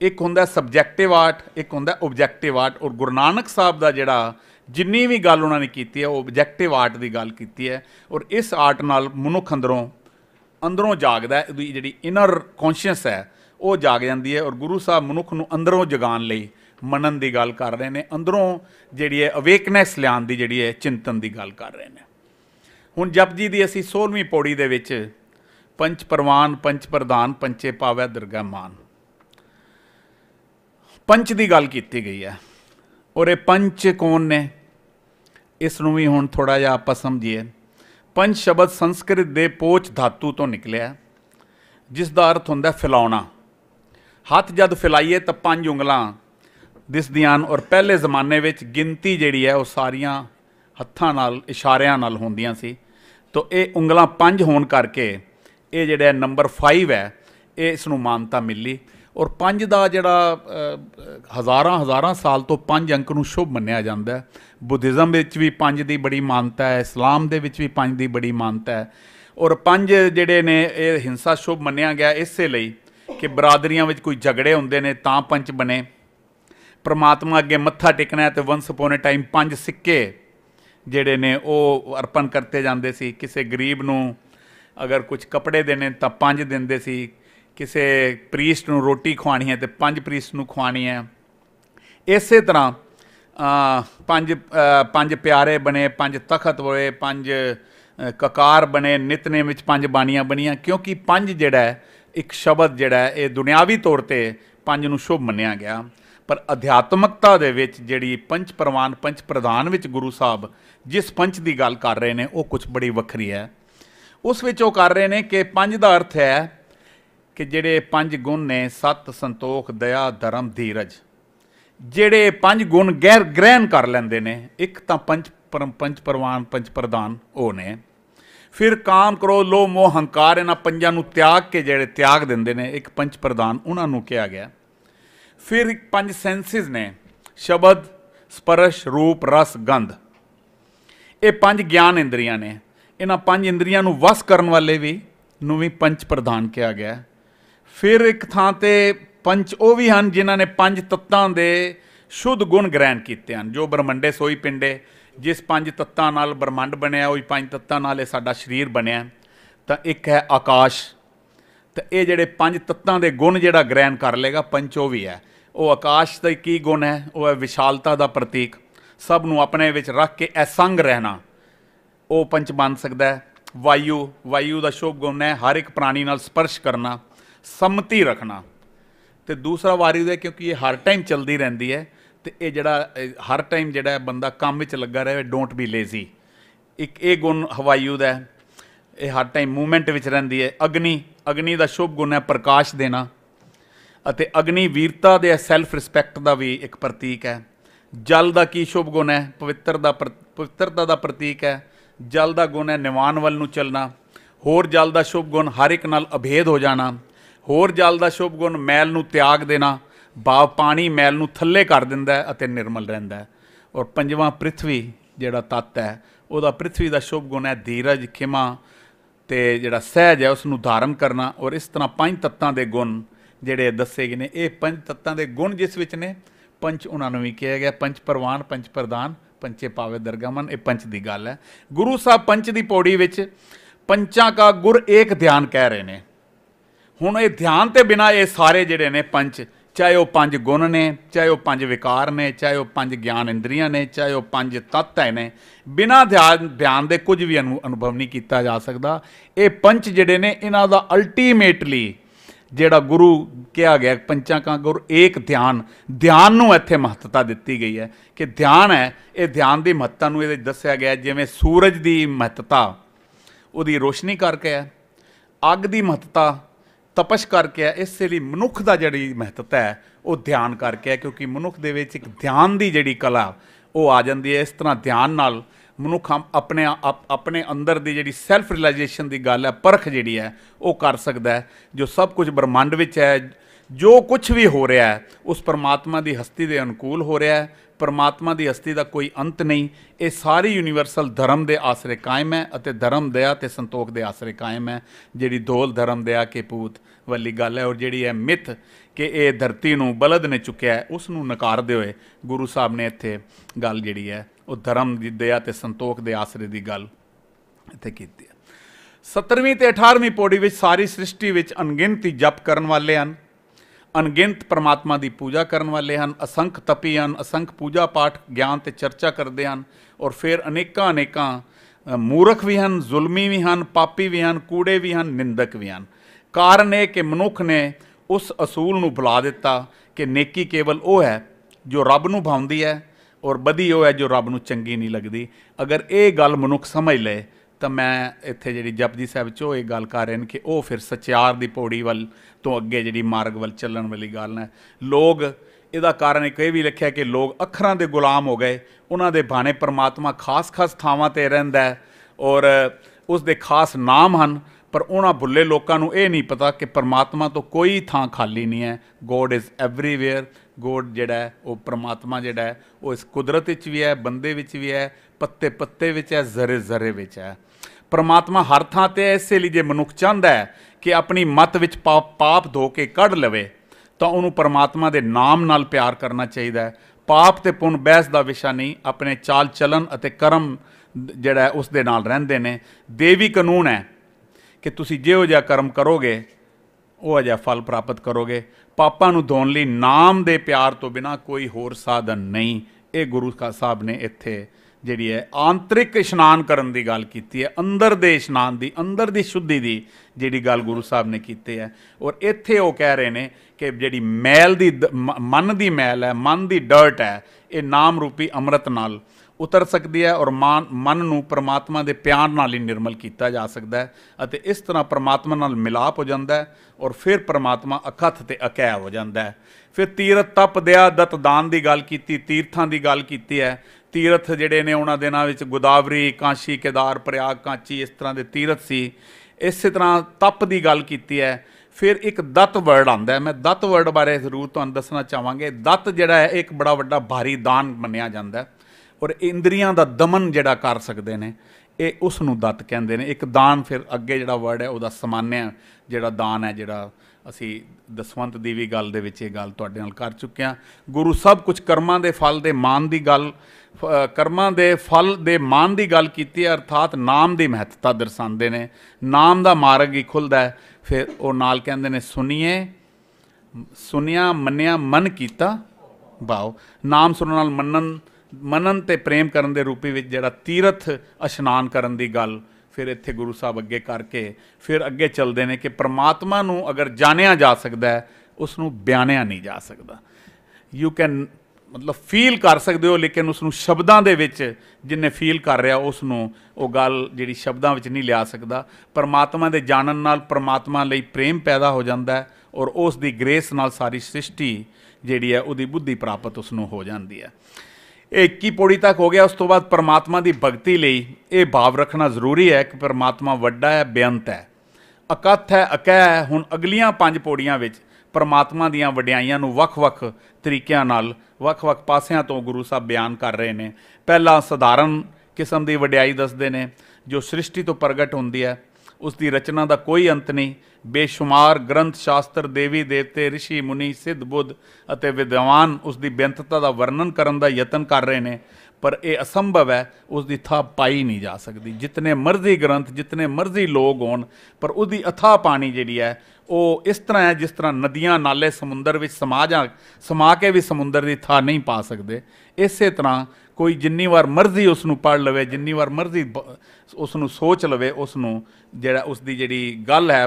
ਇੱਕ ਹੁੰਦਾ ਸਬਜੈਕਟਿਵ ਆਰਟ ਇੱਕ ਹੁੰਦਾ ਆਬਜੈਕਟਿਵ ਆਰਟ ਔਰ ਗੁਰੂ ਨਾਨਕ ਸਾਹਿਬ ਦਾ ਜਿਹੜਾ ਜਿੰਨੀ ਵੀ ਗੱਲ ਉਹਨਾਂ ਨੇ ਕੀਤੀ ਹੈ ਉਹ ਆਬਜੈਕਟਿਵ ਆਰਟ ਦੀ ਗੱਲ ਕੀਤੀ ਹੈ ਔਰ ਇਸ ਆਰਟ ਨਾਲ ਮਨੁੱਖ ਅੰਦਰੋਂ ਅੰਦਰੋਂ ਜਾਗਦਾ ਇਹਦੀ ਜਿਹੜੀ ਇਨਰ ਕੌਨਸ਼ੀਅਸ ਹੈ ਉਹ ਜਾਗ ਜਾਂਦੀ ਹੈ ਔਰ ਗੁਰੂ ਸਾਹਿਬ ਮਨੁੱਖ ਨੂੰ ਅੰਦਰੋਂ ਜਗਾਉਣ ਲਈ ਮਨਨ ਦੀ ਗੱਲ ਕਰ ਰਹੇ ਨੇ ਅੰਦਰੋਂ ਜਿਹੜੀ ਹੈ ਅਵੇਕਨੈਸ ਲਿਆਉਣ ਦੀ ਜਿਹੜੀ ਹੈ ਚਿੰਤਨ ਦੀ ਗੱਲ ਕਰ ਰਹੇ ਨੇ ਹੁਣ ਜਪਜੀ ਦੀ ਅਸੀਂ 16ਵੀਂ ਪੌੜੀ ਦੇ ਵਿੱਚ ਪੰਚ ਪ੍ਰਵਾਨ ਪੰਚ ਪ੍ਰਧਾਨ ਪੰਚੇ ਪਾਵੈ ਦੁਰਗਾ ਮਾਨ ਪੰਚ ਦੀ ਗੱਲ ਕੀਤੀ ਗਈ ਹੈ ਔਰ ਇਹ ਪੰਚ ਕੌਣ ਨੇ ਇਸ ਨੂੰ ਵੀ ਹੁਣ ਥੋੜਾ ਜਿਹਾ ਆਪਾਂ ਸਮਝੀਏ ਪੰਚ ਸ਼ਬਦ ਸੰਸਕ੍ਰਿਤ ਦੇ ਪੋਚ ਧਾਤੂ ਤੋਂ ਨਿਕਲਿਆ ਜਿਸ ਦਾ ਅਰਥ ਹੁੰਦਾ ਫਿਲਾਉਣਾ ਹੱਥ ਜਦ ਫਿਲਾਈਏ ਤਾਂ ਪੰਜ ਉਂਗਲਾਂ ਦਿਸਦੀਆਂ ਔਰ ਪਹਿਲੇ ਜ਼ਮਾਨੇ ਵਿੱਚ ਗਿਣਤੀ ਜਿਹੜੀ ਹੈ ਉਹ ਸਾਰੀਆਂ ਹੱਥਾਂ ਨਾਲ ਇਸ਼ਾਰਿਆਂ ਨਾਲ ਹੁੰਦੀਆਂ ਸੀ ਤੋ ਇਹ ਉਂਗਲਾਂ ਪੰਜ ਹੋਣ ਕਰਕੇ ਇਹ ਜਿਹੜਾ ਨੰਬਰ 5 ਹੈ ਇਹ ਇਸ ਨੂੰ ਮਾਨਤਾ ਮਿਲੀ ਔਰ ਪੰਜ ਦਾ ਜਿਹੜਾ ਹਜ਼ਾਰਾਂ ਹਜ਼ਾਰਾਂ ਸਾਲ ਤੋਂ ਪੰਜ ਅੰਕ ਨੂੰ ਸ਼ੁਭ ਮੰਨਿਆ ਜਾਂਦਾ ਹੈ ਬੁੱਧਿਜ਼ਮ ਵਿੱਚ ਵੀ ਪੰਜ ਦੀ ਬੜੀ ਮਾਨਤਾ ਹੈ ਇਸਲਾਮ ਦੇ ਵਿੱਚ ਵੀ ਪੰਜ ਦੀ ਬੜੀ ਮਾਨਤਾ ਹੈ ਔਰ ਪੰਜ ਜਿਹੜੇ ਨੇ ਇਹ ਹਿੰਸਾ ਸ਼ੁਭ ਮੰਨਿਆ ਗਿਆ ਇਸੇ ਲਈ ਕਿ ਬਰਾਦਰੀਆਂ ਵਿੱਚ ਕੋਈ ਝਗੜੇ ਹੁੰਦੇ ਨੇ ਤਾਂ ਪੰਜ ਬਣੇ ਪ੍ਰਮਾਤਮਾ ਅੱਗੇ ਮੱਥਾ ਟੇਕਣਾ ਤੇ ਵਨਸ ਅਪੋਨ ਟਾਈਮ ਪੰਜ ਸਿੱਕੇ ਜਿਹੜੇ ਨੇ ਉਹ ਅਰਪਣ ਕਰਤੇ ਜਾਂਦੇ ਸੀ ਕਿਸੇ ਗਰੀਬ ਨੂੰ ਅਗਰ ਕੁਝ ਕੱਪੜੇ ਦੇਣੇ ਤਾਂ ਪੰਜ ਦਿੰਦੇ ਸੀ ਕਿਸੇ ਪ੍ਰੀਸਟ ਨੂੰ ਰੋਟੀ ਖਵਾਣੀ ਹੈ ਤੇ ਪੰਜ ਪ੍ਰੀਸਟ ਨੂੰ ਖਵਾਣੀ ਹੈ ਇਸੇ ਤਰ੍ਹਾਂ ਪੰਜ ਪੰਜ ਪਿਆਰੇ ਬਣੇ ਪੰਜ ਤਖਤ ਹੋਏ ਪੰਜ ਕਕਾਰ ਬਣੇ ਨਿਤਨੇ ਵਿੱਚ ਪੰਜ ਬਾਣੀਆਂ ਬਣੀਆਂ ਕਿਉਂਕਿ ਪੰਜ ਜਿਹੜਾ ਇੱਕ ਸ਼ਬਦ ਜਿਹੜਾ ਇਹ ਦੁਨਿਆਵੀ ਤੌਰ ਤੇ ਪੰਜ ਨੂੰ ਸ਼ੁਭ ਮੰਨਿਆ ਗਿਆ ਪਰ ਅਧਿਆਤਮਕਤਾ ਦੇ ਵਿੱਚ ਜਿਹੜੀ ਪੰਜ ਪ੍ਰਵਾਨ ਪੰਜ ਪ੍ਰਧਾਨ ਵਿੱਚ ਗੁਰੂ ਸਾਹਿਬ ਜਿਸ ਪੰਜ ਦੀ ਗੱਲ ਕਰ ਰਹੇ ਨੇ ਉਹ ਕੁਝ ਬੜੀ ਵੱਖਰੀ ਹੈ ਉਸ ਵਿੱਚ ਉਹ ਕਰ ਰਹੇ ਨੇ ਕਿ ਪੰਜ ਦਾ ਅਰਥ ਹੈ ਕਿ ਜਿਹੜੇ ਪੰਜ ਗੁਣ ਨੇ ਸਤ ਸੰਤੋਖ ਦਇਆ ਧਰਮ ਧੀਰਜ ਜਿਹੜੇ ਪੰਜ ਗੁਣ ਗੈਰ ਗ੍ਰਹਿਣ ਕਰ ਲੈਂਦੇ ਨੇ ਇੱਕ ਤਾਂ ਪੰਜ ਪਰਮ ਪੰਜ ਪ੍ਰਵਾਨ ਪੰਜ ਪ੍ਰਦਾਨ ਉਹ ਨੇ ਫਿਰ ਕਾਮ ਕਰੋ ਲੋ ਮੋਹ ਹੰਕਾਰ ਇਹਨਾਂ ਪੰਜਾਂ ਨੂੰ ਤਿਆਗ ਕੇ ਜਿਹੜੇ ਤਿਆਗ ਦਿੰਦੇ ਨੇ ਇੱਕ ਪੰਜ ਪ੍ਰਦਾਨ ਉਹਨਾਂ ਨੂੰ ਕਿਹਾ ਗਿਆ ਫਿਰ ਪੰਜ ਸੈਂਸਿਸ ਨੇ ਸ਼ਬਦ ਸਪਰਸ਼ ਰੂਪ ਰਸ ਗੰਧ ਇਹ ਪੰਜ ਗਿਆਨ ਇੰਦਰੀਆਂ ਨੇ ਇਹਨਾਂ ਪੰਜ ਇੰਦਰੀਆਂ ਨੂੰ ਵਸ ਕਰਨ ਵਾਲੇ ਵੀ ਨੂੰ ਵੀ ਪੰਜ ਪ੍ਰਦਾਨ ਕਿਹਾ ਗਿਆ ਫਿਰ ਇੱਕ ਥਾਂ ਤੇ ਪੰਜ ਉਹ ਵੀ ਹਨ ਜਿਨ੍ਹਾਂ ਨੇ ਪੰਜ ਤੱਤਾਂ ਦੇ ਸ਼ੁੱਧ ਗੁਣ ਗ੍ਰਹਿਣ ਕੀਤੇ ਹਨ ਜੋ ਬ੍ਰਹਮੰਡੇ ਸੋਈ ਪਿੰਡੇ ਜਿਸ ਪੰਜ ਤੱਤਾਂ ਨਾਲ ਬ੍ਰਹਮੰਡ ਬਣਿਆ ਉਹ ਪੰਜ ਤੱਤਾਂ ਨਾਲ ਇਹ ਸਾਡਾ ਸਰੀਰ ਬਣਿਆ ਤਾਂ ਇੱਕ ਹੈ ਆਕਾਸ਼ ਤਾਂ ਇਹ ਜਿਹੜੇ ਪੰਜ ਤੱਤਾਂ ਦੇ ਗੁਣ ਜਿਹੜਾ ਗ੍ਰਹਿਣ ਕਰ ਲੇਗਾ ਪੰਚੋ ਵੀ ਹੈ ਉਹ ਆਕਾਸ਼ ਦਾ ਕੀ ਗੁਣ ਹੈ ਉਹ ਹੈ ਵਿਸ਼ਾਲਤਾ ਦਾ ਪ੍ਰਤੀਕ ਸਭ ਨੂੰ ਆਪਣੇ ਵਿੱਚ ਰੱਖ ਕੇ ਐਸੰਗ ਰਹਿਣਾ ਉਹ ਪੰਚ ਬਣ ਸਕਦਾ ਹੈ ਵਾਯੂ ਵਾਯੂ ਦਾ ਸ਼ੋਭ ਗੁਣ ਹੈ ਹਰ ਇੱਕ ਪ੍ਰਾਣੀ ਨਾਲ ਸਪਰਸ਼ ਕਰਨਾ ਸੰਮਤੀ ਰੱਖਣਾ ਤੇ ਦੂਸਰਾ ਵਾਰੀ ਦੇ ਕਿਉਂਕਿ ਇਹ ਹਰ ਟਾਈਮ ਚਲਦੀ ਰਹਿੰਦੀ ਹੈ ਤੇ ਇਹ ਜਿਹੜਾ ਹਰ ਟਾਈਮ ਜਿਹੜਾ ਬੰਦਾ ਕੰਮ ਵਿੱਚ ਲੱਗਾ ਰਹੇ ਡੋਂਟ ਬੀ ਲੇਜ਼ੀ ਇੱਕ ਇਹ ਗੁਣ ਹਵਾਯੂ ਦਾ ਹੈ ਇਹ ਹਰ ਟਾਈਮ ਮੂਵਮੈਂਟ ਵਿੱਚ ਰਹਿੰਦੀ ਹੈ ਅਗਨੀ ਅਗਨੀ ਦਾ ਸ਼ੁਭ ਗੁਣ ਹੈ ਪ੍ਰਕਾਸ਼ ਦੇਣਾ ਅਤੇ ਅਗਨੀ ਵੀਰਤਾ ਦੇ ਸੈਲਫ ਰਿਸਪੈਕਟ ਦਾ ਵੀ ਇੱਕ ਪ੍ਰਤੀਕ ਹੈ ਜਲ ਦਾ ਕੀ ਸ਼ੁਭ ਗੁਣ ਹੈ ਪਵਿੱਤਰ ਦਾ ਪਵਿੱਤਰਤਾ ਦਾ ਪ੍ਰਤੀਕ ਹੈ ਜਲ ਦਾ ਗੁਣ ਹੈ ਨਿਵਾਨ ਵੱਲ ਨੂੰ ਚੱਲਣਾ ਹੋਰ ਜਲ ਦਾ ਸ਼ੁਭ ਗੁਣ ਹਰ ਇੱਕ ਨਾਲ ਅਭੇਦ ਹੋ ਜਾਣਾ ਹੋਰ ਜਲ ਦਾ ਸ਼ੁਭ ਗੁਣ ਮੈਲ ਨੂੰ ਤਿਆਗ ਦੇਣਾ ਬਾਪ ਪਾਣੀ ਮੈਲ ਨੂੰ ਥੱਲੇ ਕਰ ਦਿੰਦਾ ਅਤੇ ਨਿਰਮਲ ਰਹਿੰਦਾ ਔਰ ਪੰਜਵਾਂ ਪ੍ਰithvi ਜਿਹੜਾ ਤਤ ਹੈ ਉਹਦਾ ਪ੍ਰithvi ਦਾ ਸ਼ੁਭ ਗੁਣ ਹੈ ਧੀਰਜ ਖਿਮਾ ਤੇ ਜਿਹੜਾ ਸਹਿਜ ਹੈ ਉਸ ਨੂੰ ਧਾਰਨ ਕਰਨਾ ਔਰ ਇਸ ਤਰ੍ਹਾਂ ਪੰਜ ਤੱਤਾਂ ਦੇ ਗੁਣ ਜਿਹੜੇ ਦੱਸੇ ਗਏ ਨੇ ਇਹ ਪੰਜ ਤੱਤਾਂ ਦੇ ਗੁਣ ਜਿਸ ਵਿੱਚ ਨੇ ਪੰਜ ਉਹਨਾਂ ਨੂੰ ਵੀ ਕਿਹਾ ਗਿਆ ਪੰਜ ਪ੍ਰਵਾਨ ਪੰਜ ਪ੍ਰਦਾਨ ਪੰਚੇ ਪਾਵੇ ਦਰਗਮਨ ਇਹ ਪੰਜ ਦੀ ਗੱਲ ਹੈ ਗੁਰੂ ਸਾਹਿਬ ਪੰਜ ਦੀ ਪੌੜੀ ਵਿੱਚ ਪੰਚਾਂ ਕਾ ਗੁਰ ਏਕ ਧਿਆਨ ਕਹਿ ਰਹੇ ਨੇ ਹੁਣ ਇਹ ਧਿਆਨ ਤੇ ਬਿਨਾ ਇਹ ਸਾਰੇ ਜਿਹੜੇ ਨੇ ਪੰਜ ਚਾਹੇ ਉਹ ਪੰਜ ਗੁਣ ਨੇ ਚਾਹੇ ਉਹ ਪੰਜ ਵਿਕਾਰ ਨੇ ਚਾਹੇ ਉਹ ਪੰਜ ਗਿਆਨ ਇੰਦਰੀਆਂ ਨੇ ਚਾਹੇ ਉਹ ਪੰਜ ਤਤ ਹੈ ਨੇ ਬਿਨਾ ਧਿਆਨ ਧਿਆਨ ਦੇ ਕੁਝ ਵੀ ਅਨੁਭਵ ਨਹੀਂ ਕੀਤਾ ਜਾ ਸਕਦਾ ਇਹ ਪੰਜ ਜਿਹੜੇ ਨੇ ਇਹਨਾਂ ਦਾ ਅਲਟੀਮੇਟਲੀ ਜਿਹੜਾ ਗੁਰੂ ਕਿਹਾ ਗਿਆ ਪੰਚਾਂ ਕਾ ਗੁਰ ਏਕ ਧਿਆਨ ਧਿਆਨ ਨੂੰ ਇੱਥੇ ਮਹੱਤਤਾ ਦਿੱਤੀ ਗਈ ਹੈ ਕਿ ਧਿਆਨ ਹੈ ਇਹ ਧਿਆਨ ਦੀ ਮਹੱਤਤਾ ਨੂੰ ਇਹਦੇ ਦੱਸਿਆ ਗਿਆ ਜਿਵੇਂ ਸੂਰਜ ਦੀ ਮਹੱਤਤਾ ਉਹਦੀ ਰੋਸ਼ਨੀ ਕਰਕੇ ਹੈ ਅੱਗ ਦੀ ਮਹੱਤਤਾ ਤਪਸ਼ ਕਰਕੇ ਆ ਇਸੇ ਲਈ ਮਨੁੱਖ ਦਾ ਜਿਹੜੀ ਮਹੱਤਤਾ ਹੈ ਉਹ ਧਿਆਨ ਕਰਕੇ ਹੈ ਕਿਉਂਕਿ ਮਨੁੱਖ ਦੇ ਵਿੱਚ ਇੱਕ ਧਿਆਨ ਦੀ ਜਿਹੜੀ ਕਲਾ ਉਹ ਆ ਜਾਂਦੀ ਹੈ ਇਸ ਤਰ੍ਹਾਂ ਧਿਆਨ ਨਾਲ ਮਨੁੱਖ ਆਪਣੇ ਆਪਣੇ ਅੰਦਰ ਦੀ ਜਿਹੜੀ ਸੈਲਫ ਰਿਅਲਾਈਜੇਸ਼ਨ ਦੀ ਗੱਲ ਹੈ ਪਰਖ ਜਿਹੜੀ ਹੈ ਉਹ ਕਰ ਸਕਦਾ ਹੈ ਜੋ ਸਭ ਕੁਝ ਬ੍ਰਹਮੰਡ ਵਿੱਚ ਹੈ ਜੋ ਕੁਝ ਵੀ ਹੋ ਰਿਹਾ ਹੈ ਉਸ ਪਰਮਾਤਮਾ ਦੀ ਹਸਤੀ ਦੇ ਅਨੁਕੂਲ ਹੋ ਰਿਹਾ ਹੈ ਪਰਮਾਤਮਾ ਦੀ ਹਸਤੀ ਦਾ ਕੋਈ ਅੰਤ ਨਹੀਂ ਇਹ ਸਾਰੀ ਯੂਨੀਵਰਸਲ ਧਰਮ ਦੇ ਆਸਰੇ ਕਾਇਮ ਹੈ ਅਤੇ ਧਰਮ ਦਇਆ ਤੇ ਸੰਤੋਖ ਦੇ ਆਸਰੇ ਕਾਇਮ ਹੈ ਜਿਹੜੀ ਦੋਲ ਧਰਮ ਦਇਆ ਕੇ ਪੂਤ ਵਾਲੀ ਗੱਲ ਹੈ ਔਰ ਜਿਹੜੀ ਹੈ ਮਿੱਥ ਕਿ ਇਹ ਧਰਤੀ ਨੂੰ ਬਲਦ ਨੇ ਚੁੱਕਿਆ ਉਸ ਨੂੰ ਨਕਾਰਦੇ ਹੋਏ ਗੁਰੂ ਸਾਹਿਬ ਨੇ ਇੱਥੇ ਗੱਲ ਜਿਹੜੀ ਹੈ ਉਹ ਧਰਮ ਦੀ ਦਇਆ ਤੇ ਸੰਤੋਖ ਦੇ ਆਸਰੇ ਦੀ ਗੱਲ ਇੱਥੇ ਕੀਤੀ ਹੈ 17ਵੀਂ ਤੇ 18ਵੀਂ ਪੌੜੀ ਵਿੱਚ ਸਾਰੀ ਸ੍ਰਿਸ਼ਟੀ ਵਿੱਚ ਅਣਗਿਣਤੀ ਜਪ ਕਰਨ ਵਾਲੇ ਹਨ ਅਣਗਿਣਤ ਪ੍ਰਮਾਤਮਾ ਦੀ ਪੂਜਾ ਕਰਨ ਵਾਲੇ ਹਨ ਅਸੰਖ ਤਪੀ ਹਨ ਅਸੰਖ ਪੂਜਾ ਪਾਠ ਗਿਆਨ ਤੇ ਚਰਚਾ ਕਰਦੇ ਹਨ ਔਰ ਫਿਰ ਅਨੇਕਾਂ ਅਨੇਕਾਂ ਮੂਰਖ ਵੀ ਹਨ ਜ਼ੁਲਮੀ ਵੀ ਹਨ ਪਾਪੀ ਵੀ ਹਨ ਕੂੜੇ ਵੀ ਹਨ ਨਿੰਦਕ ਵੀ ਹਨ ਕਾਰਨ ਇਹ ਕਿ ਮਨੁੱਖ ਨੇ ਉਸ ਅਸੂਲ ਨੂੰ ਭੁਲਾ ਦਿੱਤਾ ਕਿ ਨੇਕੀ ਕੇਵਲ ਉਹ ਹੈ ਜੋ ਰੱਬ ਨੂੰ ਭਾਉਂਦੀ ਹੈ ਔਰ ਬਦੀ ਉਹ ਹੈ ਜੋ ਰੱਬ ਨੂੰ ਚੰਗੀ ਨਹੀਂ ਲੱਗਦੀ ਅਗਰ ਇਹ ਗੱਲ ਮਨੁੱਖ ਸਮਝ ਲਏ ਤਾਂ ਮੈਂ ਇੱਥੇ ਜਿਹੜੀ ਜਪਜੀ ਸਾਹਿਬ ਚੋਂ ਇਹ ਗੱਲ ਕਰ ਰਹੇ ਨੇ ਕਿ ਉਹ ਫਿਰ ਸਚਿਆਰ ਦੀ ਪੌੜੀ ਵੱਲ ਤੋਂ ਅੱਗੇ ਜਿਹੜੀ ਮਾਰਗ ਵੱਲ ਚੱਲਣ ਵਾਲੀ ਗੱਲ ਹੈ ਲੋਕ ਇਹਦਾ ਕਾਰਨ ਇੱਕ ਇਹ ਵੀ ਲਿਖਿਆ ਕਿ ਲੋਕ ਅੱਖਰਾਂ ਦੇ ਗੁਲਾਮ ਹੋ ਗਏ ਉਹਨਾਂ ਦੇ ਬਾਣੇ ਪਰਮਾਤਮਾ ਖਾਸ-ਖਾਸ ਥਾਵਾਂ ਤੇ ਰਹਿੰਦਾ ਔਰ ਉਸ ਦੇ ਖਾਸ ਨਾਮ ਹਨ ਪਰ ਉਹਨਾਂ ਭੁੱਲੇ ਲੋਕਾਂ ਨੂੰ ਇਹ ਨਹੀਂ ਪਤਾ ਕਿ ਪਰਮਾਤਮਾ ਤੋਂ ਕੋਈ ਥਾਂ ਖਾਲੀ ਨਹੀਂ ਹੈ ਗੋਡ ਇਜ਼ ਐਵਰੀਵੇਅਰ ਗੋਡ ਜਿਹੜਾ ਉਹ ਪਰਮਾਤਮਾ ਜਿਹੜਾ ਉਹ ਇਸ ਕੁਦਰਤ ਵਿੱਚ ਵੀ ਹੈ ਬੰਦੇ ਵਿੱਚ ਵੀ ਹੈ ਪੱਤੇ ਪੱਤੇ ਵਿੱਚ ਹੈ ਜ਼ਰੇ ਜ਼ਰੇ ਵਿੱਚ ਹੈ ਪਰਮਾਤਮਾ ਹਰ ਥਾਂ ਤੇ ਇਸੇ ਲਈ ਜੇ ਮਨੁੱਖ ਚਾਹੁੰਦਾ ਹੈ ਕਿ ਆਪਣੀ ਮਤ ਵਿੱਚ ਪਾਪ ਪਾਪ ਧੋ ਕੇ ਕੱਢ ਲਵੇ ਤਾਂ ਉਹਨੂੰ ਪਰਮਾਤਮਾ ਦੇ ਨਾਮ ਨਾਲ ਪਿਆਰ ਕਰਨਾ ਚਾਹੀਦਾ ਹੈ ਪਾਪ ਤੇ ਪੁੰਨ ਬਹਿਸ ਦਾ ਵਿਸ਼ਾ ਨਹੀਂ ਆਪਣੇ ਚਾਲ ਚਲਨ ਅਤੇ ਕਰਮ ਜਿਹੜਾ ਉਸ ਦੇ ਨਾਲ ਰਹਿੰਦੇ ਨੇ ਦੇਵੀ ਕਾਨੂੰਨ ਹੈ ਕਿ ਤੁਸੀਂ ਜਿਹੋ ਜਿਹਾ ਕਰਮ ਕਰੋਗੇ ਉਹ ਅਜਾ ਫਲ ਪ੍ਰਾਪਤ ਕਰੋਗੇ ਪਾਪਾਂ ਨੂੰ ਧੋਣ ਲਈ ਨਾਮ ਦੇ ਪਿਆਰ ਤੋਂ ਬਿਨਾ ਕੋਈ ਹੋਰ ਸਾਧਨ ਨਹੀਂ ਇਹ ਗੁਰੂ ਸਾਹਿਬ ਨੇ ਇੱਥੇ ਜਿਹੜੀ ਹੈ ਆਂਤਰਿਕ ਇਸ਼ਨਾਨ ਕਰਨ ਦੀ ਗੱਲ ਕੀਤੀ ਹੈ ਅੰਦਰ ਦੇ ਇਸ਼ਨਾਨ ਦੀ ਅੰਦਰ ਦੀ ਸ਼ੁੱਧੀ ਦੀ ਜਿਹੜੀ ਗੱਲ ਗੁਰੂ ਸਾਹਿਬ ਨੇ ਕੀਤੀ ਹੈ ਔਰ ਇੱਥੇ ਉਹ ਕਹਿ ਰਹੇ ਨੇ ਕਿ ਜਿਹੜੀ ਮੈਲ ਦੀ ਮਨ ਦੀ ਮੈਲ ਹੈ ਮਨ ਦੀ ਡਰਟ ਹੈ ਇਹ ਨਾਮ ਰੂਪੀ ਅੰਮ੍ਰਿਤ ਨਾਲ ਉਤਰ ਸਕਦੀ ਹੈ ਔਰ ਮਨ ਨੂੰ ਪ੍ਰਮਾਤਮਾ ਦੇ ਪਿਆਰ ਨਾਲ ਹੀ ਨਿਰਮਲ ਕੀਤਾ ਜਾ ਸਕਦਾ ਹੈ ਅਤੇ ਇਸ ਤਰ੍ਹਾਂ ਪ੍ਰਮਾਤਮਾ ਨਾਲ ਮਿਲਾਪ ਹੋ ਜਾਂਦਾ ਹੈ ਔਰ ਫਿਰ ਪ੍ਰਮਾਤਮਾ ਅਕਥ ਤੇ ਅਕੈ ਹੋ ਜਾਂਦਾ ਹੈ ਫਿਰ ਤੀਰਥ ਤਪ ਦਿਆ ਦਤ ਦਾਨ ਦੀ ਗੱਲ ਕੀਤੀ ਤੀਰਥਾਂ ਦੀ ਗੱਲ ਕੀਤੀ ਹੈ ਤੀਰਥ ਜਿਹੜੇ ਨੇ ਉਹਨਾਂ ਦੇ ਨਾਂ ਵਿੱਚ ਗੋਦਾਵਰੀ ਕਾਂਸ਼ੀ ਕੇਦਾਰ ਪ੍ਰਯਾਗ ਕਾਂਚੀ ਇਸ ਤਰ੍ਹਾਂ ਦੇ ਤੀਰਥ ਸੀ ਇਸੇ ਤਰ੍ਹਾਂ ਤਪ ਦੀ ਗੱਲ ਕੀਤੀ ਹੈ ਫਿਰ ਇੱਕ ਦਤ ਵਰਡ ਆਉਂਦਾ ਹੈ ਮੈਂ ਦਤ ਵਰਡ ਬਾਰੇ ਜ਼ਰੂਰ ਤੁਹਾਨੂੰ ਦੱਸਣਾ ਚਾਹਾਂਗੇ ਦਤ ਜਿਹੜਾ ਹੈ ਇੱਕ ਬੜਾ ਵੱਡਾ ਭਾਰੀ ਦਾਨ ਮੰਨਿਆ ਜਾਂਦਾ ਹੈ ਔਰ ਇੰਦਰੀਆਂ ਦਾ ਦਮਨ ਜਿਹੜਾ ਕਰ ਸਕਦੇ ਨੇ ਇਹ ਉਸ ਨੂੰ ਦਤ ਕਹਿੰਦੇ ਨੇ ਇੱਕ ਦਾਨ ਫਿਰ ਅੱਗੇ ਜਿਹੜਾ ਵਰਡ ਹੈ ਉਹਦਾ ਸਮਾਨਿਆ ਜਿਹੜਾ ਦਾਨ ਹੈ ਜਿਹੜਾ ਅਸੀਂ ਦਸਵੰਤ ਦੀ ਵੀ ਗੱਲ ਦੇ ਵਿੱਚ ਇਹ ਗੱਲ ਤੁਹਾਡੇ ਨਾਲ ਕਰ ਚੁੱਕੇ ਹਾਂ ਗੁਰੂ ਸਭ ਕੁਝ ਕਰਮਾਂ ਦੇ ਫਲ ਦੇ ਮਾਨ ਦੀ ਗੱਲ ਕਰਮਾਂ ਦੇ ਫਲ ਦੇ ਮਾਨ ਦੀ ਗੱਲ ਕੀਤੀ ਹੈ ਅਰਥਾਤ ਨਾਮ ਦੀ ਮਹੱਤਤਾ ਦਰਸਾਉਂਦੇ ਨੇ ਨਾਮ ਦਾ ਮਾਰਗ ਹੀ ਖੁੱਲਦਾ ਹੈ ਫਿਰ ਉਹ ਨਾਲ ਕਹਿੰਦੇ ਨੇ ਸੁਣੀਏ ਸੁਨਿਆ ਮੰਨਿਆ ਮਨ ਕੀਤਾ ਬਾਉ ਨਾਮ ਸੁਣਨ ਨਾਲ ਮੰਨਨ ਮਨਨ ਤੇ ਪ੍ਰੇਮ ਕਰਨ ਦੇ ਰੂਪੀ ਵਿੱਚ ਜਿਹੜਾ ਤੀਰਥ ਇਸ਼ਨਾਨ ਕਰਨ ਦੀ ਗੱਲ ਫਿਰ ਇੱਥੇ ਗੁਰੂ ਸਾਹਿਬ ਅੱਗੇ ਕਰਕੇ ਫਿਰ ਅੱਗੇ ਚੱਲਦੇ ਨੇ ਕਿ ਪ੍ਰਮਾਤਮਾ ਨੂੰ ਅਗਰ ਜਾਣਿਆ ਜਾ ਸਕਦਾ ਹੈ ਉਸ ਨੂੰ ਬਿਆਨਿਆ ਨਹੀਂ ਜਾ ਸਕਦਾ ਯੂ ਕੈਨ ਮਤਲਬ ਫੀਲ ਕਰ ਸਕਦੇ ਹੋ ਲੇਕਿਨ ਉਸ ਨੂੰ ਸ਼ਬਦਾਂ ਦੇ ਵਿੱਚ ਜਿੰਨੇ ਫੀਲ ਕਰ ਰਿਹਾ ਉਸ ਨੂੰ ਉਹ ਗੱਲ ਜਿਹੜੀ ਸ਼ਬਦਾਂ ਵਿੱਚ ਨਹੀਂ ਲਿਆ ਸਕਦਾ ਪਰਮਾਤਮਾ ਦੇ ਜਾਣਨ ਨਾਲ ਪਰਮਾਤਮਾ ਲਈ ਪ੍ਰੇਮ ਪੈਦਾ ਹੋ ਜਾਂਦਾ ਹੈ ਔਰ ਉਸ ਦੀ ਗ੍ਰੇਸ ਨਾਲ ਸਾਰੀ ਸ੍ਰਿਸ਼ਟੀ ਜਿਹੜੀ ਹੈ ਉਹਦੀ ਬੁੱਧੀ ਪ੍ਰਾਪਤ ਉਸ ਨੂੰ ਹੋ ਜਾਂਦੀ ਹੈ ਇਹ 21 ਪੌੜੀ ਤੱਕ ਹੋ ਗਿਆ ਉਸ ਤੋਂ ਬਾਅਦ ਪਰਮਾਤਮਾ ਦੀ ਭਗਤੀ ਲਈ ਇਹ ਭਾਵ ਰੱਖਣਾ ਜ਼ਰੂਰੀ ਹੈ ਕਿ ਪਰਮਾਤਮਾ ਵੱਡਾ ਹੈ ਬੇਅੰਤ ਹੈ ਅਕਥ ਹੈ ਅਕੈ ਹੈ ਹੁਣ ਅਗਲੀਆਂ ਪੰਜ ਪੌੜੀਆਂ ਵਿੱਚ ਪਰਮਾਤਮਾ ਦੀਆਂ ਵਡਿਆਈਆਂ ਨੂੰ ਵੱਖ-ਵੱਖ ਤਰੀਕਿਆਂ ਨਾਲ ਵੱਖ-ਵੱਖ ਪਾਸਿਆਂ ਤੋਂ ਗੁਰੂ ਸਾਹਿਬ ਬਿਆਨ ਕਰ ਰਹੇ ਨੇ ਪਹਿਲਾ ਸਧਾਰਨ ਕਿਸਮ ਦੀ ਵਡਿਆਈ ਦੱਸਦੇ ਨੇ ਜੋ ਸ੍ਰਿਸ਼ਟੀ ਤੋਂ ਪ੍ਰਗਟ ਹੁੰਦੀ ਹੈ ਉਸ ਦੀ ਰਚਨਾ ਦਾ ਕੋਈ ਅੰਤ ਨਹੀਂ ਬੇਸ਼ੁਮਾਰ ਗ੍ਰੰਥ ਸ਼ਾਸਤਰ ਦੇਵੀ ਦੇਵਤੇ ઋષਿ मुनि ਸਿੱਧ ਬੁੱਧ ਅਤੇ ਵਿਦਵਾਨ ਉਸ ਦੀ ਬੇਅੰਤਤਾ ਦਾ ਵਰਣਨ ਕਰਨ ਦਾ ਯਤਨ ਕਰ ਰਹੇ ਨੇ ਪਰ ਇਹ ਅਸੰਭਵ ਹੈ ਉਸ ਦੀ ਥਾ ਪਾਈ ਨਹੀਂ ਜਾ ਸਕਦੀ ਜਿੰਨੇ ਮਰਜ਼ੀ ਗ੍ਰੰਥ ਜਿੰਨੇ ਮਰਜ਼ੀ ਲੋਕ ਹੋਣ ਪਰ ਉਹਦੀ ਅਥਾ ਪਾਣੀ ਜਿਹੜੀ ਹੈ ਉਹ ਇਸ ਤਰ੍ਹਾਂ ਹੈ ਜਿਸ ਤਰ੍ਹਾਂ ਨਦੀਆਂ ਨਾਲੇ ਸਮੁੰਦਰ ਵਿੱਚ ਸਮਾ ਜਾ ਸਮਾ ਕੇ ਵੀ ਸਮੁੰਦਰ ਦੀ ਥਾ ਨਹੀਂ ਪਾ ਸਕਦੇ ਇਸੇ ਤਰ੍ਹਾਂ ਕੋਈ ਜਿੰਨੀ ਵਾਰ ਮਰਜ਼ੀ ਉਸ ਨੂੰ ਪੜ ਲਵੇ ਜਿੰਨੀ ਵਾਰ ਮਰਜ਼ੀ ਉਸ ਨੂੰ ਸੋਚ ਲਵੇ ਉਸ ਨੂੰ ਜਿਹੜਾ ਉਸ ਦੀ ਜਿਹੜੀ ਗੱਲ ਹੈ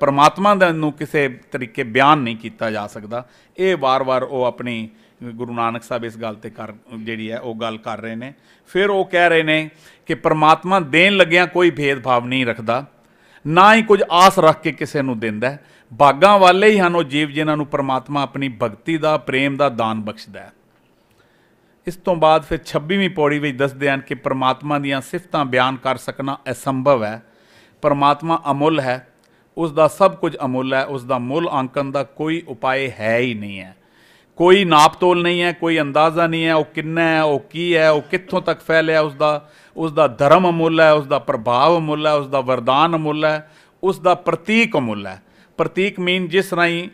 ਪਰਮਾਤਮਾ ਦਾ ਨੂੰ ਕਿਸੇ ਤਰੀਕੇ ਬਿਆਨ ਨਹੀਂ ਕੀਤਾ ਜਾ ਸਕਦਾ ਇਹ ਵਾਰ-ਵਾਰ ਉਹ ਆਪਣੀ ਗੁਰੂ ਨਾਨਕ ਸਾਹਿਬ ਇਸ ਗੱਲ ਤੇ ਕਰ ਜਿਹੜੀ ਹੈ ਉਹ ਗੱਲ ਕਰ ਰਹੇ ਨੇ ਫਿਰ ਉਹ ਕਹਿ ਰਹੇ ਨੇ ਕਿ ਪਰਮਾਤਮਾ ਦੇਣ ਲੱਗਿਆਂ ਕੋਈ ਭੇਦਭਾਵ ਨਹੀਂ ਰੱਖਦਾ ਨਾ ਹੀ ਕੁਝ ਆਸ ਰੱਖ ਕੇ ਕਿਸੇ ਨੂੰ ਦਿੰਦਾ ਬਾਗਾਂ ਵਾਲੇ ਹੀ ਹਨ ਉਹ ਜੀਵ ਜਿਨ੍ਹਾਂ ਨੂੰ ਪਰਮਾਤਮਾ ਆਪਣੀ ਭਗਤੀ ਦਾ ਪ੍ਰੇਮ ਦਾ ਦਾਨ ਬਖਸ਼ਦਾ ਹੈ ਇਸ ਤੋਂ ਬਾਅਦ ਫਿਰ 26ਵੀਂ ਪੌੜੀ ਵਿੱਚ ਦੱਸਦੇ ਹਨ ਕਿ ਪਰਮਾਤਮਾ ਦੀਆਂ ਸਿਫਤਾਂ ਬਿਆਨ ਕਰ ਸਕਣਾ ਅਸੰਭਵ ਹੈ ਪਰਮਾਤਮਾ ਅਮੁੱਲ ਹੈ ਉਸ ਦਾ ਸਭ ਕੁਝ ਅਮੁੱਲ ਹੈ ਉਸ ਦਾ ਮੁੱਲ ਅੰਕਨ ਦਾ ਕੋਈ ਉਪਾਏ ਹੈ ਹੀ ਨਹੀਂ ਹੈ ਕੋਈ ਨਾਪਤੋਲ ਨਹੀਂ ਹੈ ਕੋਈ ਅੰਦਾਜ਼ਾ ਨਹੀਂ ਹੈ ਉਹ ਕਿੰਨਾ ਹੈ ਉਹ ਕੀ ਹੈ ਉਹ ਕਿੱਥੋਂ ਤੱਕ ਫੈਲਿਆ ਉਸ ਦਾ ਉਸ ਦਾ ਧਰਮ ਅਮੁੱਲ ਹੈ ਉਸ ਦਾ ਪ੍ਰਭਾਵ ਅਮੁੱਲ ਹੈ ਉਸ ਦਾ ਵਰਦਾਨ ਅਮੁੱਲ ਹੈ ਉਸ ਦਾ ਪ੍ਰਤੀਕ ਅਮੁੱਲ ਹੈ ਪ੍ਰਤੀਕ ਮੀਨ ਜਿਸ ਰਾਹੀਂ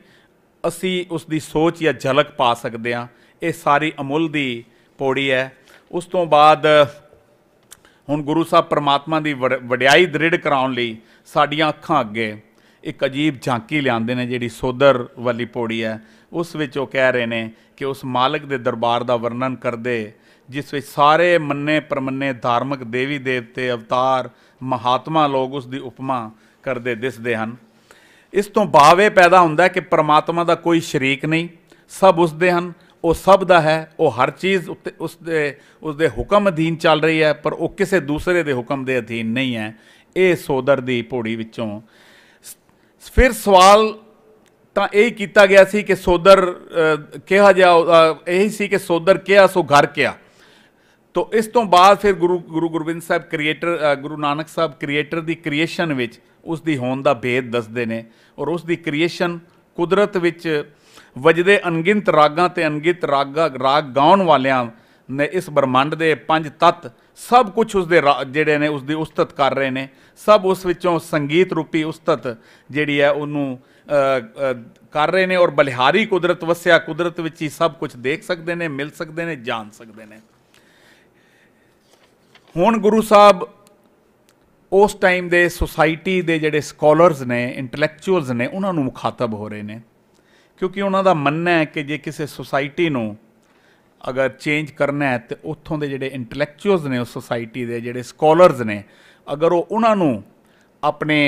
ਅਸੀਂ ਉਸ ਦੀ ਸੋਚ ਜਾਂ ਝਲਕ ਪਾ ਸਕਦੇ ਹਾਂ ਇਹ ਸਾਰੀ ਅਮੁੱਲ ਦੀ ਪੌੜੀ ਹੈ ਉਸ ਤੋਂ ਬਾਅਦ ਹੁਣ ਗੁਰੂ ਸਾਹਿਬ ਪ੍ਰਮਾਤਮਾ ਦੀ ਵਡਿਆਈ ਦ੍ਰਿੜ ਕਰਾਉਣ ਲਈ ਸਾਡੀਆਂ ਅੱਖਾਂ ਅੱਗੇ ਇੱਕ ਅਜੀਬ ਝਾਂਕੀ ਲਿਆਉਂਦੇ ਨੇ ਜਿਹੜੀ ਸੋਦਰ ਵਾਲੀ ਪੌੜੀ ਹੈ ਉਸ ਵਿੱਚ ਉਹ ਕਹਿ ਰਹੇ ਨੇ ਕਿ ਉਸ ਮਾਲਕ ਦੇ ਦਰਬਾਰ ਦਾ ਵਰਣਨ ਕਰਦੇ ਜਿਸ ਵਿੱਚ ਸਾਰੇ ਮੰਨੇ ਪਰਮੰਨੇ ਧਾਰਮਿਕ ਦੇਵੀ ਦੇਵਤੇ ਅਵਤਾਰ ਮਹਾਤਮਾ ਲੋਕ ਉਸ ਦੀ ਉਪਮਾ ਕਰਦੇ ਦਿਸਦੇ ਹਨ ਇਸ ਤੋਂ ਭਾਵੇ ਪੈਦਾ ਹੁੰਦਾ ਕਿ ਪ੍ਰਮਾਤਮਾ ਦਾ ਕੋਈ ਸ਼ਰੀਕ ਨਹੀਂ ਸਭ ਉਸ ਦੇ ਹਨ ਉਹ ਸਭ ਦਾ ਹੈ ਉਹ ਹਰ ਚੀਜ਼ ਉੱਤੇ ਉਸ ਦੇ ਉਸ ਦੇ ਹੁਕਮ ਅਧੀਨ ਚੱਲ ਰਹੀ ਹੈ ਪਰ ਉਹ ਕਿਸੇ ਦੂਸਰੇ ਦੇ ਹੁਕਮ ਦੇ ਅਧੀਨ ਨਹੀਂ ਹੈ ਇਹ ਸੋਦਰ ਦੀ ਪੌੜੀ ਵਿੱਚੋਂ ਫਿਰ ਸਵਾਲ ਤਾਂ ਇਹ ਕੀਤਾ ਗਿਆ ਸੀ ਕਿ ਸੋਦਰ ਕਿਹਾ ਜਾ ਇਹੀ ਸੀ ਕਿ ਸੋਦਰ ਕਿਹਾ ਸੋ ਘਰ ਕਿਹਾ ਤੋਂ ਇਸ ਤੋਂ ਬਾਅਦ ਫਿਰ ਗੁਰੂ ਗੁਰੂ ਗੁਰਬਿੰਦ ਸਾਹਿਬ ਕ੍ਰੀਏਟਰ ਗੁਰੂ ਨਾਨਕ ਸਾਹਿਬ ਕ੍ਰੀਏਟਰ ਦੀ ਕ੍ਰੀਏਸ਼ਨ ਵਿੱਚ ਉਸ ਦੀ ਹੋਣ ਦਾ ਭੇਦ ਦੱਸਦੇ ਨੇ ਔਰ ਉਸ ਦੀ ਕ੍ਰੀਏਸ਼ਨ ਕੁਦਰਤ ਵਿੱਚ ਵਜਦੇ ਅਨਗਿਣਤ ਰਾਗਾਂ ਤੇ ਅਨਗਿਤ ਰਾਗਾ ਰਾਗ ਗਾਉਣ ਵਾਲਿਆਂ ਨੇ ਇਸ ਬ੍ਰਹਮੰਡ ਦੇ ਪੰਜ ਤੱਤ ਸਭ ਕੁਝ ਉਸ ਦੇ ਜਿਹੜੇ ਨੇ ਉਸ ਦੀ ਉਸਤਤ ਕਰ ਰਹੇ ਨੇ ਸਭ ਉਸ ਵਿੱਚੋਂ ਸੰਗੀਤ ਰੂਪੀ ਉਸਤਤ ਜਿਹੜੀ ਹੈ ਉਹਨੂੰ ਕਰ ਰਹੇ ਨੇ ਔਰ ਬਲਿਹਾਰੀ ਕੁਦਰਤ ਵਸਿਆ ਕੁਦਰਤ ਵਿੱਚ ਹੀ ਸਭ ਕੁਝ ਦੇਖ ਸਕਦੇ ਨੇ ਮਿਲ ਸਕਦੇ ਨੇ ਜਾਣ ਸਕਦੇ ਨੇ ਹੁਣ ਗੁਰੂ ਸਾਹਿਬ ਉਸ ਟਾਈਮ ਦੇ ਸੋਸਾਇਟੀ ਦੇ ਜਿਹੜੇ ਸਕਾਲਰਸ ਨੇ ਇੰਟੈਲੈਕਚੁਅਲਸ ਨੇ ਉਹਨਾਂ ਨੂੰ ਮੁਖਾਤਬ ਹੋ ਰਹੇ ਨੇ ਕਿਉਂਕਿ ਉਹਨਾਂ ਦਾ ਮੰਨਣਾ ਹੈ ਕਿ ਜੇ ਕਿਸੇ ਸੋਸਾਇਟੀ ਨੂੰ ਅਗਰ ਚੇਂਜ ਕਰਨਾ ਹੈ ਤੇ ਉੱਥੋਂ ਦੇ ਜਿਹੜੇ ਇੰਟੈਲੈਕਚੁਅਲਸ ਨੇ ਉਸ ਸੋਸਾਇਟੀ ਦੇ ਜਿਹੜੇ ਸਕਾਲਰਸ ਨੇ ਅਗਰ ਉਹ ਉਹਨਾਂ ਨੂੰ ਆਪਣੇ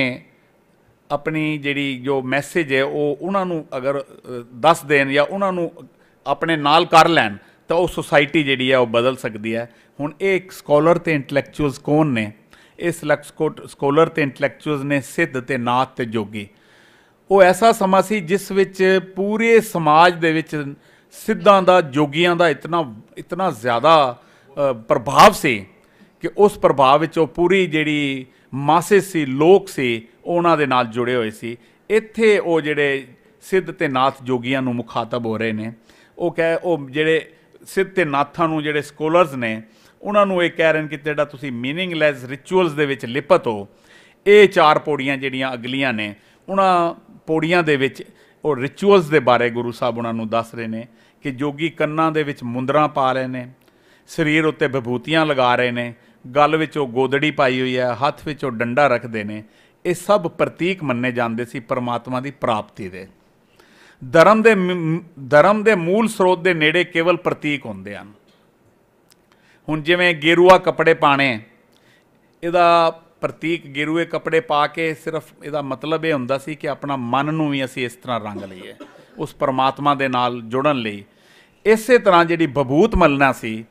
ਆਪਣੀ ਜਿਹੜੀ ਜੋ ਮੈਸੇਜ ਹੈ ਉਹ ਉਹਨਾਂ ਨੂੰ ਅਗਰ ਦੱਸ ਦੇਣ ਜਾਂ ਉਹਨਾਂ ਨੂੰ ਆਪਣੇ ਨਾਲ ਕਰ ਲੈਣ ਤਾਂ ਉਹ ਸੋਸਾਇਟੀ ਜਿਹੜੀ ਹੈ ਉਹ ਬਦਲ ਸਕਦੀ ਹੈ ਹੁਣ ਇਹ ਇੱਕ ਸਕਾਲਰ ਤੇ ਇੰਟੈਲੈਕਚੁਅਲਸ ਕੌਣ ਨੇ ਇਸ ਸਕਾਲਰ ਤੇ ਇੰਟੈਲੈਕਚੁਅਲਸ ਨੇ ਸਿੱਧ ਤੇ ਨਾਥ ਤੇ ਜੋਗੀ ਉਹ ਐਸਾ ਸਮਾਂ ਸੀ ਜਿਸ ਵਿੱਚ ਪੂਰੇ ਸਮਾਜ ਦੇ ਵਿੱਚ ਸਿੱਧਾਂ ਦਾ ਜੋਗੀਆਂ ਦਾ ਇਤਨਾ ਇਤਨਾ ਜ਼ਿਆਦਾ ਪ੍ਰਭਾਵ ਸੀ ਕਿ ਉਸ ਪ੍ਰਭਾਵ ਵਿੱਚ ਉਹ ਪੂਰੀ ਜਿਹੜੀ ਮਾਸੇ ਸੀ ਲੋਕ ਸੀ ਉਹਨਾਂ ਦੇ ਨਾਲ ਜੁੜੇ ਹੋਏ ਸੀ ਇੱਥੇ ਉਹ ਜਿਹੜੇ ਸਿੱਧ ਤੇ ਨਾਥ ਜੋਗੀਆਂ ਨੂੰ ਮੁਖਾਤਬ ਹੋ ਰਹੇ ਨੇ ਉਹ ਕਹੇ ਉਹ ਜਿਹੜੇ ਸਿੱਧ ਤੇ ਨਾਥਾਂ ਨੂੰ ਜਿਹੜੇ ਸਕਾਲਰਸ ਨੇ ਉਹਨਾਂ ਨੂੰ ਇਹ ਕਹਿ ਰਹੇ ਕਿ ਜਿਹੜਾ ਤੁਸੀਂ मीनिंगलेस ਰਿਚੁਅਲਸ ਦੇ ਵਿੱਚ ਲਿਪਤ ਹੋ ਇਹ ਚਾਰ ਪੌੜੀਆਂ ਜਿਹੜੀਆਂ ਅਗਲੀਆਂ ਨੇ ਉਹਨਾਂ ਪੌੜੀਆਂ ਦੇ ਵਿੱਚ ਉਹ ਰਿਚੁਅਲਸ ਦੇ ਬਾਰੇ ਗੁਰੂ ਸਾਹਿਬ ਉਹਨਾਂ ਨੂੰ ਦੱਸ ਰਹੇ ਨੇ ਕਿ ਜੋਗੀ ਕੰਨਾਂ ਦੇ ਵਿੱਚ ਮੁੰਦਰਾ ਪਾ ਰਹੇ ਨੇ ਸਰੀਰ ਉੱਤੇ ਵਿਭੂਤੀਆਂ ਲਗਾ ਰਹੇ ਨੇ ਗਲ ਵਿੱਚ ਉਹ ਗੋਦੜੀ ਪਾਈ ਹੋਈ ਹੈ ਹੱਥ ਵਿੱਚ ਉਹ ਡੰਡਾ ਰੱਖਦੇ ਨੇ ਇਹ ਸਭ ਪ੍ਰਤੀਕ ਮੰਨੇ ਜਾਂਦੇ ਸੀ ਪਰਮਾਤਮਾ ਦੀ ਪ੍ਰਾਪਤੀ ਦੇ ਧਰਮ ਦੇ ਧਰਮ ਦੇ ਮੂਲ ਸਰੋਤ ਦੇ ਨੇੜੇ ਕੇਵਲ ਪ੍ਰਤੀਕ ਹੁੰਦੇ ਹਨ ਹੁਣ ਜਿਵੇਂ ਗੇਰੂਆ ਕੱਪੜੇ ਪਾਣੇ ਇਹਦਾ ਪ੍ਰਤੀਕ ਗੇਰੂਏ ਕੱਪੜੇ ਪਾ ਕੇ ਸਿਰਫ ਇਹਦਾ ਮਤਲਬ ਇਹ ਹੁੰਦਾ ਸੀ ਕਿ ਆਪਣਾ ਮਨ ਨੂੰ ਵੀ ਅਸੀਂ ਇਸ ਤਰ੍ਹਾਂ ਰੰਗ ਲਈਏ ਉਸ ਪਰਮਾਤਮਾ ਦੇ ਨਾਲ ਜੁੜਨ ਲਈ ਇਸੇ ਤਰ੍ਹਾਂ ਜਿਹੜੀ ਬਬੂਤ ਮਲਣਾ ਸੀ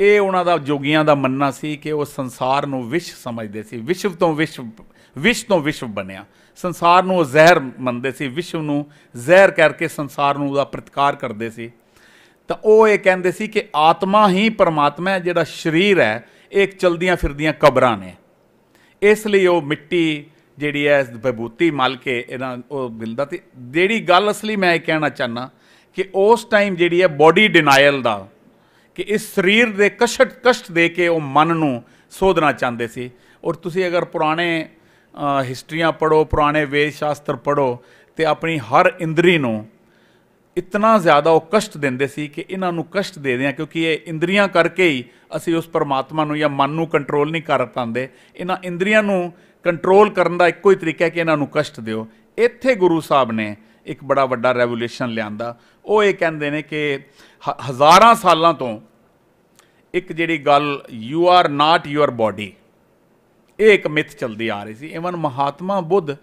ਇਹ ਉਹਨਾਂ ਦਾ ਜੋਗੀਆਂ ਦਾ ਮੰਨਣਾ ਸੀ ਕਿ ਉਹ ਸੰਸਾਰ ਨੂੰ ਵਿਸ਼ ਸਮਝਦੇ ਸੀ ਵਿਸ਼ਵ ਤੋਂ ਵਿਸ਼ਵ ਵਿਸ਼ ਤੋਂ ਵਿਸ਼ਵ ਬਣਿਆ ਸੰਸਾਰ ਨੂੰ ਉਹ ਜ਼ਹਿਰ ਮੰਨਦੇ ਸੀ ਵਿਸ਼ਵ ਨੂੰ ਜ਼ਹਿਰ ਕਰਕੇ ਸੰਸਾਰ ਨੂੰ ਉਹਦਾ ਪ੍ਰਤਕਾਰ ਕਰਦੇ ਸੀ ਤਾਂ ਉਹ ਇਹ ਕਹਿੰਦੇ ਸੀ ਕਿ ਆਤਮਾ ਹੀ ਪਰਮਾਤਮਾ ਹੈ ਜਿਹੜਾ ਸਰੀਰ ਹੈ ਇਹ ਚਲਦੀਆਂ ਫਿਰਦੀਆਂ ਕਬਰਾਂ ਨੇ ਇਸ ਲਈ ਉਹ ਮਿੱਟੀ ਜਿਹੜੀ ਹੈ ਬਬੂਤੀ ਮਲ ਕੇ ਇਹਨਾਂ ਉਹ ਮਿਲਦਾ ਤੇ ਜਿਹੜੀ ਗੱਲ ਅਸਲੀ ਮੈਂ ਇਹ ਕਹਿਣਾ ਚਾਹਨਾ ਕਿ ਉਸ ਟਾਈਮ ਜਿਹੜੀ ਹੈ ਬਾਡੀ ਡਿਨਾਇਲ ਦਾ ਕਿ ਇਸ ਸਰੀਰ ਦੇ ਕਸ਼ਟ ਕਸ਼ਟ ਦੇ ਕੇ ਉਹ ਮਨ ਨੂੰ ਸੋਧਣਾ ਚਾਹੁੰਦੇ ਸੀ ਔਰ ਤੁਸੀਂ ਅਗਰ ਪੁਰਾਣੇ ਹਿਸਟਰੀਆਂ ਪੜੋ ਪੁਰਾਣੇ ਵੇਦ ਸ਼ਾਸਤਰ ਪੜੋ ਤੇ ਆਪਣੀ ਹਰ ਇੰਦਰੀ ਨੂੰ ਇਤਨਾ ਜ਼ਿਆਦਾ ਉਹ ਕਸ਼ਟ ਦਿੰਦੇ ਸੀ ਕਿ ਇਹਨਾਂ ਨੂੰ ਕਸ਼ਟ ਦੇ ਦਿਆਂ ਕਿਉਂਕਿ ਇਹ ਇੰਦਰੀਆਂ ਕਰਕੇ ਹੀ ਅਸੀਂ ਉਸ ਪਰਮਾਤਮਾ ਨੂੰ ਜਾਂ ਮਨ ਨੂੰ ਕੰਟਰੋਲ ਨਹੀਂ ਕਰ ਪਾਉਂਦੇ ਇਹਨਾਂ ਇੰਦਰੀਆਂ ਨੂੰ ਕੰਟਰੋਲ ਕਰਨ ਦਾ ਇੱਕੋ ਹੀ ਤਰੀਕਾ ਹੈ ਕਿ ਇਹਨਾਂ ਨੂੰ ਕਸ਼ਟ ਦਿਓ ਇੱਥੇ ਗੁਰੂ ਸਾਹਿਬ ਨੇ ਇੱਕ ਬੜਾ ਵੱਡਾ ਰੈਵੋਲੂਸ਼ਨ ਲਿਆਂਦਾ ਉਹ ਇਹ ਕਹਿੰਦੇ ਨੇ ਕਿ ਹਜ਼ਾਰਾਂ ਸਾਲਾਂ ਤੋਂ ਇੱਕ ਜਿਹੜੀ ਗੱਲ you are not your body ਇਹ ਇੱਕ ਮਿਥ ਚਲਦੀ ਆ ਰਹੀ ਸੀ ਇਵਨ ਮਹਾਤਮਾ ਬੁੱਧ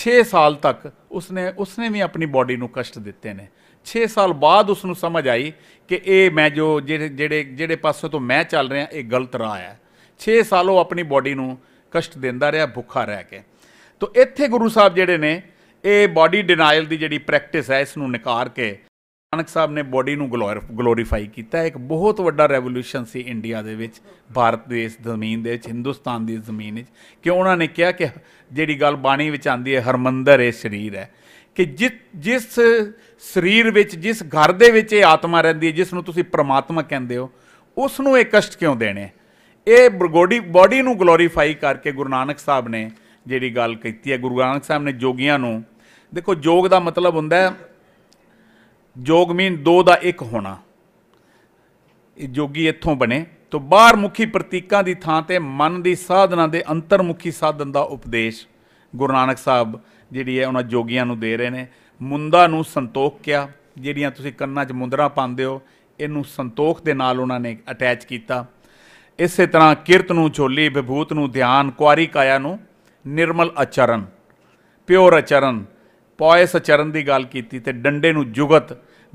6 ਸਾਲ ਤੱਕ ਉਸਨੇ ਉਸਨੇ ਵੀ ਆਪਣੀ ਬਾਡੀ ਨੂੰ ਕਸ਼ਟ ਦਿੱਤੇ ਨੇ 6 ਸਾਲ ਬਾਅਦ ਉਸ ਨੂੰ ਸਮਝ ਆਈ ਕਿ ਇਹ ਮੈਂ ਜੋ ਜਿਹੜੇ ਜਿਹੜੇ ਜਿਹੜੇ ਪਾਸੇ ਤੋਂ ਮੈਂ ਚੱਲ ਰਿਹਾ ਇਹ ਗਲਤ ਰਾਹ ਹੈ 6 ਸਾਲ ਉਹ ਆਪਣੀ ਬਾਡੀ ਨੂੰ ਕਸ਼ਟ ਦਿੰਦਾ ਰਿਹਾ ਭੁੱਖਾ ਰਹਿ ਕੇ ਤੋਂ ਇੱਥੇ ਗੁਰੂ ਸਾਹਿਬ ਜਿਹੜੇ ਨੇ ਇਹ ਬਾਡੀ ਡਿਨਾਇਲ ਦੀ ਜਿਹੜੀ ਪ੍ਰੈਕਟਿਸ ਹੈ ਇਸ ਨੂੰ ਨਕਾਰ ਕੇ ਨਾਨਕ ਸਾਹਿਬ ਨੇ ਬਾਡੀ ਨੂੰ ਗਲੋਰੀਫਾਈ ਕੀਤਾ ਇੱਕ ਬਹੁਤ ਵੱਡਾ ਰੈਵੋਲੂਸ਼ਨ ਸੀ ਇੰਡੀਆ ਦੇ ਵਿੱਚ ਭਾਰਤ ਦੇ ਇਸ ਜ਼ਮੀਨ ਦੇ ਵਿੱਚ ਹਿੰਦੁਸਤਾਨ ਦੀ ਜ਼ਮੀਨ ਵਿੱਚ ਕਿ ਉਹਨਾਂ ਨੇ ਕਿਹਾ ਕਿ ਜਿਹੜੀ ਗੱਲ ਬਾਣੀ ਵਿੱਚ ਆਂਦੀ ਹੈ ਹਰਮੰਦਰ ਇਹ ਸਰੀਰ ਹੈ ਕਿ ਜਿਸ ਜਿਸ ਸਰੀਰ ਵਿੱਚ ਜਿਸ ਘਰ ਦੇ ਵਿੱਚ ਇਹ ਆਤਮਾ ਰਹਿੰਦੀ ਹੈ ਜਿਸ ਨੂੰ ਤੁਸੀਂ ਪ੍ਰਮਾਤਮਾ ਕਹਿੰਦੇ ਹੋ ਉਸ ਨੂੰ ਇਹ ਕਸ਼ਟ ਕਿਉਂ ਦੇਣੇ ਇਹ ਬਰਗੋਡੀ ਬਾਡੀ ਨੂੰ ਗਲੋਰੀਫਾਈ ਕਰਕੇ ਗੁਰੂ ਨਾਨਕ ਸਾਹਿਬ ਨੇ ਜਿਹੜੀ ਗੱਲ ਕੀਤੀ ਹੈ ਗੁਰੂ ਨਾਨਕ ਸਾਹਿਬ ਨੇ ਜੋਗੀਆਂ ਨੂੰ ਦੇਖੋ ਜੋਗ ਦਾ ਮਤਲਬ ਹੁੰਦਾ ਜੋਗ ਮੀਨ ਦੋ ਦਾ ਇੱਕ ਹੋਣਾ ਇਹ ਜੋਗੀ ਇੱਥੋਂ ਬਣੇ ਤੋਂ ਬਾਹਰ ਮੁਖੀ ਪ੍ਰਤੀਕਾਂ ਦੀ ਥਾਂ ਤੇ ਮਨ ਦੀ ਸਾਧਨਾ ਦੇ ਅੰਤਰਮੁਖੀ ਸਾਧਨ ਦਾ ਉਪਦੇਸ਼ ਗੁਰੂ ਨਾਨਕ ਸਾਹਿਬ ਜਿਹੜੀ ਹੈ ਉਹਨਾਂ ਜੋਗੀਆਂ ਨੂੰ ਦੇ ਰਹੇ ਨੇ ਮੁੰਦਾ ਨੂੰ ਸੰਤੋਖ ਕਿਹਾ ਜਿਹੜੀਆਂ ਤੁਸੀਂ ਕੰਨਾਂ 'ਚ ਮੁੰਦਰਾ ਪਾਉਂਦੇ ਹੋ ਇਹਨੂੰ ਸੰਤੋਖ ਦੇ ਨਾਲ ਉਹਨਾਂ ਨੇ ਅਟੈਚ ਕੀਤਾ ਇਸੇ ਤਰ੍ਹਾਂ ਕਿਰਤ ਨੂੰ ਝੋਲੀ ਵਿਭੂਤ ਨੂੰ ਧਿਆਨ ਕੁਆਰੀ ਕਾਇਆ ਨੂੰ ਨਿਰਮਲ ਅਚਰਨ ਪਿਓਰ ਅਚਰਨ ਪੌਏ ਅਚਰਨ ਦੀ ਗੱਲ ਕੀਤੀ ਤੇ ਡੰਡੇ ਨੂੰ ਜੁਗਤ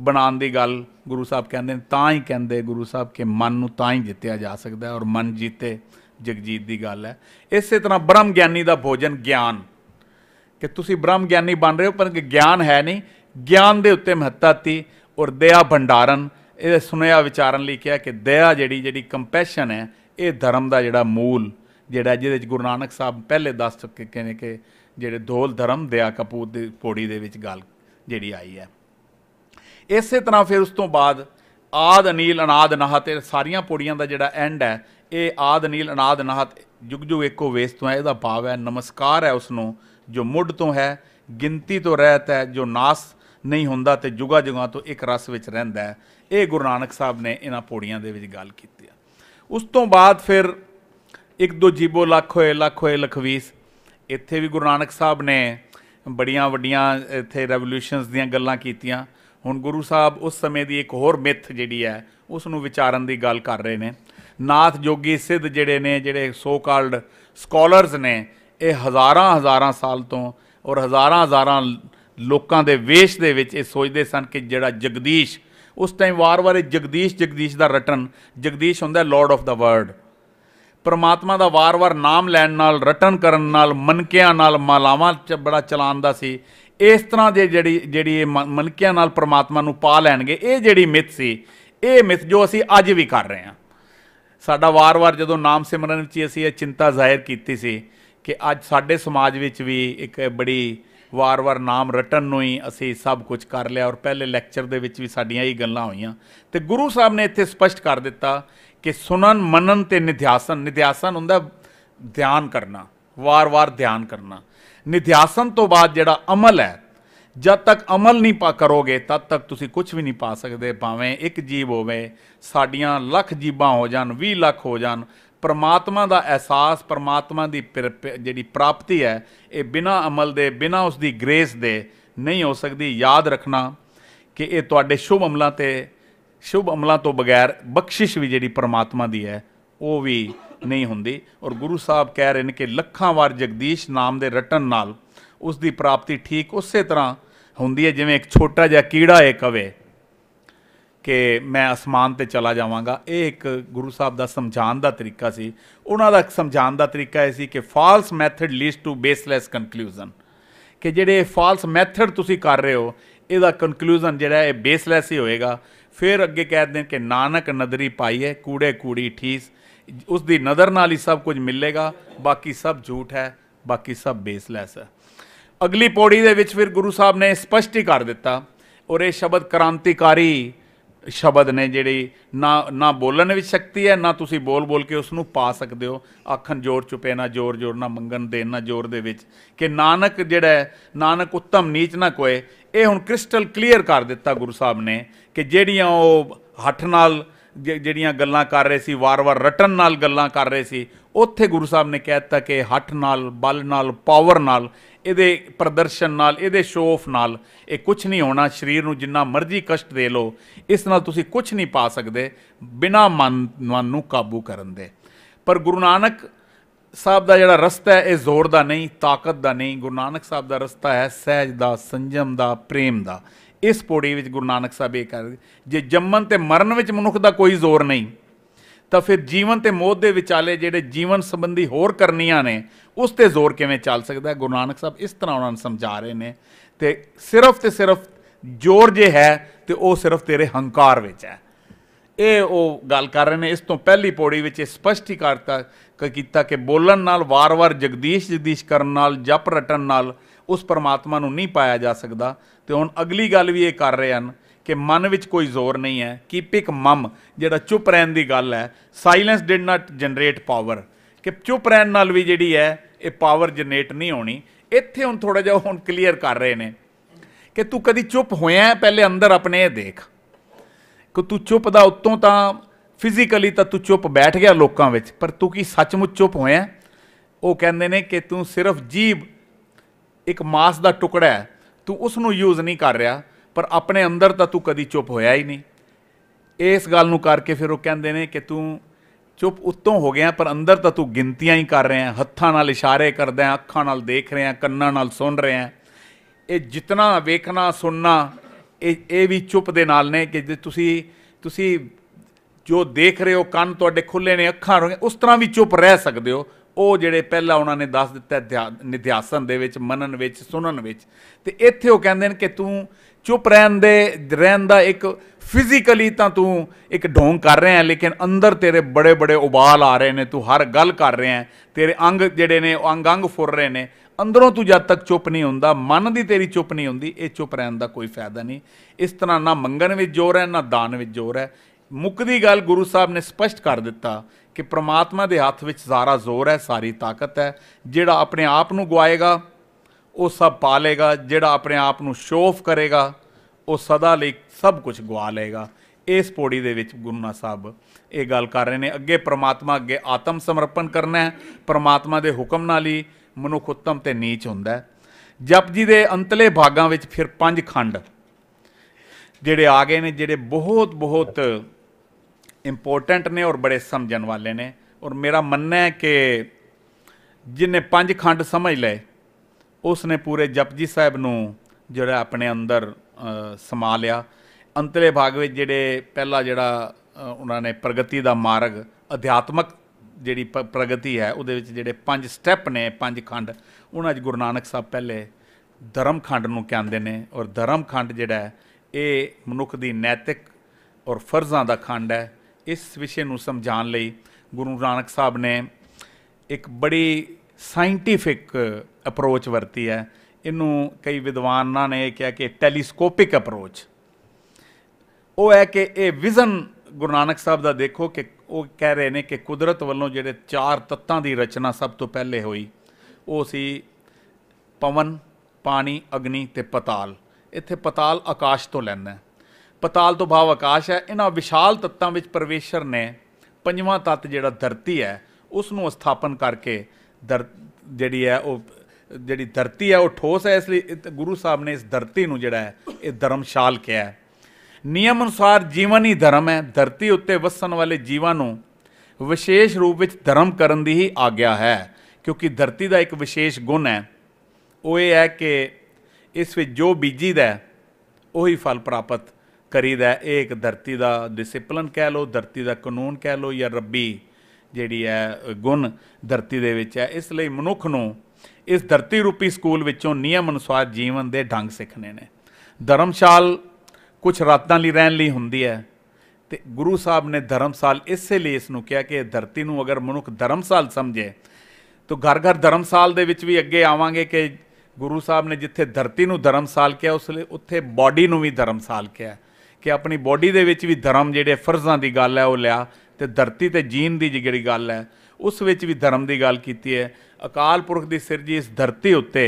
ਬਣਾਉਣ ਦੀ ਗੱਲ ਗੁਰੂ ਸਾਹਿਬ ਕਹਿੰਦੇ ਨੇ ਤਾਂ ਹੀ ਕਹਿੰਦੇ ਗੁਰੂ ਸਾਹਿਬ ਕਿ ਮਨ ਨੂੰ ਤਾਂ ਹੀ ਜਿੱਤਿਆ ਜਾ ਸਕਦਾ ਔਰ ਮਨ ਜੀਤੇ ਜਗਜੀਤ ਦੀ ਗੱਲ ਹੈ ਇਸੇ ਤਰ੍ਹਾਂ ਬ੍ਰਹਮ ਗਿਆਨੀ ਦਾ ਭੋਜਨ ਗਿਆਨ ਕਿ ਤੁਸੀਂ ਬ੍ਰਹਮ ਗਿਆਨੀ ਬਣ ਰਹੇ ਹੋ ਪਰ ਗਿਆਨ ਹੈ ਨਹੀਂ ਗਿਆਨ ਦੇ ਉੱਤੇ ਮਹੱਤਤਾ ਤੀ ਔਰ ਦਇਆ ਭੰਡਾਰਨ ਇਹ ਸੁਨੇਹਾ ਵਿਚਾਰਨ ਲਈ ਕਿਹਾ ਕਿ ਦਇਆ ਜਿਹੜੀ ਜਿਹੜੀ ਕੰਪੈਸ਼ਨ ਹੈ ਇਹ ਧਰਮ ਦਾ ਜਿਹੜਾ ਮੂਲ ਜਿਹੜਾ ਜਿਹਦੇ ਵਿੱਚ ਗੁਰੂ ਨਾਨਕ ਸਾਹਿਬ ਪਹਿਲੇ ਦੱਸ ਚੁੱਕੇ ਨੇ ਕਿ ਜਿਹੜੇ ਦੋਲ ਧਰਮ ਦਿਆ ਕਪੂਰ ਦੀ ਪੋੜੀ ਦੇ ਵਿੱਚ ਗੱਲ ਜਿਹੜੀ ਆਈ ਹੈ ਇਸੇ ਤਰ੍ਹਾਂ ਫਿਰ ਉਸ ਤੋਂ ਬਾਅਦ ਆਦ ਅਨੀਲ ਅਨਾਦ ਨਹਤ ਸਾਰੀਆਂ ਪੋੜੀਆਂ ਦਾ ਜਿਹੜਾ ਐਂਡ ਹੈ ਇਹ ਆਦ ਅਨੀਲ ਅਨਾਦ ਨਹਤ ਜੁਗ ਜੁਗ ਇੱਕੋ ਵੇਸ ਤੋਂ ਹੈ ਇਹਦਾ ਭਾਵ ਹੈ ਨਮਸਕਾਰ ਹੈ ਉਸ ਨੂੰ ਜੋ ਮੁੱਢ ਤੋਂ ਹੈ ਗਿਣਤੀ ਤੋਂ ਰਹਿਤ ਹੈ ਜੋ ਨਾਸ ਨਹੀਂ ਹੁੰਦਾ ਤੇ ਜੁਗਾ ਜੁਗਾ ਤੋਂ ਇੱਕ ਰਸ ਵਿੱਚ ਰਹਿੰਦਾ ਹੈ ਇਹ ਗੁਰੂ ਨਾਨਕ ਸਾਹਿਬ ਨੇ ਇਹਨਾਂ ਪੋੜੀਆਂ ਦੇ ਵਿੱਚ ਗੱਲ ਕੀਤੀ ਆ ਉਸ ਤੋਂ ਬਾਅਦ ਫਿਰ ਇੱਕ ਦੋ ਜੀਬੋ ਲੱਖ ਹੋਏ ਲੱਖ ਹੋਏ ਲਖਵੀਸ ਇੱਥੇ ਵੀ ਗੁਰੂ ਨਾਨਕ ਸਾਹਿਬ ਨੇ ਬੜੀਆਂ ਵੱਡੀਆਂ ਇੱਥੇ ਰੈਵੋਲੂਸ਼ਨਸ ਦੀਆਂ ਗੱਲਾਂ ਕੀਤੀਆਂ ਹੁਣ ਗੁਰੂ ਸਾਹਿਬ ਉਸ ਸਮੇਂ ਦੀ ਇੱਕ ਹੋਰ ਮਿੱਥ ਜਿਹੜੀ ਹੈ ਉਸ ਨੂੰ ਵਿਚਾਰਨ ਦੀ ਗੱਲ ਕਰ ਰਹੇ ਨੇ ਨਾਥ ਜੋਗੀ ਸਿੱਧ ਜਿਹੜੇ ਨੇ ਜਿਹੜੇ ਸੋ ਕਾਲਡ ਸਕਾਲਰਸ ਨੇ ਇਹ ਹਜ਼ਾਰਾਂ ਹਜ਼ਾਰਾਂ ਸਾਲ ਤੋਂ ਔਰ ਹਜ਼ਾਰਾਂ ਹਜ਼ਾਰਾਂ ਲੋਕਾਂ ਦੇ ਵੇਸ਼ ਦੇ ਵਿੱਚ ਇਹ ਸੋਚਦੇ ਸਨ ਕਿ ਜਿਹੜਾ ਜਗਦੀਸ਼ ਉਸ ਟਾਈਮ ਵਾਰ-ਵਾਰ ਜਗਦੀਸ਼ ਜਗਦੀਸ਼ ਦਾ ਰਟਨ ਜਗਦੀਸ਼ ਹੁੰਦਾ ਲਾਰਡ ਆਫ ਦਾ ਵਰਡ ਪਰਮਾਤਮਾ ਦਾ ਵਾਰ-ਵਾਰ ਨਾਮ ਲੈਣ ਨਾਲ ਰਟਨ ਕਰਨ ਨਾਲ ਮਨਕਿਆਂ ਨਾਲ ਮਾਲਾਵਾਂ ਚ ਬੜਾ ਚਲਾਉਂਦਾ ਸੀ ਇਸ ਤਰ੍ਹਾਂ ਦੇ ਜਿਹੜੀ ਜਿਹੜੀ ਇਹ ਮਨਕਿਆਂ ਨਾਲ ਪਰਮਾਤਮਾ ਨੂੰ ਪਾ ਲੈਣਗੇ ਇਹ ਜਿਹੜੀ ਮਿੱਥ ਸੀ ਇਹ ਮਿੱਥ ਜੋ ਅਸੀਂ ਅੱਜ ਵੀ ਕਰ ਰਹੇ ਹਾਂ ਸਾਡਾ ਵਾਰ-ਵਾਰ ਜਦੋਂ ਨਾਮ ਸਿਮਰਨ ਵਿੱਚ ਅਸੀਂ ਇਹ ਚਿੰਤਾ ਜ਼ਾਹਿਰ ਕੀਤੀ ਸੀ ਕਿ ਅੱਜ ਸਾਡੇ ਸਮਾਜ ਵਿੱਚ ਵੀ ਇੱਕ ਬੜੀ ਵਾਰ-ਵਾਰ ਨਾਮ ਰਟਣ ਨੂੰ ਹੀ ਅਸੀਂ ਸਭ ਕੁਝ ਕਰ ਲਿਆ ਔਰ ਪਹਿਲੇ ਲੈਕਚਰ ਦੇ ਵਿੱਚ ਵੀ ਸਾਡੀਆਂ ਇਹ ਗੱਲਾਂ ਹੋਈਆਂ ਤੇ ਗੁਰੂ ਸਾਹਿਬ ਨੇ ਇੱਥੇ ਸਪਸ਼ਟ ਕਰ ਦਿੱਤਾ ਕਿ ਸੁਣਨ ਮਨਨ ਤੇ ਨਿਧਿਆਸਨ ਨਿਧਿਆਸਨ ਹੁੰਦਾ ਧਿਆਨ ਕਰਨਾ ਵਾਰ-ਵਾਰ ਧਿਆਨ ਕਰਨਾ ਨਿਧਿਆਸਨ ਤੋਂ ਬਾਅਦ ਜਿਹੜਾ ਅਮਲ ਹੈ ਜਦ ਤੱਕ ਅਮਲ ਨਹੀਂ ਪਾ ਕਰੋਗੇ ਤਦ ਤੱਕ ਤੁਸੀਂ ਕੁਝ ਵੀ ਨਹੀਂ ਪਾ ਸਕਦੇ ਭਾਵੇਂ ਇੱਕ ਜੀਵ ਹੋਵੇ ਸਾਡੀਆਂ ਲੱਖ ਜੀਬਾਂ ਹੋ ਜਾਣ 20 ਲੱਖ ਹੋ ਜਾਣ ਪਰਮਾਤਮਾ ਦਾ ਅਹਿਸਾਸ ਪਰਮਾਤਮਾ ਦੀ ਜਿਹੜੀ ਪ੍ਰਾਪਤੀ ਹੈ ਇਹ ਬਿਨਾ ਅਮਲ ਦੇ ਬਿਨਾ ਉਸ ਦੀ ਗ੍ਰੇਸ ਦੇ ਨਹੀਂ ਹੋ ਸਕਦੀ ਯਾਦ ਰੱਖਣਾ ਕਿ ਇਹ ਤੁਹਾਡੇ ਸ਼ੁਭ ਅਮਲਾਂ ਤੇ ਸ਼ੁਭ ਅਮਲਾਂ ਤੋਂ ਬਗੈਰ ਬਖਸ਼ਿਸ਼ ਵੀ ਜਿਹੜੀ ਪਰਮਾਤਮਾ ਦੀ ਹੈ ਉਹ ਵੀ ਨਹੀਂ ਹੁੰਦੀ ਔਰ ਗੁਰੂ ਸਾਹਿਬ ਕਹਿ ਰਹੇ ਨੇ ਕਿ ਲੱਖਾਂ ਵਾਰ ਜਗਦੀਸ਼ ਨਾਮ ਦੇ ਰਟਣ ਨਾਲ ਉਸ ਦੀ ਪ੍ਰਾਪਤੀ ਠੀਕ ਉਸੇ ਤਰ੍ਹਾਂ ਹੁੰਦੀ ਹੈ ਜਿਵੇਂ ਇੱਕ ਛੋਟਾ ਜਿਹਾ ਕੀੜਾ ਇਹ ਕਵੇ ਕਿ ਮੈਂ ਅਸਮਾਨ ਤੇ ਚਲਾ ਜਾਵਾਂਗਾ ਇਹ ਇੱਕ ਗੁਰੂ ਸਾਹਿਬ ਦਾ ਸਮਝਾਉਣ ਦਾ ਤਰੀਕਾ ਸੀ ਉਹਨਾਂ ਦਾ ਸਮਝਾਉਣ ਦਾ ਤਰੀਕਾ ਇਹ ਸੀ ਕਿ false method leads to baseless conclusion ਕਿ ਜਿਹੜੇ ਫਾਲਸ ਮੈਥਡ ਤੁਸੀਂ ਕਰ ਰਹੇ ਹੋ ਇਹਦਾ ਕਨਕਲੂਜਨ ਜਿਹੜਾ ਇਹ ਬੇਸਲੈਸ ਹੀ ਹੋਏਗਾ ਫਿਰ ਅੱਗੇ ਕਹਿ ਦਿੰਦੇ ਕਿ ਨਾਨਕ ਨਦਰੀ ਪਾਈਏ ਕੂੜੇ ਕੂੜੀ ਠੀਸ ਉਸ ਦੀ ਨਜ਼ਰ ਨਾਲ ਹੀ ਸਭ ਕੁਝ ਮਿਲੇਗਾ ਬਾਕੀ ਸਭ ਝੂਠ ਹੈ ਬਾਕੀ ਸਭ ਬੇਸਲੈਸ ਹੈ ਅਗਲੀ ਪੌੜੀ ਦੇ ਵਿੱਚ ਫਿਰ ਗੁਰੂ ਸਾਹਿਬ ਨੇ ਸਪਸ਼ਟ ਹੀ ਕਰ ਦਿੱਤਾ ਔਰ ਇਹ ਸ਼ਬਦ ਕ੍ਰਾਂਤੀਕਾਰੀ ਸ਼ਬਦ ਨੇ ਜਿਹੜੇ ਨਾ ਨਾ ਬੋਲਣ ਵਿੱਚ ਸ਼ਕਤੀ ਹੈ ਨਾ ਤੁਸੀਂ ਬੋਲ ਬੋਲ ਕੇ ਉਸ ਨੂੰ ਪਾ ਸਕਦੇ ਹੋ ਆਖਣ ਜੋਰ ਚੁਪੇ ਨਾ ਜੋਰ ਜੋਰ ਨਾ ਮੰਗਣ ਦੇ ਨਾ ਜੋਰ ਦੇ ਵਿੱਚ ਕਿ ਨਾਨਕ ਜਿਹੜਾ ਨਾਨਕ ਉੱਤਮ ਨੀਚ ਨਾ ਕੋਏ ਇਹ ਹੁਣ ਕ੍ਰਿਸਟਲ ਕਲੀਅਰ ਕਰ ਦਿੱਤਾ ਗੁਰੂ ਸਾਹਿਬ ਨੇ ਕਿ ਜਿਹੜੀਆਂ ਉਹ ਹੱਠ ਨਾਲ ਜਿਹੜੀਆਂ ਗੱਲਾਂ ਕਰ ਰਹੇ ਸੀ ਵਾਰ-ਵਾਰ ਰਟਨ ਨਾਲ ਗੱਲਾਂ ਕਰ ਰਹੇ ਸੀ ਉੱਥੇ ਗੁਰੂ ਸਾਹਿਬ ਨੇ ਕਹਿ ਦਿੱਤਾ ਕਿ ਹੱਠ ਨਾਲ ਬਲ ਨਾਲ ਪਾਵਰ ਨਾਲ ਇਹਦੇ ਪ੍ਰਦਰਸ਼ਨ ਨਾਲ ਇਹਦੇ ਸ਼ੋਅਫ ਨਾਲ ਇਹ ਕੁਝ ਨਹੀਂ ਹੋਣਾ ਸਰੀਰ ਨੂੰ ਜਿੰਨਾ ਮਰਜ਼ੀ ਕਸ਼ਟ ਦੇ ਲੋ ਇਸ ਨਾਲ ਤੁਸੀਂ ਕੁਝ ਨਹੀਂ ਪਾ ਸਕਦੇ ਬਿਨਾ ਮਨ ਨੂੰ ਕਾਬੂ ਕਰਨ ਦੇ ਪਰ ਗੁਰੂ ਨਾਨਕ ਸਾਹਿਬ ਦਾ ਜਿਹੜਾ ਰਸਤਾ ਹੈ ਇਹ ਜ਼ੋਰ ਦਾ ਨਹੀਂ ਤਾਕਤ ਦਾ ਨਹੀਂ ਗੁਰੂ ਨਾਨਕ ਸਾਹਿਬ ਦਾ ਰਸਤਾ ਹੈ ਸਹਿਜ ਦਾ ਸੰਜਮ ਦਾ ਪ੍ਰੇਮ ਦਾ ਇਸ ਪੋੜੀ ਵਿੱਚ ਗੁਰੂ ਨਾਨਕ ਸਾਹਿਬ ਇਹ ਕਰਦੇ ਜੇ ਜੰਮਨ ਤੇ ਮਰਨ ਵਿੱਚ ਮਨੁੱਖ ਦਾ ਕੋਈ ਜ਼ੋਰ ਨਹੀਂ ਤਾਂ ਫਿਰ ਜੀਵਨ ਤੇ ਮੌਤ ਦੇ ਵਿਚਾਲੇ ਜਿਹੜੇ ਜੀਵਨ ਸੰਬੰਧੀ ਹੋਰ ਕਰਨੀਆਂ ਨੇ ਉਸ ਤੇ ਜ਼ੋਰ ਕਿਵੇਂ ਚੱਲ ਸਕਦਾ ਹੈ ਗੁਰੂ ਨਾਨਕ ਸਾਹਿਬ ਇਸ ਤਰ੍ਹਾਂ ਉਹਨਾਂ ਨੂੰ ਸਮਝਾ ਰਹੇ ਨੇ ਤੇ ਸਿਰਫ ਤੇ ਸਿਰਫ ਜ਼ੋਰ ਜੇ ਹੈ ਤੇ ਉਹ ਸਿਰਫ ਤੇਰੇ ਹੰਕਾਰ ਵਿੱਚ ਹੈ ਇਹ ਉਹ ਗੱਲ ਕਰ ਰਹੇ ਨੇ ਇਸ ਤੋਂ ਪਹਿਲੀ ਪੌੜੀ ਵਿੱਚ ਸਪਸ਼ਟ ਹੀ ਕਰਤਾ ਕੀਤਾ ਕਿ ਬੋਲਣ ਨਾਲ ਵਾਰ-ਵਾਰ ਜਗਦੀਸ਼ ਜਗਦੀਸ਼ ਕਰਨ ਨਾਲ ਜਪ ਰਟਣ ਨਾਲ ਉਸ ਪਰਮਾਤਮਾ ਨੂੰ ਨਹੀਂ ਪਾਇਆ ਜਾ ਸਕਦਾ ਤੇ ਹੁਣ ਅਗਲੀ ਗੱਲ ਵੀ ਇਹ ਕਰ ਰਹੇ ਹਨ ਕਿ ਮਨ ਵਿੱਚ ਕੋਈ ਜ਼ੋਰ ਨਹੀਂ ਹੈ ਕੀਪਿਕ ਮਮ ਜਿਹੜਾ ਚੁੱਪ ਰਹਿਣ ਦੀ ਗੱਲ ਹੈ silence did not generate power ਕਿ ਚੁੱਪ ਰਹਿਣ ਨਾਲ ਵੀ ਜਿਹੜੀ ਹੈ ਇਹ ਪਾਵਰ ਜਨਰੇਟ ਨਹੀਂ ਹੋਣੀ ਇੱਥੇ ਹੁਣ ਥੋੜਾ ਜਿਹਾ ਹੁਣ ਕਲੀਅਰ ਕਰ ਰਹੇ ਨੇ ਕਿ ਤੂੰ ਕਦੀ ਚੁੱਪ ਹੋਇਆ ਪਹਿਲੇ ਅੰਦਰ ਆਪਣੇ ਇਹ ਦੇਖ ਕਿ ਤੂੰ ਚੁੱਪ ਦਾ ਉਤੋਂ ਤਾਂ ਫਿਜ਼ੀਕਲੀ ਤਾਂ ਤੂੰ ਚੁੱਪ ਬੈਠ ਗਿਆ ਲੋਕਾਂ ਵਿੱਚ ਪਰ ਤੂੰ ਕੀ ਸੱਚਮੁੱਚ ਚੁੱਪ ਹੋਇਆ ਉਹ ਕਹਿੰਦੇ ਨੇ ਕਿ ਤੂੰ ਸਿਰਫ ਜੀਬ ਇੱਕ ਮਾਸ ਦਾ ਟੁਕੜਾ ਹੈ ਤੂੰ ਉਸ ਨੂੰ ਯੂਜ਼ ਨਹੀਂ ਕਰ ਰਿਹਾ ਪਰ ਆਪਣੇ ਅੰਦਰ ਤਾਂ ਤੂੰ ਕਦੀ ਚੁੱਪ ਹੋਇਆ ਹੀ ਨਹੀਂ ਇਸ ਗੱਲ ਨੂੰ ਕਰਕੇ ਫਿਰ ਉਹ ਕਹਿੰਦੇ ਨੇ ਕਿ ਤੂੰ ਚੁੱਪ ਉੱਤੋਂ ਹੋ ਗਿਆ ਪਰ ਅੰਦਰ ਤਾਂ ਤੂੰ ਗਿਣਤੀਆਂ ਹੀ ਕਰ ਰਿਹਾ ਹੱਥਾਂ ਨਾਲ ਇਸ਼ਾਰੇ ਕਰਦਾ ਅੱਖਾਂ ਨਾਲ ਦੇਖ ਰਿਹਾ ਕੰਨਾਂ ਨਾਲ ਸੁਣ ਰਿਹਾ ਇਹ ਜਿਤਨਾ ਵੇਖਣਾ ਸੁਣਨਾ ਇਹ ਇਹ ਵੀ ਚੁੱਪ ਦੇ ਨਾਲ ਨੇ ਕਿ ਜੇ ਤੁਸੀਂ ਤੁਸੀਂ ਜੋ ਦੇਖ ਰਹੇ ਹੋ ਕੰਨ ਤੁਹਾਡੇ ਖੁੱਲੇ ਨੇ ਅੱਖਾਂ ਰੋਗੇ ਉਸ ਤਰ੍ਹਾਂ ਵੀ ਚੁੱਪ ਰਹਿ ਸਕਦੇ ਹੋ ਉਹ ਜਿਹੜੇ ਪਹਿਲਾਂ ਉਹਨਾਂ ਨੇ ਦੱਸ ਦਿੱਤਾ ਨਿਧਿਆਸਨ ਦੇ ਵਿੱਚ ਮਨਨ ਵਿੱਚ ਸੁਣਨ ਵਿੱਚ ਤੇ ਇੱਥੇ ਉਹ ਕਹਿੰਦੇ ਨੇ ਕਿ ਤੂੰ ਚੁੱਪ ਰਹਿਣ ਦੇ ਰਹਿਣ ਦਾ ਇੱਕ ਫਿਜ਼ੀਕਲੀ ਤਾਂ ਤੂੰ ਇੱਕ ਢੋਂਗ ਕਰ ਰਿਹਾ ਹੈ ਲੇਕਿਨ ਅੰਦਰ ਤੇਰੇ ਬੜੇ ਬੜੇ ਉਬਾਲ ਆ ਰਹੇ ਨੇ ਤੂੰ ਹਰ ਗੱਲ ਕਰ ਰਿਹਾ ਹੈ ਤੇਰੇ ਅੰਗ ਜਿਹੜੇ ਨੇ ਅੰਗ ਅੰਗ ਫੁਰ ਰਹੇ ਨੇ ਅੰਦਰੋਂ ਤੂੰ ਜਦ ਤੱਕ ਚੁੱਪ ਨਹੀਂ ਹੁੰਦਾ ਮਨ ਦੀ ਤੇਰੀ ਚੁੱਪ ਨਹੀਂ ਹੁੰਦੀ ਇਹ ਚੁੱਪ ਰਹਿਣ ਦਾ ਕੋਈ ਫਾਇਦਾ ਨਹੀਂ ਇਸ ਤਰ੍ਹਾਂ ਨਾ ਮੰਗਣ ਵਿੱਚ ਜ਼ੋਰ ਹੈ ਨਾ ਦਾਨ ਵਿੱਚ ਜ਼ੋਰ ਹੈ ਮੁਕਦੀ ਗੱਲ ਗੁਰੂ ਸਾਹਿਬ ਨੇ ਸਪਸ਼ਟ ਕਰ ਦਿੱਤਾ ਕਿ ਪ੍ਰਮਾਤਮਾ ਦੇ ਹੱਥ ਵਿੱਚ ਸਾਰਾ ਜ਼ੋਰ ਹੈ ਸਾਰੀ ਤਾਕਤ ਹੈ ਜਿਹੜਾ ਆਪਣੇ ਆਪ ਨੂੰ ਗਵਾਏਗਾ ਉਹ ਸਭ ਪਾ ਲੇਗਾ ਜਿਹੜਾ ਆਪਣੇ ਆਪ ਨੂੰ ਸ਼ੋਫ ਕਰੇਗਾ ਉਹ ਸਦਾ ਲਈ ਸਭ ਕੁਝ ਗਵਾ ਲੇਗਾ ਇਸ ਪੌੜੀ ਦੇ ਵਿੱਚ ਗੁਰੂ ਨਾਨਕ ਸਾਹਿਬ ਇਹ ਗੱਲ ਕਰ ਰਹੇ ਨੇ ਅੱਗੇ ਪ੍ਰਮਾਤਮਾ ਅੱਗੇ ਆਤਮ ਸਮਰਪਣ ਕਰਨਾ ਹੈ ਪ੍ਰਮਾਤਮਾ ਦੇ ਹੁਕਮ ਨਾਲ ਹੀ ਮਨੁੱਖ ਉੱਤਮ ਤੇ ਨੀਚ ਹੁੰਦਾ ਹੈ ਜਪ ਜੀ ਦੇ ਅੰਤਲੇ ਭਾਗਾਂ ਵਿੱਚ ਫਿਰ ਪੰਜ ਖੰਡ ਜਿਹੜੇ ਆ ਗਏ ਨੇ ਜਿਹੜੇ ਬਹੁਤ ਬਹੁਤ ਇੰਪੋਰਟੈਂਟ ਨੇ ਔਰ ਬੜੇ ਸਮਝਣ ਵਾਲੇ ਨੇ ਔਰ ਮੇਰਾ ਮੰਨਣਾ ਹੈ ਕਿ ਜਿਨੇ ਪੰਜ ਖੰਡ ਸਮਝ ਲਏ ਉਸ ਨੇ ਪੂਰੇ ਜਪਜੀ ਸਾਹਿਬ ਨੂੰ ਜਿਹੜਾ ਆਪਣੇ ਅੰਦਰ ਸਮਾ ਲਿਆ ਅੰਤਲੇ ਭਾਗ ਵਿੱਚ ਜਿਹੜੇ ਪਹਿਲਾ ਜਿਹੜਾ ਉਹਨਾਂ ਨੇ ਪ੍ਰਗਤੀ ਦਾ ਮਾਰਗ ਅਧਿਆਤਮਕ ਜਿਹੜੀ ਪ੍ਰਗਤੀ ਹੈ ਉਹਦੇ ਵਿੱਚ ਜਿਹੜੇ ਪੰਜ ਸਟੈਪ ਨੇ ਪੰਜ ਖੰਡ ਉਹਨਾਂ 'ਚ ਗੁਰੂ ਨਾਨਕ ਸਾਹਿਬ ਪਹਿਲੇ ਧਰਮ ਖੰਡ ਨੂੰ ਕਹਿੰਦੇ ਨੇ ਔਰ ਧਰਮ ਖੰਡ ਜਿਹੜਾ ਇਹ ਮਨੁੱਖ ਦੀ ਨੈਤਿਕ ਔਰ ਫਰਜ਼ਾਂ ਦਾ ਖੰਡ ਹੈ ਇਸ ਵਿਸ਼ੇ ਨੂੰ ਸਮਝਾਉਣ ਲਈ ਗੁਰੂ ਨਾਨਕ ਸਾਹਿਬ ਨੇ ਇੱਕ ਬੜੀ ਸਾਇੰਟੀਫਿਕ ਅਪਰੋਚ uh, ਵਰਤੀ ਹੈ ਇਹਨੂੰ ਕਈ ਵਿਦਵਾਨਾਂ ਨੇ ਕਿਹਾ ਕਿ ਟੈਲੀਸਕੋਪਿਕ ਅਪਰੋਚ ਉਹ ਹੈ ਕਿ ਇਹ ਵਿਜ਼ਨ ਗੁਰੂ ਨਾਨਕ ਸਾਹਿਬ ਦਾ ਦੇਖੋ ਕਿ ਉਹ ਕਹਿ ਰਹੇ ਨੇ ਕਿ ਕੁਦਰਤ ਵੱਲੋਂ ਜਿਹੜੇ ਚਾਰ ਤੱਤਾਂ ਦੀ ਰਚਨਾ ਸਭ ਤੋਂ ਪਹਿਲੇ ਹੋਈ ਉਹ ਸੀ ਪਵਨ ਪਾਣੀ ਅਗਨੀ ਤੇ ਪਤਾਲ ਇੱਥੇ ਪਤਾਲ ਆਕਾਸ਼ ਤੋਂ ਲੈਂਦਾ ਪਤਾਲ ਤੋਂ ਭਾਵ ਆਕਾਸ਼ ਹੈ ਇਹਨਾਂ ਵਿਸ਼ਾਲ ਤੱਤਾਂ ਵਿੱਚ ਪਰਮੇਸ਼ਰ ਨੇ ਪੰਜਵਾਂ ਤੱਤ ਜਿਹੜਾ ਧਰਤੀ ਹੈ ਉਸ ਨੂੰ ਸਥਾਪਨ ਕਰਕੇ ਦਰ ਜਿਹੜੀ ਹੈ ਉਹ ਜਿਹੜੀ ਧਰਤੀ ਹੈ ਉਹ ਠੋਸ ਹੈ ਇਸ ਲਈ ਗੁਰੂ ਸਾਹਿਬ ਨੇ ਇਸ ਧਰਤੀ ਨੂੰ ਜਿਹੜਾ ਹੈ ਇਹ ਧਰਮਸ਼ਾਲ ਕਿਹਾ ਹੈ ਨਿਯਮ ਅਨੁਸਾਰ ਜੀਵਨ ਹੀ ਧਰਮ ਹੈ ਧਰਤੀ ਉੱਤੇ ਵਸਣ ਵਾਲੇ ਜੀਵਾਂ ਨੂੰ ਵਿਸ਼ੇਸ਼ ਰੂਪ ਵਿੱਚ ਧਰਮ ਕਰਨ ਦੀ ਹੀ ਆਗਿਆ ਹੈ ਕਿਉਂਕਿ ਧਰਤੀ ਦਾ ਇੱਕ ਵਿਸ਼ੇਸ਼ ਗੁਣ ਹੈ ਉਹ ਇਹ ਹੈ ਕਿ ਇਸ ਵਿੱਚ ਜੋ ਬੀਜੀਦਾ ਉਹੀ ਫਲ ਪ੍ਰਾਪਤ ਕਰੀਦਾ ਇਹ ਇੱਕ ਧਰਤੀ ਦਾ ਡਿਸਪਲਨ ਕਹਿ ਲੋ ਧਰਤੀ ਦਾ ਕਾਨੂੰਨ ਕਹਿ ਲੋ ਜਾਂ ਰੱਬੀ ਜਿਹੜੀ ਹੈ ਗੁਣ ਧਰਤੀ ਦੇ ਵਿੱਚ ਹੈ ਇਸ ਲਈ ਮਨੁੱਖ ਨੂੰ ਇਸ ਧਰਤੀ ਰੂਪੀ ਸਕੂਲ ਵਿੱਚੋਂ ਨਿਯਮ ਅਨੁਸਾਰ ਜੀਵਨ ਦੇ ਢੰਗ ਸਿੱਖਣੇ ਨੇ ਧਰਮਸ਼ਾਲ ਕੁਝ ਰਾਤਾਂ ਲਈ ਰਹਿਣ ਲਈ ਹੁੰਦੀ ਹੈ ਤੇ ਗੁਰੂ ਸਾਹਿਬ ਨੇ ਧਰਮਸਾਲ ਇਸੇ ਲਈ ਇਸ ਨੂੰ ਕਿਹਾ ਕਿ ਧਰਤੀ ਨੂੰ ਅਗਰ ਮਨੁੱਖ ਧਰਮਸਾਲ ਸਮਝੇ ਤਾਂ ਘਰ ਘਰ ਧਰਮਸਾਲ ਦੇ ਵਿੱਚ ਵੀ ਅੱਗੇ ਆਵਾਂਗੇ ਕਿ ਗੁਰੂ ਸਾਹਿਬ ਨੇ ਜਿੱਥੇ ਧਰਤੀ ਨੂੰ ਧਰਮਸਾਲ ਕਿਹਾ ਉਸ ਲਈ ਉੱਥੇ ਬਾਡੀ ਨੂੰ ਵੀ ਧਰਮਸਾਲ ਕਿਹਾ ਕਿ ਆਪਣੀ ਬਾਡੀ ਦੇ ਵਿੱਚ ਵੀ ਧਰਮ ਜਿਹੜੇ ਫਰਜ਼ਾਂ ਦੀ ਗੱਲ ਹੈ ਉਹ ਲਿਆ ਤੇ ਧਰਤੀ ਤੇ ਜੀਣ ਦੀ ਜਿਹੜੀ ਗੱਲ ਹੈ ਉਸ ਵਿੱਚ ਵੀ ਧਰਮ ਦੀ ਗੱਲ ਕੀਤੀ ਹੈ ਅਕਾਲ ਪੁਰਖ ਦੀ ਸਿਰਜੀ ਇਸ ਧਰਤੀ ਉੱਤੇ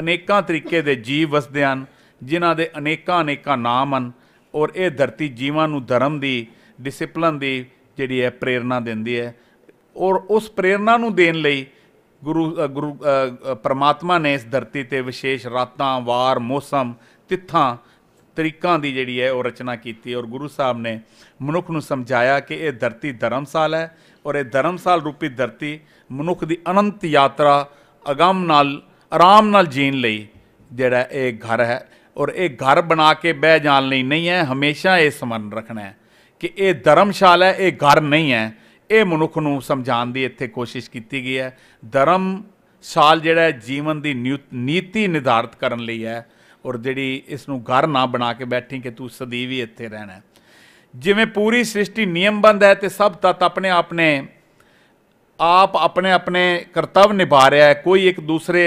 ਅਨੇਕਾਂ ਤਰੀਕੇ ਦੇ ਜੀਵ ਵਸਦੇ ਹਨ ਜਿਨ੍ਹਾਂ ਦੇ ਅਨੇਕਾਂ ਅਨੇਕਾਂ ਨਾਮ ਹਨ ਔਰ ਇਹ ਧਰਤੀ ਜੀਵਾਂ ਨੂੰ ਧਰਮ ਦੀ ਡਿਸਪਲਨ ਦੀ ਜਿਹੜੀ ਹੈ ਪ੍ਰੇਰਣਾ ਦਿੰਦੀ ਹੈ ਔਰ ਉਸ ਪ੍ਰੇਰਣਾ ਨੂੰ ਦੇਣ ਲਈ ਗੁਰੂ ਗੁਰੂ ਪਰਮਾਤਮਾ ਨੇ ਇਸ ਧਰਤੀ ਤੇ ਵਿਸ਼ੇਸ਼ ਰਾਤਾਂ ਵਾਰ ਮੌਸਮ ਤਿੱਥਾਂ ਤਰੀਕਾਂ ਦੀ ਜਿਹੜੀ ਹੈ ਉਹ ਰਚਨਾ ਕੀਤੀ ਔਰ ਗੁਰੂ ਸਾਹਿਬ ਨੇ ਮਨੁੱਖ ਨੂੰ ਸਮਝਾਇਆ ਕਿ ਇਹ ਧਰਤੀ ਧਰਮਸਾਲ ਹੈ ਔਰ ਇਹ ਧਰਮਸਾਲ ਰੂਪੀ ਧਰਤੀ ਮਨੁੱਖ ਦੀ ਅਨੰਤ ਯਾਤਰਾ ਅਗੰਮ ਨਾਲ ਆਰਾਮ ਨਾਲ ਜੀਣ ਲਈ ਜਿਹੜਾ ਇਹ ਘਰ ਹੈ ਔਰ ਇਹ ਘਰ ਬਣਾ ਕੇ ਬਹਿ ਜਾਣ ਲਈ ਨਹੀਂ ਹੈ ਹਮੇਸ਼ਾ ਇਹ ਸਮਨ ਰੱਖਣਾ ਹੈ ਕਿ ਇਹ ਧਰਮਸ਼ਾਲ ਹੈ ਇਹ ਘਰ ਨਹੀਂ ਹੈ ਇਹ ਮਨੁੱਖ ਨੂੰ ਸਮਝਾਉਣ ਦੀ ਇੱਥੇ ਕੋਸ਼ਿਸ਼ ਕੀਤੀ ਗਈ ਹੈ ਧਰਮ ਸਾਲ ਜਿਹੜਾ ਜੀਵਨ ਦੀ ਨੀਤੀ ਨਿਰਧਾਰਤ ਕਰਨ ਲਈ ਹੈ ਔਰ ਜਿਹੜੀ ਇਸ ਨੂੰ ਘਰ ਨਾ ਬਣਾ ਕੇ ਬੈਠੀ ਕਿ ਤੂੰ ਸਦੀ ਵੀ ਇੱਥੇ ਰਹਿਣਾ ਜਿਵੇਂ ਪੂਰੀ ਸ੍ਰਿਸ਼ਟੀ ਨਿਯਮਬੰਦ ਹੈ ਤੇ ਸਭ ਤਤ ਆਪਣੇ ਆਪਣੇ ਆਪ ਆਪਣੇ ਆਪਣੇ ਕਰਤੱਵ ਨਿਭਾ ਰਿਹਾ ਹੈ ਕੋਈ ਇੱਕ ਦੂਸਰੇ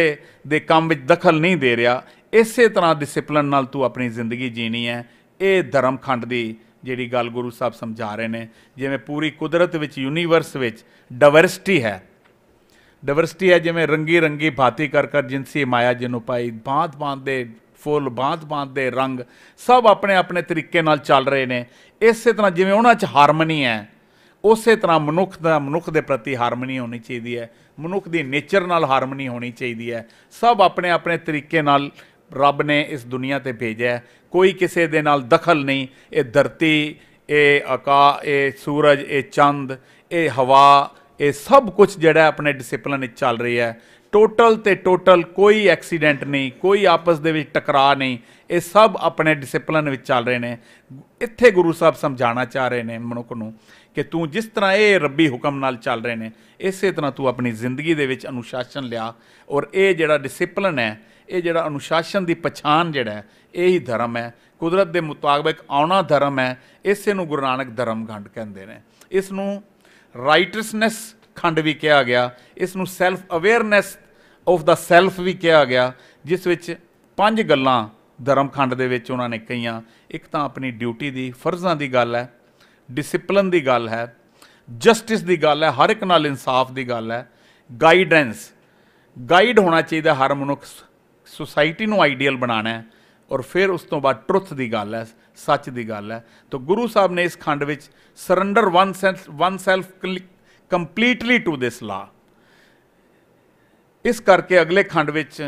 ਦੇ ਕੰਮ ਵਿੱਚ ਦਖਲ ਨਹੀਂ ਦੇ ਰਿਹਾ ਇਸੇ ਤਰ੍ਹਾਂ ਡਿਸਪਲਿਨ ਨਾਲ ਤੂੰ ਆਪਣੀ ਜ਼ਿੰਦਗੀ ਜੀਣੀ ਹੈ ਇਹ ਧਰਮਖੰਡ ਦੀ ਜਿਹੜੀ ਗੱਲ ਗੁਰੂ ਸਾਹਿਬ ਸਮਝਾ ਰਹੇ ਨੇ ਜਿਵੇਂ ਪੂਰੀ ਕੁਦਰਤ ਵਿੱਚ ਯੂਨੀਵਰਸ ਵਿੱਚ ਡਾਇਵਰਸਿਟੀ ਹੈ ਡਾਇਵਰਸਿਟੀ ਹੈ ਜਿਵੇਂ ਰੰਗੀ ਰੰਗੀ ਭਾਤੀ ਕਰ ਕਰ ਜਿੰਸੀ ਮਾਇਆ ਜਿਹਨੂੰ ਪਾਈ ਬਾਤ ਬਾਤ ਦੇ ਫੁੱਲ ਬਾਂਦ-ਬਾਂਦ ਦੇ ਰੰਗ ਸਭ ਆਪਣੇ ਆਪਣੇ ਤਰੀਕੇ ਨਾਲ ਚੱਲ ਰਹੇ ਨੇ ਇਸੇ ਤਰ੍ਹਾਂ ਜਿਵੇਂ ਉਹਨਾਂ 'ਚ ਹਾਰਮਨੀ ਹੈ ਉਸੇ ਤਰ੍ਹਾਂ ਮਨੁੱਖ ਦਾ ਮਨੁੱਖ ਦੇ ਪ੍ਰਤੀ ਹਾਰਮਨੀ ਹੋਣੀ ਚਾਹੀਦੀ ਹੈ ਮਨੁੱਖ ਦੀ ਨੇਚਰ ਨਾਲ ਹਾਰਮਨੀ ਹੋਣੀ ਚਾਹੀਦੀ ਹੈ ਸਭ ਆਪਣੇ ਆਪਣੇ ਤਰੀਕੇ ਨਾਲ ਰੱਬ ਨੇ ਇਸ ਦੁਨੀਆ ਤੇ ਭੇਜਿਆ ਕੋਈ ਕਿਸੇ ਦੇ ਨਾਲ ਦਖਲ ਨਹੀਂ ਇਹ ਧਰਤੀ ਇਹ ਆਕਾ ਇਹ ਸੂਰਜ ਇਹ ਚੰਦ ਇਹ ਹਵਾ ਇਹ ਸਭ ਕੁਝ ਜਿਹੜਾ ਆਪਣੇ ਡਿਸਪਲਨ ਵਿੱਚ ਚੱਲ ਰਿਹਾ ਹੈ ਟੋਟਲ ਤੇ ਟੋਟਲ ਕੋਈ ਐਕਸੀਡੈਂਟ ਨਹੀਂ ਕੋਈ ਆਪਸ ਦੇ ਵਿੱਚ ਟਕਰਾ ਨਹੀਂ ਇਹ ਸਭ ਆਪਣੇ ਡਿਸਪਲਿਨ ਵਿੱਚ ਚੱਲ ਰਹੇ ਨੇ ਇੱਥੇ ਗੁਰੂ ਸਾਹਿਬ ਸਮਝਾਉਣਾ ਚਾ ਰਹੇ ਨੇ ਮਨੁੱਖ ਨੂੰ ਕਿ ਤੂੰ ਜਿਸ ਤਰ੍ਹਾਂ ਇਹ ਰੱਬੀ ਹੁਕਮ ਨਾਲ ਚੱਲ ਰਹੇ ਨੇ ਇਸੇ ਤਰ੍ਹਾਂ ਤੂੰ ਆਪਣੀ ਜ਼ਿੰਦਗੀ ਦੇ ਵਿੱਚ ਅਨੁਸ਼ਾਸਨ ਲਿਆ ਔਰ ਇਹ ਜਿਹੜਾ ਡਿਸਪਲਿਨ ਹੈ ਇਹ ਜਿਹੜਾ ਅਨੁਸ਼ਾਸਨ ਦੀ ਪਛਾਣ ਜਿਹੜਾ ਇਹ ਹੀ ਧਰਮ ਹੈ ਕੁਦਰਤ ਦੇ ਮੁਤਾਬਕ ਆਉਣਾ ਧਰਮ ਹੈ ਇਸੇ ਨੂੰ ਗੁਰੂ ਨਾਨਕ ਧਰਮ ਖੰਡ ਕਹਿੰਦੇ ਨੇ ਇਸ ਨੂੰ ਰਾਈਟਸਨੈਸ ਖੰਡ ਵੀ ਕਿਹਾ ਗਿਆ ਇਸ ਨੂੰ self awareness of the self ਵੀ ਕਿਹਾ ਗਿਆ ਜਿਸ ਵਿੱਚ ਪੰਜ ਗੱਲਾਂ ਧਰਮਖੰਡ ਦੇ ਵਿੱਚ ਉਹਨਾਂ ਨੇ ਕਹੀਆਂ ਇੱਕ ਤਾਂ ਆਪਣੀ ਡਿਊਟੀ ਦੀ ਫਰਜ਼ਾਂ ਦੀ ਗੱਲ ਹੈ ਡਿਸਪਲਿਨ ਦੀ ਗੱਲ ਹੈ ਜਸਟਿਸ ਦੀ ਗੱਲ ਹੈ ਹਰ ਇੱਕ ਨਾਲ ਇਨਸਾਫ ਦੀ ਗੱਲ ਹੈ ਗਾਈਡੈਂਸ ਗਾਈਡ ਹੋਣਾ ਚਾਹੀਦਾ ਹਰ ਮਨੁੱਖ ਸੁਸਾਇਟੀ ਨੂੰ ਆਈਡੀਅਲ ਬਣਾਣਾ ਹੈ ਔਰ ਫਿਰ ਉਸ ਤੋਂ ਬਾਅਦ ਟਰੁੱਥ ਦੀ ਗੱਲ ਹੈ ਸੱਚ ਦੀ ਗੱਲ ਹੈ ਤਾਂ ਗੁਰੂ ਸਾਹਿਬ ਨੇ ਇਸ ਖੰਡ ਵਿੱਚ surrender oneself oneself completely to this law ਇਸ ਕਰਕੇ ਅਗਲੇ ਖੰਡ ਵਿੱਚ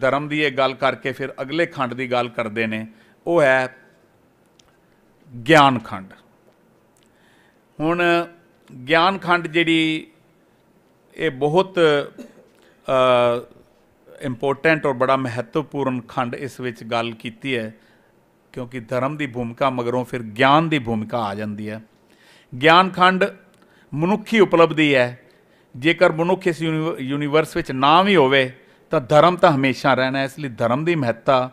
ਧਰਮ ਦੀ ਇਹ ਗੱਲ ਕਰਕੇ ਫਿਰ ਅਗਲੇ ਖੰਡ ਦੀ ਗੱਲ ਕਰਦੇ ਨੇ ਉਹ ਹੈ ਗਿਆਨ ਖੰਡ ਹੁਣ ਗਿਆਨ ਖੰਡ ਜਿਹੜੀ ਇਹ ਬਹੁਤ ਇੰਪੋਰਟੈਂਟ ਔਰ ਬੜਾ ਮਹੱਤਵਪੂਰਨ ਖੰਡ ਇਸ ਵਿੱਚ ਗੱਲ ਕੀਤੀ ਹੈ ਕਿਉਂਕਿ ਧਰਮ ਦੀ ਭੂਮਿਕਾ ਮਗਰੋਂ ਫਿਰ ਗਿਆਨ ਦੀ ਭੂਮਿਕਾ ਆ ਜਾਂਦੀ ਹੈ ਗਿਆਨ ਖੰਡ ਮਨੁੱਖੀ ਉਪਲਬਧੀ ਹੈ ਜੇਕਰ ਮਨੁੱਖ ਇਸ ਯੂਨੀਵਰਸ ਵਿੱਚ ਨਾ ਵੀ ਹੋਵੇ ਤਾਂ ਧਰਮ ਤਾਂ ਹਮੇਸ਼ਾ ਰਹਿਣਾ ਇਸ ਲਈ ਧਰਮ ਦੀ ਮਹੱਤਤਾ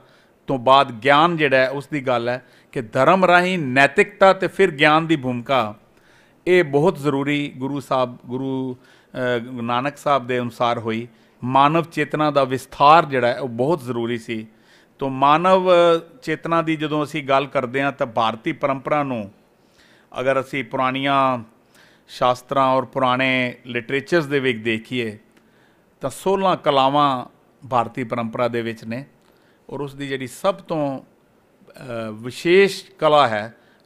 ਤੋਂ ਬਾਅਦ ਗਿਆਨ ਜਿਹੜਾ ਉਸ ਦੀ ਗੱਲ ਹੈ ਕਿ ਧਰਮ ਰਾਹੀਂ ਨੈਤਿਕਤਾ ਤੇ ਫਿਰ ਗਿਆਨ ਦੀ ਭੂਮਿਕਾ ਇਹ ਬਹੁਤ ਜ਼ਰੂਰੀ ਗੁਰੂ ਸਾਹਿਬ ਗੁਰੂ ਨਾਨਕ ਸਾਹਿਬ ਦੇ ਅਨੁਸਾਰ ਹੋਈ ਮਾਨਵ ਚੇਤਨਾ ਦਾ ਵਿਸਥਾਰ ਜਿਹੜਾ ਉਹ ਬਹੁਤ ਜ਼ਰੂਰੀ ਸੀ ਤੋਂ ਮਾਨਵ ਚੇਤਨਾ ਦੀ ਜਦੋਂ ਅਸੀਂ ਗੱਲ ਕਰਦੇ ਹਾਂ ਤਾਂ ਭਾਰਤੀ ਪਰੰਪਰਾ ਨੂੰ ਅਗਰ ਅਸੀਂ ਪੁਰਾਣੀਆਂ ਸ਼ਾਸਤਰਾਂ ਔਰ ਪੁਰਾਣੇ ਲਿਟਰੇਚਰਸ ਦੇ ਵਿੱਚ ਦੇਖੀਏ ਤਾਂ 16 ਕਲਾਵਾਂ ਭਾਰਤੀ ਪਰੰਪਰਾ ਦੇ ਵਿੱਚ ਨੇ ਔਰ ਉਸ ਦੀ ਜਿਹੜੀ ਸਭ ਤੋਂ ਵਿਸ਼ੇਸ਼ ਕਲਾ ਹੈ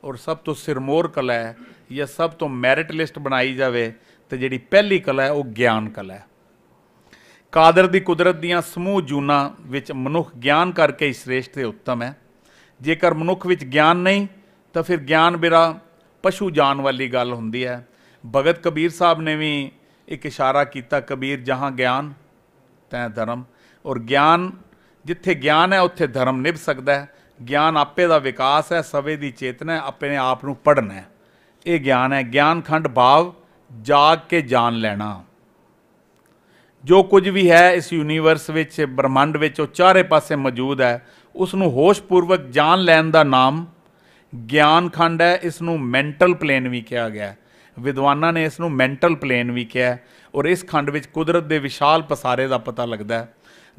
ਔਰ ਸਭ ਤੋਂ ਸਿਰਮੋਰ ਕਲਾ ਹੈ ਜਾਂ ਸਭ ਤੋਂ ਮੈਰਿਟ ਲਿਸਟ ਬਣਾਈ ਜਾਵੇ ਤੇ ਜਿਹੜੀ ਪਹਿਲੀ ਕਲਾ ਹੈ ਉਹ ਗਿਆਨ ਕਲਾ ਹੈ ਕਾਦਰ ਦੀ ਕੁਦਰਤ ਦੀਆਂ ਸਮੂਹ ਜੂਨਾ ਵਿੱਚ ਮਨੁੱਖ ਗਿਆਨ ਕਰਕੇ ਹੀ ਸ੍ਰੇਸ਼ਟ ਤੇ ਉੱਤਮ ਹੈ ਜੇਕਰ ਮਨੁੱਖ ਵਿੱਚ ਗਿਆਨ ਨਹੀਂ ਤਾਂ ਫਿਰ ਗਿਆਨ ਬਿਰਾ ਪਸ਼ੂ ਜਾਨ ਵਾਲੀ ਗੱਲ ਹੁੰਦੀ ਹੈ ਭਗਤ ਕਬੀਰ ਸਾਹਿਬ ਨੇ ਵੀ ਇੱਕ ਇਸ਼ਾਰਾ ਕੀਤਾ ਕਬੀਰ ਜਹਾਂ ਗਿਆਨ ਤੈ ਧਰਮ ਔਰ ਗਿਆਨ ਜਿੱਥੇ ਗਿਆਨ ਹੈ ਉੱਥੇ ਧਰਮ ਨਿਭ ਸਕਦਾ ਹੈ ਗਿਆਨ ਆਪੇ ਦਾ ਵਿਕਾਸ ਹੈ ਸਵੇ ਦੀ ਚੇਤਨਾ ਆਪਣੇ ਆਪ ਨੂੰ ਪੜਨਾ ਹੈ ਇਹ ਗਿਆਨ ਹੈ ਗਿਆਨ ਖੰਡ ਭਾਵ ਜਾਗ ਕੇ ਜਾਣ ਲੈਣਾ ਜੋ ਕੁਝ ਵੀ ਹੈ ਇਸ ਯੂਨੀਵਰਸ ਵਿੱਚ ਬ੍ਰਹਮੰਡ ਵਿੱਚ ਉਹ ਚਾਰੇ ਪਾਸੇ ਮੌਜੂਦ ਹੈ ਉਸ ਨੂੰ ਹੋਸ਼ਪੂਰਵਕ ਜਾਣ ਲੈਣ ਦਾ ਨਾਮ ਗਿਆਨ ਖੰਡ ਹੈ ਇਸ ਨੂੰ ਮੈਂਟਲ ਪਲੇਨ ਵੀ ਕਿਹਾ ਗਿਆ ਹੈ ਵਿਦਵਾਨਾਂ ਨੇ ਇਸ ਨੂੰ ਮੈਂਟਲ ਪਲੇਨ ਵੀ ਕਿਹਾ ਔਰ ਇਸ ਖੰਡ ਵਿੱਚ ਕੁਦਰਤ ਦੇ ਵਿਸ਼ਾਲ ਪਸਾਰੇ ਦਾ ਪਤਾ ਲੱਗਦਾ ਹੈ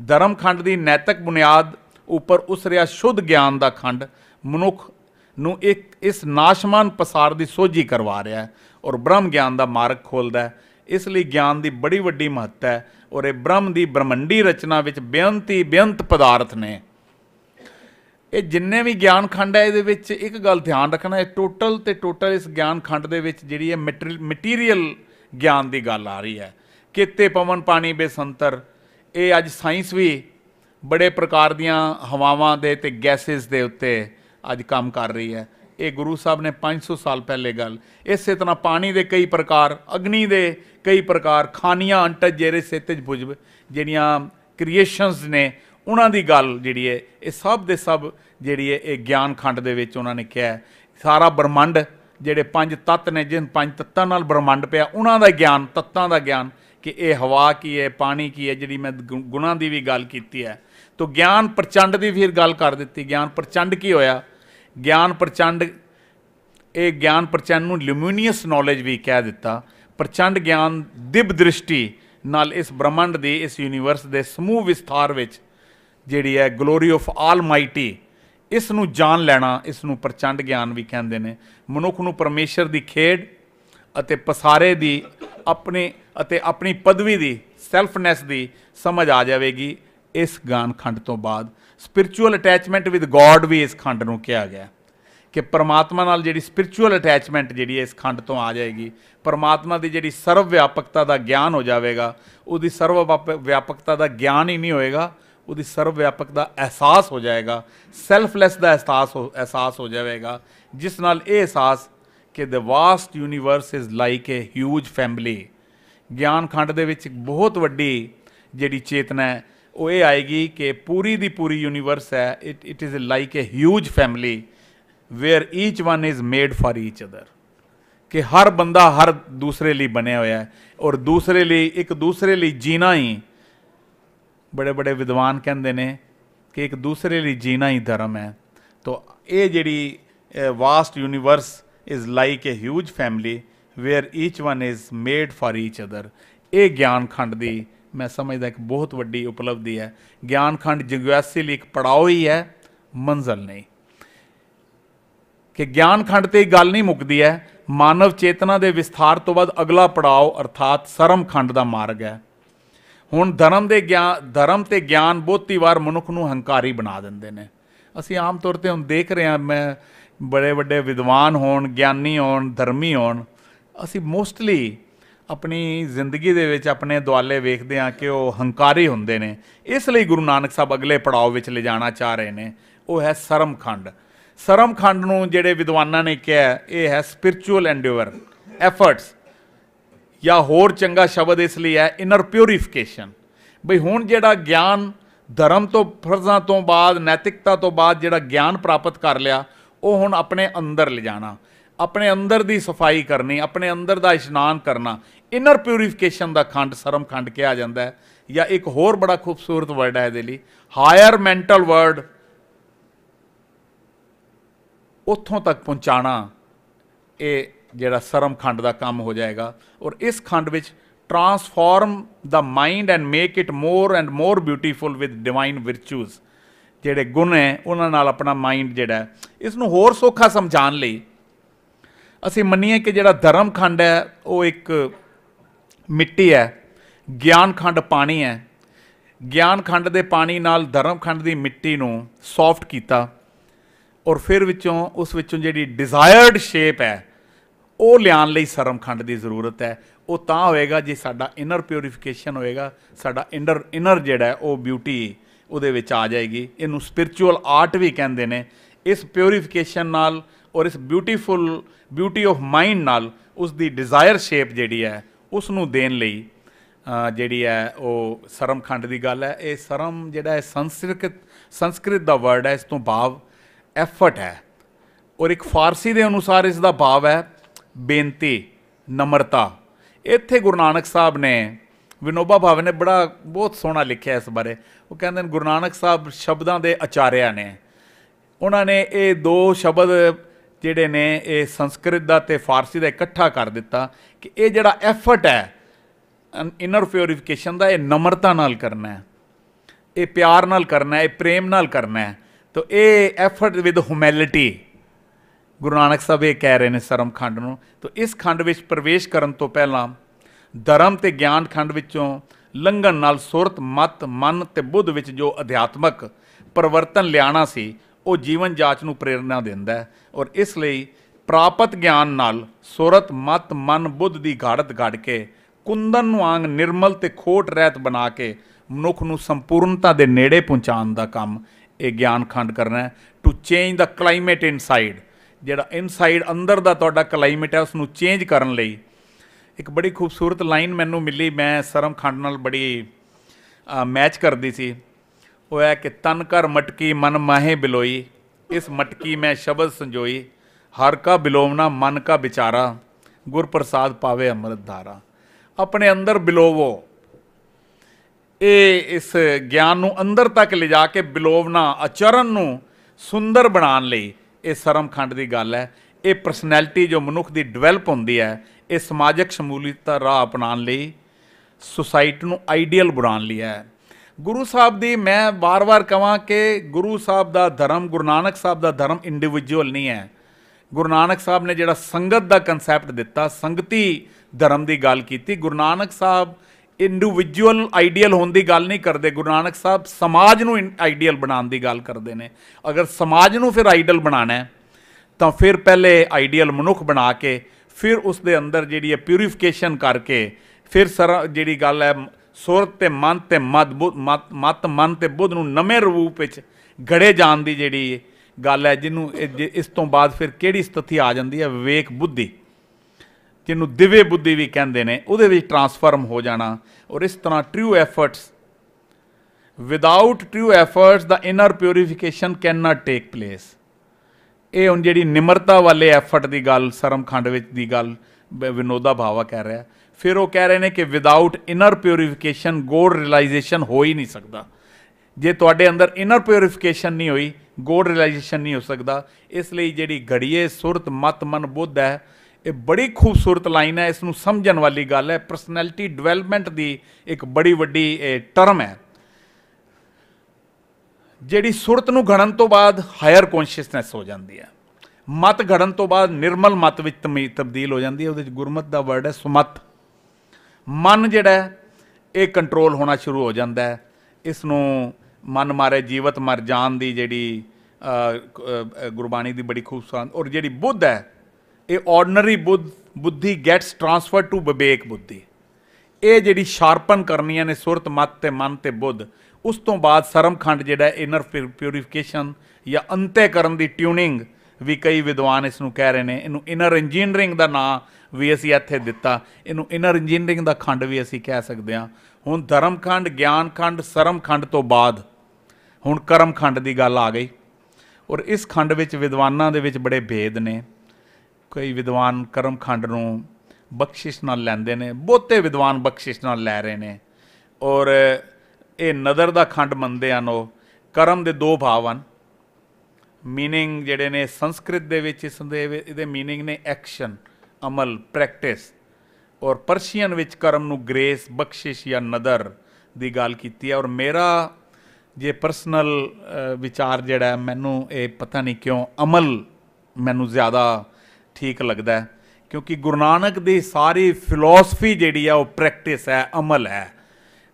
ਧਰਮ ਖੰਡ ਦੀ ਨੈਤਿਕ ਬੁਨਿਆਦ ਉੱਪਰ ਉਸਰਿਆ ਸ਼ੁੱਧ ਗਿਆਨ ਦਾ ਖੰਡ ਮਨੁੱਖ ਨੂੰ ਇੱਕ ਇਸ ਨਾਸ਼ਮਾਨ ਪਸਾਰ ਦੀ ਸੋਝੀ ਕਰਵਾ ਰਿਹਾ ਹੈ ਔਰ ਬ੍ਰਹਮ ਗਿਆਨ ਦਾ ਮਾਰਗ ਖੋਲਦਾ ਹੈ ਇਸ ਲਈ ਗਿਆਨ ਦੀ ਬੜੀ ਵੱਡੀ ਮਹੱਤਤਾ ਹੈ ਔਰ ਇਹ ਬ੍ਰਹਮ ਦੀ ਬ੍ਰਹਮੰਡੀ ਰਚਨਾ ਵਿੱਚ ਬੇਅੰਤੀ ਬੇਅੰਤ ਪਦਾਰਥ ਨੇ ਇਹ ਜਿੰਨੇ ਵੀ ਗਿਆਨ ਖੰਡ ਹੈ ਇਹਦੇ ਵਿੱਚ ਇੱਕ ਗੱਲ ਧਿਆਨ ਰੱਖਣਾ ਹੈ ਟੋਟਲ ਤੇ ਟੋਟਲ ਇਸ ਗਿਆਨ ਖੰਡ ਦੇ ਵਿੱਚ ਜਿਹੜੀ ਹੈ ਮਟੀਰੀਅਲ ਗਿਆਨ ਦੀ ਗੱਲ ਆ ਰਹੀ ਹੈ ਕਿਤੇ ਪਵਨ ਪਾਣੀ ਬੇਸੰਤਰ ਇਹ ਅੱਜ ਸਾਇੰਸ ਵੀ ਬੜੇ ਪ੍ਰਕਾਰ ਦੀਆਂ ਹਵਾਵਾਂ ਦੇ ਤੇ ਗੈਸਸ ਦੇ ਉੱਤੇ ਅੱਜ ਕੰਮ ਕਰ ਰਹੀ ਹੈ ਇਹ ਗੁਰੂ ਸਾਹਿਬ ਨੇ 500 ਸਾਲ ਪਹਿਲੇ ਗੱਲ ਇਸੇ ਤਰ੍ਹਾਂ ਪਾਣੀ ਦੇ ਕਈ ਪ੍ਰਕਾਰ ਅਗਨੀ ਦੇ ਕਈ ਪ੍ਰਕਾਰ ਖਾਨੀਆਂ ਅੰਟ ਜਿਹੜੇ ਸੇਤਜ ਬੁਝ ਜਿਹੜੀਆਂ ਕ੍ਰੀਏਸ਼ਨਸ ਨੇ ਉਹਨਾਂ ਦੀ ਗੱਲ ਜਿਹੜੀ ਹੈ ਇਹ ਸਭ ਦੇ ਸਭ ਜਿਹੜੀ ਹੈ ਇਹ ਗਿਆਨ ਖੰਡ ਦੇ ਵਿੱਚ ਉਹਨਾਂ ਨੇ ਕਿਹਾ ਸਾਰਾ ਬ੍ਰਹਮੰਡ ਜਿਹੜੇ ਪੰਜ ਤੱਤ ਨੇ ਜਿਨ ਪੰਜ ਤੱਤਾਂ ਨਾਲ ਬ੍ਰਹਮੰਡ ਪਿਆ ਉਹਨਾਂ ਦਾ ਗਿਆਨ ਤੱਤਾਂ ਦਾ ਗਿਆਨ ਕਿ ਇਹ ਹਵਾ ਕੀ ਹੈ ਪਾਣੀ ਕੀ ਹੈ ਜਿਹੜੀ ਮੈਂ ਗੁਣਾ ਦੀ ਵੀ ਗੱਲ ਕੀਤੀ ਹੈ ਤੋਂ ਗਿਆਨ ਪ੍ਰਚੰਡ ਦੀ ਫਿਰ ਗੱਲ ਕਰ ਦਿੱਤੀ ਗਿਆਨ ਪ੍ਰਚੰਡ ਕੀ ਹੋਇਆ ਗਿਆਨ ਪ੍ਰਚੰਡ ਇਹ ਗਿਆਨ ਪ੍ਰਚੰਡ ਨੂੰ ਲੂਮੀਨੀਅਸ ਨੌਲੇਜ ਵੀ ਕਹਿ ਦਿੱਤਾ ਪ੍ਰਚੰਡ ਗਿਆਨ ਦਿਵ ਦ੍ਰਿਸ਼ਟੀ ਨਾਲ ਇਸ ਬ੍ਰਹਮੰਡ ਦੇ ਇਸ ਯੂਨੀਵਰਸ ਦੇ ਸਮੂਹ ਵਿਸਥਾਰ ਵਿੱਚ ਜਿਹੜੀ ਹੈ ਗਲੋਰੀ ਆਫ ਆਲਮਾਈਟੀ ਇਸ ਨੂੰ ਜਾਣ ਲੈਣਾ ਇਸ ਨੂੰ ਪ੍ਰਚੰਡ ਗਿਆਨ ਵੀ ਕਹਿੰਦੇ ਨੇ ਮਨੁੱਖ ਨੂੰ ਪਰਮੇਸ਼ਰ ਦੀ ਖੇਡ ਅਤੇ ਪਸਾਰੇ ਦੀ ਆਪਣੇ ਅਤੇ ਆਪਣੀ ਪਦਵੀ ਦੀ ਸੈਲਫਨੈਸ ਦੀ ਸਮਝ ਆ ਜਾਵੇਗੀ ਇਸ ਗਾਨ ਖੰਡ ਤੋਂ ਬਾਅਦ ਸਪਿਰਚੁਅਲ ਅਟੈਚਮੈਂਟ ਵਿਦ ਗੋਡ ਵੀ ਇਸ ਖੰਡ ਨੂੰ ਕਿਹਾ ਗਿਆ ਕਿ ਪਰਮਾਤਮਾ ਨਾਲ ਜਿਹੜੀ ਸਪਿਰਚੁਅਲ ਅਟੈਚਮੈਂਟ ਜਿਹੜੀ ਇਸ ਖੰਡ ਤੋਂ ਆ ਜਾਏਗੀ ਪਰਮਾਤਮਾ ਦੀ ਜਿਹੜੀ ਸਰਵ ਵਿਆਪਕਤਾ ਦਾ ਗਿਆਨ ਹੋ ਜਾਵੇਗਾ ਉਹਦੀ ਸਰਵ ਵਿਆਪਕਤਾ ਦਾ ਗਿਆਨ ਹੀ ਨਹੀਂ ਹੋਏਗਾ ਉਹਦੀ ਸਰਵ ਵਿਆਪਕ ਦਾ ਅਹਿਸਾਸ ਹੋ ਜਾਏਗਾ ਸੈਲਫਲੈਸ ਦਾ ਅਹਿਸਾਸ ਅਹਿਸਾਸ ਹੋ ਜਾਵੇਗਾ ਜਿਸ ਨਾਲ ਇਹ ਅਹਿਸਾਸ ਕਿ the vast universe is like a huge family ਗਿਆਨ ਖੰਡ ਦੇ ਵਿੱਚ ਬਹੁਤ ਵੱਡੀ ਜਿਹੜੀ ਚੇਤਨਾ ਹੈ ਉਹ ਇਹ ਆਏਗੀ ਕਿ ਪੂਰੀ ਦੀ ਪੂਰੀ ਯੂਨੀਵਰਸ ਹੈ it it is like a huge family where each one is made for each other ਕਿ ਹਰ ਬੰਦਾ ਹਰ ਦੂਸਰੇ ਲਈ ਬਣਿਆ ਹੋਇਆ ਹੈ ਔਰ ਦੂਸਰੇ ਲਈ ਇੱਕ ਦੂਸਰੇ ਲਈ ਜੀਣਾ ਹੀ ਬੜੇ ਬੜੇ ਵਿਦਵਾਨ ਕਹਿੰਦੇ ਨੇ ਕਿ ਇੱਕ ਦੂਸਰੇ ਲਈ ਜੀਣਾ ਹੀ ਧਰਮ ਹੈ ਤੋ ਇਹ ਜਿਹੜੀ vast universe is like a huge family where each one is made for each other ਇਹ ਗਿਆਨਖੰਡ ਦੀ ਮੈਂ ਸਮਝਦਾ ਇੱਕ ਬਹੁਤ ਵੱਡੀ ਉਪਲਬਧੀ ਹੈ ਗਿਆਨਖੰਡ ਖੰਡ ਜਗਿਆਸੀ ਲਈ ਇੱਕ ਪੜਾਓ ਹੀ ਹੈ ਮੰਜ਼ਲ ਨਹੀਂ ਕਿ ਗਿਆਨਖੰਡ ਤੇ ਗੱਲ ਨਹੀਂ ਮੁੱਕਦੀ ਹੈ ਮਾਨਵ ਚੇਤਨਾ ਦੇ ਵਿਸਥਾਰ ਤੋਂ ਬਾਅਦ ਅਗਲਾ ਪੜਾਅ ਅਰਥਾਤ ਸ਼ਰਮਖੰਡ ਦਾ ਮਾਰਗ ਹੈ ਹੁਣ ਧਰਮ ਦੇ ਗਿਆਨ ਧਰਮ ਤੇ ਗਿਆਨ ਬਹੁਤੀ ਵਾਰ ਮਨੁੱਖ ਨੂੰ ਹੰਕਾਰੀ ਬਣਾ ਦਿੰਦੇ ਨੇ ਅਸੀਂ ਆਮ ਤੌਰ ਤੇ ਹੁਣ ਦੇਖ ਰਹੇ ਹਾਂ ਮੈਂ ਬੜੇ ਵੱਡੇ ਵਿਦਵਾਨ ਹੋਣ ਗਿਆਨੀ ਹੋਣ ਧਰਮੀ ਹੋਣ ਅਸੀਂ ਮੋਸਟਲੀ ਆਪਣੀ ਜ਼ਿੰਦਗੀ ਦੇ ਵਿੱਚ ਆਪਣੇ ਦੁਆਲੇ ਵੇਖਦੇ ਹਾਂ ਕਿ ਉਹ ਹੰਕਾਰੀ ਹੁੰਦੇ ਨੇ ਇਸ ਲਈ ਗੁਰੂ ਨਾਨਕ ਸਾਹਿਬ ਅਗਲੇ ਪੜਾਅ ਵਿੱਚ ਲੈ ਜਾਣਾ ਚਾਹ ਰਹੇ ਨੇ ਉਹ ਹੈ ਸ਼ਰਮਖੰਡ ਸ਼ਰਮਖੰਡ ਨੂੰ ਜਿਹੜੇ ਵਿਦਵਾਨਾਂ ਨੇ ਕਿਹਾ ਇਹ ਹੈ ਸਪਿਰਚੁਅਲ ਐਂਡਿਵਰ ਐਫਰਟਸ ਜਾਂ ਹੋਰ ਚੰਗਾ ਸ਼ਬਦ ਇਸ ਲਈ ਹੈ ਇਨਰ ਪਿਉਰੀਫਿਕੇਸ਼ਨ ਬਈ ਹੁਣ ਜਿਹੜਾ ਗਿਆਨ ਧਰਮ ਤੋਂ ਫਰਜ਼ਾਂ ਤੋਂ ਬਾਅਦ ਨੈਤਿਕਤਾ ਤੋਂ ਬਾਅਦ ਜਿਹੜਾ ਗਿਆਨ ਪ੍ਰਾਪਤ ਕਰ ਲਿਆ ਉਹ ਹੁਣ ਆਪਣੇ ਅੰਦਰ ਲਿਜਾਣਾ ਆਪਣੇ ਅੰਦਰ ਦੀ ਸਫਾਈ ਕਰਨੀ ਆਪਣੇ ਅੰਦਰ ਦਾ ਇਸ਼ਨਾਨ ਕਰਨਾ ਇਨਰ ਪਿਉਰੀਫਿਕੇਸ਼ਨ ਦਾ ਖੰਡ ਸਰਮ ਖੰਡ ਕਿਹਾ ਜਾਂਦਾ ਹੈ ਜਾਂ ਇੱਕ ਹੋਰ ਬੜਾ ਖੂਬਸੂਰਤ ਵਰਡ ਹੈ ਇਹਦੇ ਲਈ ਹਾਇਰ ਮੈਂਟਲ ਵਰਡ ਉੱਥੋਂ ਤੱਕ ਪਹੁੰਚਾਣਾ ਇਹ ਜਿਹੜਾ ਸਰਮ ਖੰਡ ਦਾ ਕੰਮ ਹੋ ਜਾਏਗਾ ਔਰ ਇਸ ਖੰਡ ਵਿੱਚ transform the mind and make it more and more beautiful with divine virtues ਜਿਹੜੇ ਗੁਣ ਹੈ ਉਹਨਾਂ ਨਾਲ ਆਪਣਾ ਮਾਈਂਡ ਜਿਹੜਾ ਇਸ ਨੂੰ ਹੋਰ ਸੌਖਾ ਸਮਝਾਉਣ ਲਈ ਅਸੀਂ ਮੰਨੀਏ ਕਿ ਜਿਹੜਾ ਧਰਮ ਖੰਡ ਹੈ ਉਹ ਇੱਕ ਮਿੱਟੀ ਹੈ ਗਿਆਨ ਖੰਡ ਪਾਣੀ ਹੈ ਗਿਆਨ ਖੰਡ ਦੇ ਪਾਣੀ ਨਾਲ ਧਰਮ ਖੰਡ ਦੀ ਮਿੱਟੀ ਨੂੰ ਸੌਫਟ ਕੀਤਾ ਔਰ ਫਿਰ ਵਿੱਚੋਂ ਉਸ ਵਿੱਚੋਂ ਜਿਹੜੀ ਡਿਜ਼ਾਇਰਡ ਸ਼ੇਪ ਹੈ ਉਹ ਲਿਆਣ ਲਈ ਸ਼ਰਮਖੰਡ ਦੀ ਜ਼ਰੂਰਤ ਹੈ ਉਹ ਤਾਂ ਹੋਏਗਾ ਜੇ ਸਾਡਾ ਇਨਰ ਪਿਉਰੀਫਿਕੇਸ਼ਨ ਹੋਏਗਾ ਸਾਡਾ ਇਨਰ ਇਨਰ ਜਿਹੜਾ ਉਹ ਬਿਊਟੀ ਉਹਦੇ ਵਿੱਚ ਆ ਜਾਏਗੀ ਇਹਨੂੰ ਸਪਿਰਚੁਅਲ ਆਰਟ ਵੀ ਕਹਿੰਦੇ ਨੇ ਇਸ ਪਿਉਰੀਫਿਕੇਸ਼ਨ ਨਾਲ ਔਰ ਇਸ ਬਿਊਟੀਫੁਲ ਬਿਊਟੀ ਆਫ ਮਾਈਂਡ ਨਾਲ ਉਸ ਦੀ ਡਿਜ਼ਾਇਰ ਸ਼ੇਪ ਜਿਹੜੀ ਹੈ ਉਸ ਨੂੰ ਦੇਣ ਲਈ ਜਿਹੜੀ ਹੈ ਉਹ ਸ਼ਰਮਖੰਡ ਦੀ ਗੱਲ ਹੈ ਇਹ ਸ਼ਰਮ ਜਿਹੜਾ ਹੈ ਸੰਸਕ੍ਰਿਤ ਸੰਸਕ੍ਰਿਤ ਦਾ ਵਰਡ ਹੈ ਇਸ ਤੋਂ ਭਾਵ ਐਫਰਟ ਹੈ ਔਰ ਇੱਕ ਫਾਰਸੀ ਦੇ ਅਨੁਸਾਰ ਇਸ ਦਾ ਭਾਵ ਹੈ ਬੇਨਤੀ ਨਮਰਤਾ ਇੱਥੇ ਗੁਰੂ ਨਾਨਕ ਸਾਹਿਬ ਨੇ ਵਿਨੋਬਾ ਭਾਵੇ ਨੇ ਬੜਾ ਬਹੁਤ ਸੋਹਣਾ ਲਿਖਿਆ ਇਸ ਬਾਰੇ ਉਹ ਕਹਿੰਦੇ ਨੇ ਗੁਰੂ ਨਾਨਕ ਸਾਹਿਬ ਸ਼ਬਦਾਂ ਦੇ ਆਚਾਰਿਆ ਨੇ ਉਹਨਾਂ ਨੇ ਇਹ ਦੋ ਸ਼ਬਦ ਜਿਹੜੇ ਨੇ ਇਹ ਸੰਸਕ੍ਰਿਤ ਦਾ ਤੇ ਫਾਰਸੀ ਦਾ ਇਕੱਠਾ ਕਰ ਦਿੱਤਾ ਕਿ ਇਹ ਜਿਹੜਾ ਐਫਰਟ ਹੈ ਇਨਰ ਪਿਉਰੀਫਿਕੇਸ਼ਨ ਦਾ ਇਹ ਨਮਰਤਾ ਨਾਲ ਕਰਨਾ ਹੈ ਇਹ ਪਿਆਰ ਨਾਲ ਕਰਨਾ ਹੈ ਇਹ ਪ੍ਰੇਮ ਨਾਲ ਕਰਨਾ ਹੈ ਤਾਂ ਇਹ effort with humility Guru Nanak Sahib ਇਹ ਕਹਿ ਰਹੇ ਨੇ ਸਰਮ ਖੰਡ ਨੂੰ ਤਾਂ ਇਸ ਖੰਡ ਵਿੱਚ ਪ੍ਰਵੇਸ਼ ਕਰਨ ਤੋਂ ਪਹਿਲਾਂ ਧਰਮ ਤੇ ਗਿਆਨ ਖੰਡ ਵਿੱਚੋਂ ਲੰਘਣ ਨਾਲ ਸੁਰਤ ਮਤ ਮਨ ਤੇ ਬੁੱਧ ਵਿੱਚ ਜੋ ਅਧਿਆਤਮਕ ਪਰਵਰਤਨ ਲਿਆਣਾ ਸੀ ਉਹ ਜੀਵਨ ਜਾਚ ਨੂੰ ਪ੍ਰੇਰਣਾ ਦਿੰਦਾ ਹੈ ਔਰ ਇਸ ਲਈ ਪ੍ਰਾਪਤ ਗਿਆਨ ਨਾਲ ਸੁਰਤ ਮਤ ਮਨ ਬੁੱਧ ਦੀ ਘਾੜਤ ਘੜ ਕੇ ਕੁੰਦਨ ਨੂੰ ਆਂਗ ਨਿਰਮਲ ਤੇ ਖੋਟ ਰਹਿਤ ਬਣਾ ਕੇ ਮਨੁੱਖ ਨੂੰ ਸੰਪੂਰਨਤਾ ਦੇ ਨੇੜੇ ਪਹੁੰਚਾਉਣ ਦਾ ਕੰਮ ਇਹ ਗਿਆਨ ਖੰਡ ਕਰਨਾ ਹੈ to change the climate inside ਜਿਹੜਾ ਇਨਸਾਈਡ ਅੰਦਰ ਦਾ ਤੁਹਾਡਾ ਕਲਾਈਮੇਟ ਹੈ ਉਸ ਨੂੰ ਚੇਂਜ ਕਰਨ ਲਈ ਇੱਕ ਬੜੀ ਖੂਬਸੂਰਤ ਲਾਈਨ ਮੈਨੂੰ ਮਿਲੀ ਮੈਂ ਸ਼ਰਮਖੰਡ ਨਾਲ ਬੜੀ ਮੈਚ ਕਰਦੀ ਸੀ ਉਹ ਹੈ ਕਿ ਤਨ ਕਰ ਮਟਕੀ ਮਨ ਮਾਹੇ ਬਿਲੋਈ ਇਸ ਮਟਕੀ ਮੈਂ ਸ਼ਬਦ ਸੰਜੋਈ ਹਰ ਕਾ ਬਿਲੋਵਨਾ ਮਨ ਕਾ ਵਿਚਾਰਾ ਗੁਰ ਪ੍ਰਸਾਦ ਪਾਵੇ ਅੰਮ੍ਰਿਤ ਧਾਰਾ ਆਪਣੇ ਅੰਦਰ ਬਿਲੋਵੋ ਇਹ ਇਸ ਗਿਆਨ ਨੂੰ ਅੰਦਰ ਤੱਕ ਲਿਜਾ ਕੇ ਬਿਲੋਵਨਾ ਅਚਰਨ ਨੂੰ ਸੁੰਦਰ ਬਣਾਉਣ ਲਈ ਇਹ ਸ਼ਰਮਖੰਡ ਦੀ ਗੱਲ ਹੈ ਇਹ ਪਰਸਨੈਲਿਟੀ ਜੋ ਮਨੁੱਖ ਦੀ ਡਿਵੈਲਪ ਹੁੰਦੀ ਹੈ ਇਹ ਸਮਾਜਿਕ ਸ਼ਮੂਲੀਅਤ ਰਾਹ ਅਪਣਾਉਣ ਲਈ ਸੁਸਾਇਟੀ ਨੂੰ ਆਈਡੀਅਲ ਬਣਾਉਣ ਲਈ ਹੈ ਗੁਰੂ ਸਾਹਿਬ ਦੀ ਮੈਂ ਬਾਰ-ਬਾਰ ਕਹਾਂ ਕਿ ਗੁਰੂ ਸਾਹਿਬ ਦਾ ਧਰਮ ਗੁਰੂ ਨਾਨਕ ਸਾਹਿਬ ਦਾ ਧਰਮ ਇੰਡੀਵਿਜੂਅਲ ਨਹੀਂ ਹੈ ਗੁਰੂ ਨਾਨਕ ਸਾਹਿਬ ਨੇ ਜਿਹੜਾ ਸੰਗਤ ਦਾ ਕਨਸੈਪਟ ਦਿੱਤਾ ਸੰਗਤੀ ਧਰਮ ਦੀ ਗੱਲ ਕੀਤੀ ਗੁਰੂ ਨਾਨਕ ਸਾਹਿਬ ਇੰਡੀਵਿਜੂਅਲ ਆਈਡੀਅਲ ਹੋਣ ਦੀ ਗੱਲ ਨਹੀਂ ਕਰਦੇ ਗੁਰੂ ਨਾਨਕ ਸਾਹਿਬ ਸਮਾਜ ਨੂੰ ਆਈਡੀਅਲ ਬਣਾਉਣ ਦੀ ਗੱਲ ਕਰਦੇ ਨੇ ਅਗਰ ਸਮਾਜ ਨੂੰ ਫਿਰ ਆਈਡਲ ਬਣਾਣਾ ਤਾਂ ਫਿਰ ਪਹਿਲੇ ਆਈਡੀਅਲ ਮਨੁੱਖ ਬਣਾ ਕੇ ਫਿਰ ਉਸ ਦੇ ਅੰਦਰ ਜਿਹੜੀ ਹੈ ਪਿਊਰੀਫਿਕੇਸ਼ਨ ਕਰਕੇ ਫਿਰ ਜਿਹੜੀ ਗੱਲ ਹੈ ਸੁਰਤ ਤੇ ਮਨ ਤੇ ਮਤ ਮਤ ਮਨ ਤੇ ਬੁੱਧ ਨੂੰ ਨਵੇਂ ਰੂਪ ਵਿੱਚ ਗੜੇ ਜਾਣ ਦੀ ਜਿਹੜੀ ਗੱਲ ਹੈ ਜਿਹਨੂੰ ਇਸ ਤੋਂ ਬਾਅਦ ਫਿਰ ਕਿਹੜੀ ਸਥਿਤੀ ਆ ਜਾਂਦੀ ਹੈ ਵਿਵੇਕ ਬੁੱਧੀ ਜਿਹਨੂੰ ਦਿਵੇ ਬੁੱਧੀ ਵੀ ਕਹਿੰਦੇ ਨੇ ਉਹਦੇ ਵਿੱਚ ਟਰਾਂਸਫਾਰਮ ਹੋ ਜਾਣਾ ਔਰ ਇਸ ਤਰ੍ਹਾਂ true efforts without true efforts the inner purification can not take place ਇਹ ਹੁਣ ਜਿਹੜੀ ਨਿਮਰਤਾ ਵਾਲੇ ਐਫਰਟ ਦੀ ਗੱਲ ਸਰਮਖੰਡ ਵਿੱਚ ਦੀ ਗੱਲ ਵਿਨੋਦਾ ਭਾਵਾ ਕਹਿ ਰਿਹਾ ਫਿਰ ਉਹ ਕਹਿ ਰਹੇ ਨੇ ਕਿ without inner purification God realisation ਹੋ ਹੀ ਨਹੀਂ ਸਕਦਾ ਜੇ ਤੁਹਾਡੇ ਅੰਦਰ ਇਨਰ ਪਿਉਰੀਫਿਕੇਸ਼ਨ ਨਹੀਂ ਹੋਈ ਗੋਡ ਰਿਅਲਾਈਜੇਸ਼ਨ ਨਹੀਂ ਹੋ ਸਕਦਾ ਇਸ ਲਈ ਜਿਹੜੀ ਘੜੀਏ ਸੁਰਤ ਮਤ ਮਨ ਬੁੱਧ ਹੈ ਇਹ ਬੜੀ ਖੂਬਸੂਰਤ ਲਾਈਨ ਹੈ ਇਸ ਨੂੰ ਸਮਝਣ ਵਾਲੀ ਗੱਲ ਹੈ ਪਰਸਨੈਲਿਟੀ ਡਿਵੈਲਪਮੈਂਟ ਦੀ ਇੱਕ ਬੜੀ ਵੱਡੀ ਟਰਮ ਹੈ ਜਿਹੜੀ ਸੁਰਤ ਨੂੰ ਘੜਨ ਤੋਂ ਬਾਅਦ ਹਾਇਰ ਕੌਨਸ਼ੀਅਸਨੈਸ ਹੋ ਜਾਂਦੀ ਹੈ ਮਤ ਘੜਨ ਤੋਂ ਬਾਅਦ ਨਿਰਮਲ ਮਤ ਵਿੱਚ ਤਬਦੀਲ ਹੋ ਜਾਂਦੀ ਹੈ ਉਹਦੇ ਵਿੱਚ ਗੁਰਮਤ ਦਾ ਵਰਡ ਹੈ ਸੁਮਤ ਮਨ ਜਿਹੜਾ ਇਹ ਕੰਟਰੋਲ ਹੋਣਾ ਸ਼ੁਰੂ ਹੋ ਜਾਂਦਾ ਹੈ ਇਸ ਨੂੰ ਮਨ ਮਾਰੇ ਜੀਵਤ ਮਰ ਜਾਣ ਦੀ ਜਿਹੜੀ ਗੁਰਬਾਣੀ ਦੀ ਬੜੀ ਖੂਬਸੂਰਤ ਔਰ ਜਿਹੜੀ ਬੁੱਧ ਹੈ ਇਹ ਆਰਡੀਨਰੀ ਬੁੱਧੀ ਗੈਟਸ ਟ੍ਰਾਂਸਫਰ ਟੂ ਵਿਵੇਕ ਬੁੱਧੀ ਇਹ ਜਿਹੜੀ ਸ਼ਾਰਪਨ ਕਰਨੀਆਂ ਨੇ ਸੁਰਤ ਮਤ ਤੇ ਮਨ ਤੇ ਬੁੱਧ ਉਸ ਤੋਂ ਬਾਅਦ ਸਰਮਖੰਡ ਜਿਹੜਾ ਇਨਰ ਪਿਊਰੀਫਿਕੇਸ਼ਨ ਜਾਂ ਅੰਤੇ ਕਰਨ ਦੀ ਟਿਊਨਿੰਗ ਵੀ ਕਈ ਵਿਦਵਾਨ ਇਸ ਨੂੰ ਕਹਿ ਰਹੇ ਨੇ ਇਹਨੂੰ ਇਨਰ ਇੰਜੀਨੀਅਰਿੰਗ ਦਾ ਨਾਂ ਵੀ ਅਸੀਂ ਇੱਥੇ ਦਿੱਤਾ ਇਹਨੂੰ ਇਨਰ ਇੰਜੀਨੀਅਰਿੰਗ ਦਾ ਖੰਡ ਵੀ ਅਸੀਂ ਕਹਿ ਸਕਦੇ ਹਾਂ ਹੁਣ ਧਰਮਖੰਡ ਗਿਆਨਖੰਡ ਸਰਮਖੰਡ ਤੋਂ ਬਾਅਦ ਹੁਣ ਕਰਮਖੰਡ ਦੀ ਗੱਲ ਆ ਗਈ ਔਰ ਇਸ ਖੰਡ ਵਿੱਚ ਵਿਦਵਾਨਾਂ ਦੇ ਵਿੱਚ ਬੜੇ ਭੇਦ ਨੇ ਕਈ ਵਿਦਵਾਨ ਕਰਮ ਖੰਡ ਨੂੰ ਬਖਸ਼ਿਸ਼ ਨਾਲ ਲੈਂਦੇ ਨੇ ਬਹੁਤੇ ਵਿਦਵਾਨ ਬਖਸ਼ਿਸ਼ ਨਾਲ ਲੈ ਰਹੇ ਨੇ ਔਰ ਇਹ ਨਦਰ ਦਾ ਖੰਡ ਮੰਨਦੇ ਹਨ ਉਹ ਕਰਮ ਦੇ ਦੋ ਭਾਵ ਹਨ ਮੀਨਿੰਗ ਜਿਹੜੇ ਨੇ ਸੰਸਕ੍ਰਿਤ ਦੇ ਵਿੱਚ ਇਸ ਦੇ ਇਹਦੇ ਮੀਨਿੰਗ ਨੇ ਐਕਸ਼ਨ ਅਮਲ ਪ੍ਰੈਕਟਿਸ ਔਰ ਪਰਸ਼ੀਅਨ ਵਿੱਚ ਕਰਮ ਨੂੰ ਗ੍ਰੇਸ ਬਖਸ਼ਿਸ਼ ਜਾਂ ਨਦਰ ਦੀ ਗੱਲ ਕੀਤੀ ਹੈ ਔਰ ਮੇਰਾ ਜੇ ਪਰਸਨਲ ਵਿਚਾਰ ਜਿਹੜਾ ਮੈਨੂੰ ਇਹ ਪਤਾ ਨਹੀਂ ਕਿਉਂ ਅਮਲ ਮੈਨੂੰ ਜ਼ਿਆਦਾ ਠੀਕ ਲੱਗਦਾ ਕਿਉਂਕਿ ਗੁਰੂ ਨਾਨਕ ਦੀ ਸਾਰੀ ਫਿਲਾਸਫੀ ਜਿਹੜੀ ਆ ਉਹ ਪ੍ਰੈਕਟਿਸ ਹੈ ਅਮਲ ਹੈ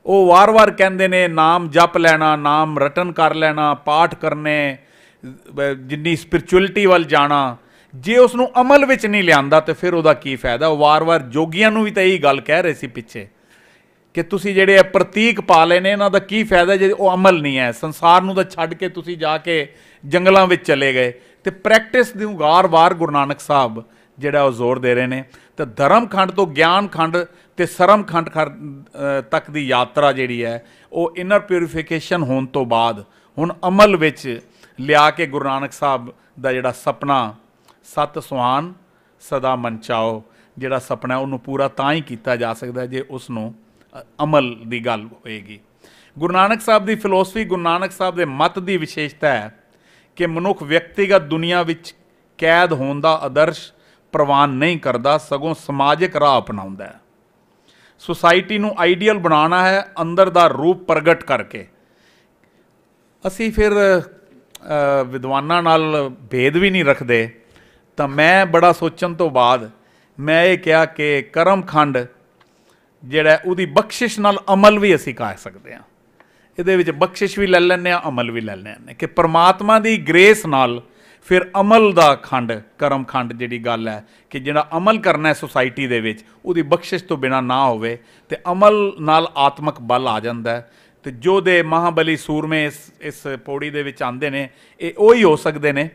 ਉਹ ਵਾਰ-ਵਾਰ ਕਹਿੰਦੇ ਨੇ ਨਾਮ ਜਪ ਲੈਣਾ ਨਾਮ ਰਟਨ ਕਰ ਲੈਣਾ ਪਾਠ ਕਰਨੇ ਜਿੰਨੀ ਸਪਿਰਚੁਅਲਿਟੀ ਵੱਲ ਜਾਣਾ ਜੇ ਉਸ ਨੂੰ ਅਮਲ ਵਿੱਚ ਨਹੀਂ ਲਿਆਂਦਾ ਤੇ ਫਿਰ ਉਹਦਾ ਕੀ ਫਾਇਦਾ ਵਾਰ-ਵਾਰ ਜੋਗੀਆਂ ਨੂੰ ਵੀ ਤਾਂ ਇਹੀ ਗੱਲ ਕਹਿ ਰਹੇ ਸੀ ਪਿੱਛੇ ਕਿ ਤੁਸੀਂ ਜਿਹੜੇ ਇਹ ਪ੍ਰਤੀਕ ਪਾ ਲਏ ਨੇ ਇਹਨਾਂ ਦਾ ਕੀ ਫਾਇਦਾ ਜੇ ਉਹ ਅਮਲ ਨਹੀਂ ਹੈ ਸੰਸਾਰ ਨੂੰ ਤਾਂ ਛੱਡ ਕੇ ਤੁਸੀਂ ਜਾ ਕੇ ਜੰਗਲਾਂ ਵਿੱਚ ਚਲੇ ਗਏ ਤੇ ਪ੍ਰੈਕਟਿਸ ਨੂੰ ਵਾਰ-ਵਾਰ ਗੁਰੂ ਨਾਨਕ ਸਾਹਿਬ ਜਿਹੜਾ ਉਹ ਜ਼ੋਰ ਦੇ ਰਹੇ ਨੇ ਤੇ ਧਰਮ ਖੰਡ ਤੋਂ ਗਿਆਨ ਖੰਡ ਤੇ ਸਰਮ ਖੰਡ ਤੱਕ ਦੀ ਯਾਤਰਾ ਜਿਹੜੀ ਹੈ ਉਹ ਇਨਰ ਪਿਉਰੀਫਿਕੇਸ਼ਨ ਹੋਣ ਤੋਂ ਬਾਅਦ ਹੁਣ ਅਮਲ ਵਿੱਚ ਲਿਆ ਕੇ ਗੁਰੂ ਨਾਨਕ ਸਾਹਿਬ ਦਾ ਜਿਹੜਾ ਸੁਪਨਾ ਸਤ ਸੁਹਾਨ ਸਦਾ ਮਨਚਾਓ ਜਿਹੜਾ ਸੁਪਨਾ ਉਹਨੂੰ ਪੂਰਾ ਤਾਂ ਹੀ ਕੀਤਾ ਜਾ ਸਕਦਾ ਜੇ ਉਸ ਨੂੰ ਅਮਲ ਦੀ ਗੱਲ ਹੋਏਗੀ ਗੁਰੂ ਨਾਨਕ ਸਾਹਿਬ ਦੀ ਫਿਲਾਸਫੀ ਗੁਰੂ ਨਾਨਕ ਸਾਹਿਬ ਦੇ ਮਤ ਦੀ ਵਿਸ਼ੇਸ਼ਤਾ ਹੈ ਕਿ ਮਨੁੱਖ ਵਿਅਕਤੀਗਤ ਦੁਨੀਆ ਵਿੱਚ ਕੈਦ ਹੋਣ ਦਾ ਆਦਰਸ਼ ਪ੍ਰਵਾਨ ਨਹੀਂ ਕਰਦਾ ਸਗੋਂ ਸਮਾਜਿਕ ਰਾਹ ਅਪਣਾਉਂਦਾ ਹੈ ਸੋਸਾਇਟੀ ਨੂੰ ਆਈਡੀਅਲ ਬਣਾਉਣਾ ਹੈ ਅੰਦਰ ਦਾ ਰੂਪ ਪ੍ਰਗਟ ਕਰਕੇ ਅਸੀਂ ਫਿਰ ਵਿਦਵਾਨਾਂ ਨਾਲ ਭੇਦ ਵੀ ਨਹੀਂ ਰੱਖਦੇ ਤਾਂ ਮੈਂ ਬੜਾ ਸੋਚਣ ਤੋਂ ਬਾਅਦ ਮੈਂ ਇਹ ਕਿਹਾ ਕਿ ਕਰਮਖੰਡ ਜਿਹੜਾ ਉਹਦੀ ਬਖਸ਼ਿਸ਼ ਨਾਲ ਅਮਲ ਵੀ ਅਸੀਂ ਕਰ ਸਕਦੇ ਹਾਂ ਇਹਦੇ ਵਿੱਚ ਬਖਸ਼ਿਸ਼ ਵੀ ਲੈ ਲੈਣੇ ਆ ਅਮਲ ਵੀ ਲੈ ਲੈਣੇ ਕਿ ਪਰਮਾਤਮਾ ਦੀ ਗ੍ਰੇਸ ਨਾਲ ਫਿਰ ਅਮਲ ਦਾ ਖੰਡ ਕਰਮ ਖੰਡ ਜਿਹੜੀ ਗੱਲ ਹੈ ਕਿ ਜਿਹੜਾ ਅਮਲ ਕਰਨਾ ਹੈ ਸੋਸਾਇਟੀ ਦੇ ਵਿੱਚ ਉਹਦੀ ਬਖਸ਼ਿਸ਼ ਤੋਂ ਬਿਨਾ ਨਾ ਹੋਵੇ ਤੇ ਅਮਲ ਨਾਲ ਆਤਮਿਕ ਬਲ ਆ ਜਾਂਦਾ ਤੇ ਜੋ ਦੇ ਮਹਾਬਲੀ ਸੂਰਮੇ ਇਸ ਇਸ ਪੌੜੀ ਦੇ ਵਿੱਚ ਆਂਦੇ ਨੇ ਇਹ ਉਹੀ ਹੋ ਸਕਦੇ ਨੇ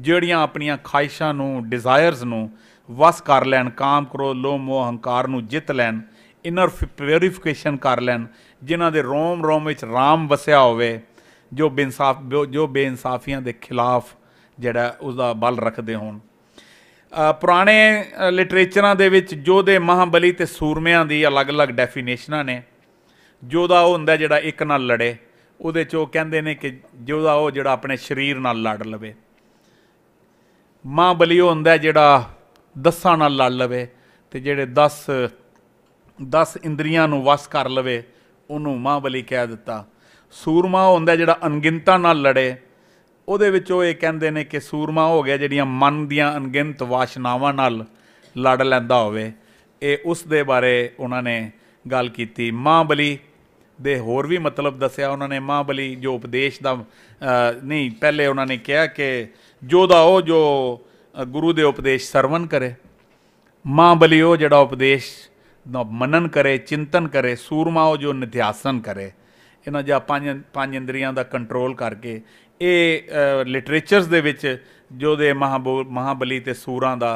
ਜਿਹੜੀਆਂ ਆਪਣੀਆਂ ਖਾਹਿਸ਼ਾਂ ਨੂੰ ਡਿਜ਼ਾਇਰਸ ਨੂੰ ਵਸ ਕਰ ਲੈਣ ਕਾਮ ਕਰੋ ਲੋਭ ਮੋਹ ਹੰਕਾਰ ਨੂੰ ਜਿੱਤ ਲੈਣ ਇਨਰ ਪਿਉਰੀਫਿਕੇਸ਼ਨ ਕਰ ਲੈਣ ਜਿਨ੍ਹਾਂ ਦੇ ਰੋਮ ਰੋਮ ਵਿੱਚ ਰਾਮ ਵਸਿਆ ਹੋਵੇ ਜੋ ਬੇਇਨਸਾਫ ਜੋ ਬੇਇਨਸਾਫੀਆਂ ਦੇ ਖਿਲਾਫ ਜਿਹੜਾ ਉਸ ਦਾ ਬਲ ਰੱਖਦੇ ਹੋਣ ਪੁਰਾਣੇ ਲਿਟਰੇਚਰਾਂ ਦੇ ਵਿੱਚ ਜੋਧੇ ਮਹਾਬਲੀ ਤੇ ਸੂਰਮਿਆਂ ਦੀ ਅਲੱਗ-ਅਲੱਗ ਡੈਫੀਨੇਸ਼ਨਾਂ ਨੇ ਜੋਧਾ ਉਹ ਹੁੰਦਾ ਜਿਹੜਾ ਇੱਕ ਨਾਲ ਲੜੇ ਉਹਦੇ ਚ ਉਹ ਕਹਿੰਦੇ ਨੇ ਕਿ ਜੋਧਾ ਉਹ ਜਿਹੜਾ ਆਪਣੇ ਸਰੀਰ ਨਾਲ ਲੜ ਲਵੇ ਮਹਾਬਲੀ ਉਹ ਹੁੰਦਾ ਜਿਹੜਾ ਦਸਾਂ ਨਾਲ ਲੜ ਲਵੇ ਤੇ ਜਿਹੜੇ 10 10 ਇੰਦਰੀਆਂ ਨੂੰ ਵਸ ਕਰ ਲਵੇ ਉਹਨੂੰ ਮਹਾਬਲੀ ਕਹਿ ਦਿੱਤਾ ਸੂਰਮਾ ਹੁੰਦਾ ਜਿਹੜਾ ਅਣਗਿਣਤਾਂ ਨਾਲ ਲੜੇ ਉਹਦੇ ਵਿੱਚ ਉਹ ਇਹ ਕਹਿੰਦੇ ਨੇ ਕਿ ਸੂਰਮਾ ਹੋ ਗਿਆ ਜਿਹੜੀਆਂ ਮਨ ਦੀਆਂ ਅਣਗਿਣਤ ਵਾਸ਼ਨਾਵਾਂ ਨਾਲ ਲੜ ਲੈਂਦਾ ਹੋਵੇ ਇਹ ਉਸ ਦੇ ਬਾਰੇ ਉਹਨਾਂ ਨੇ ਗੱਲ ਕੀਤੀ ਮਹਾਬਲੀ ਦੇ ਹੋਰ ਵੀ ਮਤਲਬ ਦੱਸਿਆ ਉਹਨਾਂ ਨੇ ਮਹਾਬਲੀ ਜੋ ਉਪਦੇਸ਼ ਦਾ ਨਹੀਂ ਪਹਿਲੇ ਉਹਨਾਂ ਨੇ ਕਿਹਾ ਕਿ ਜੋ ਦਾ ਉਹ ਜੋ ਗੁਰੂ ਦੇ ਉਪਦੇਸ਼ ਸਰਵਨ ਕਰੇ ਮਹਾਬਲੀ ਉਹ ਜਿਹੜਾ ਉਪਦੇਸ਼ ਕਰੇ ਚਿੰਤਨ ਕਰੇ ਸੂਰਮਾ ਉਹ ਜੋ ਨਿਧਿਆਸਨ ਕਰੇ ਇਹਨਾਂ ਜਾਂ ਪੰਜ ਪੰਜ ਇੰਦਰੀਆਂ ਦਾ ਕੰਟਰੋਲ ਕਰਕੇ ਇਹ ਲਿਟਰੇਚਰਸ ਦੇ ਵਿੱਚ ਜੋ ਦੇ ਮਹਾਬਲੀ ਤੇ ਸੂਰਾਂ ਦਾ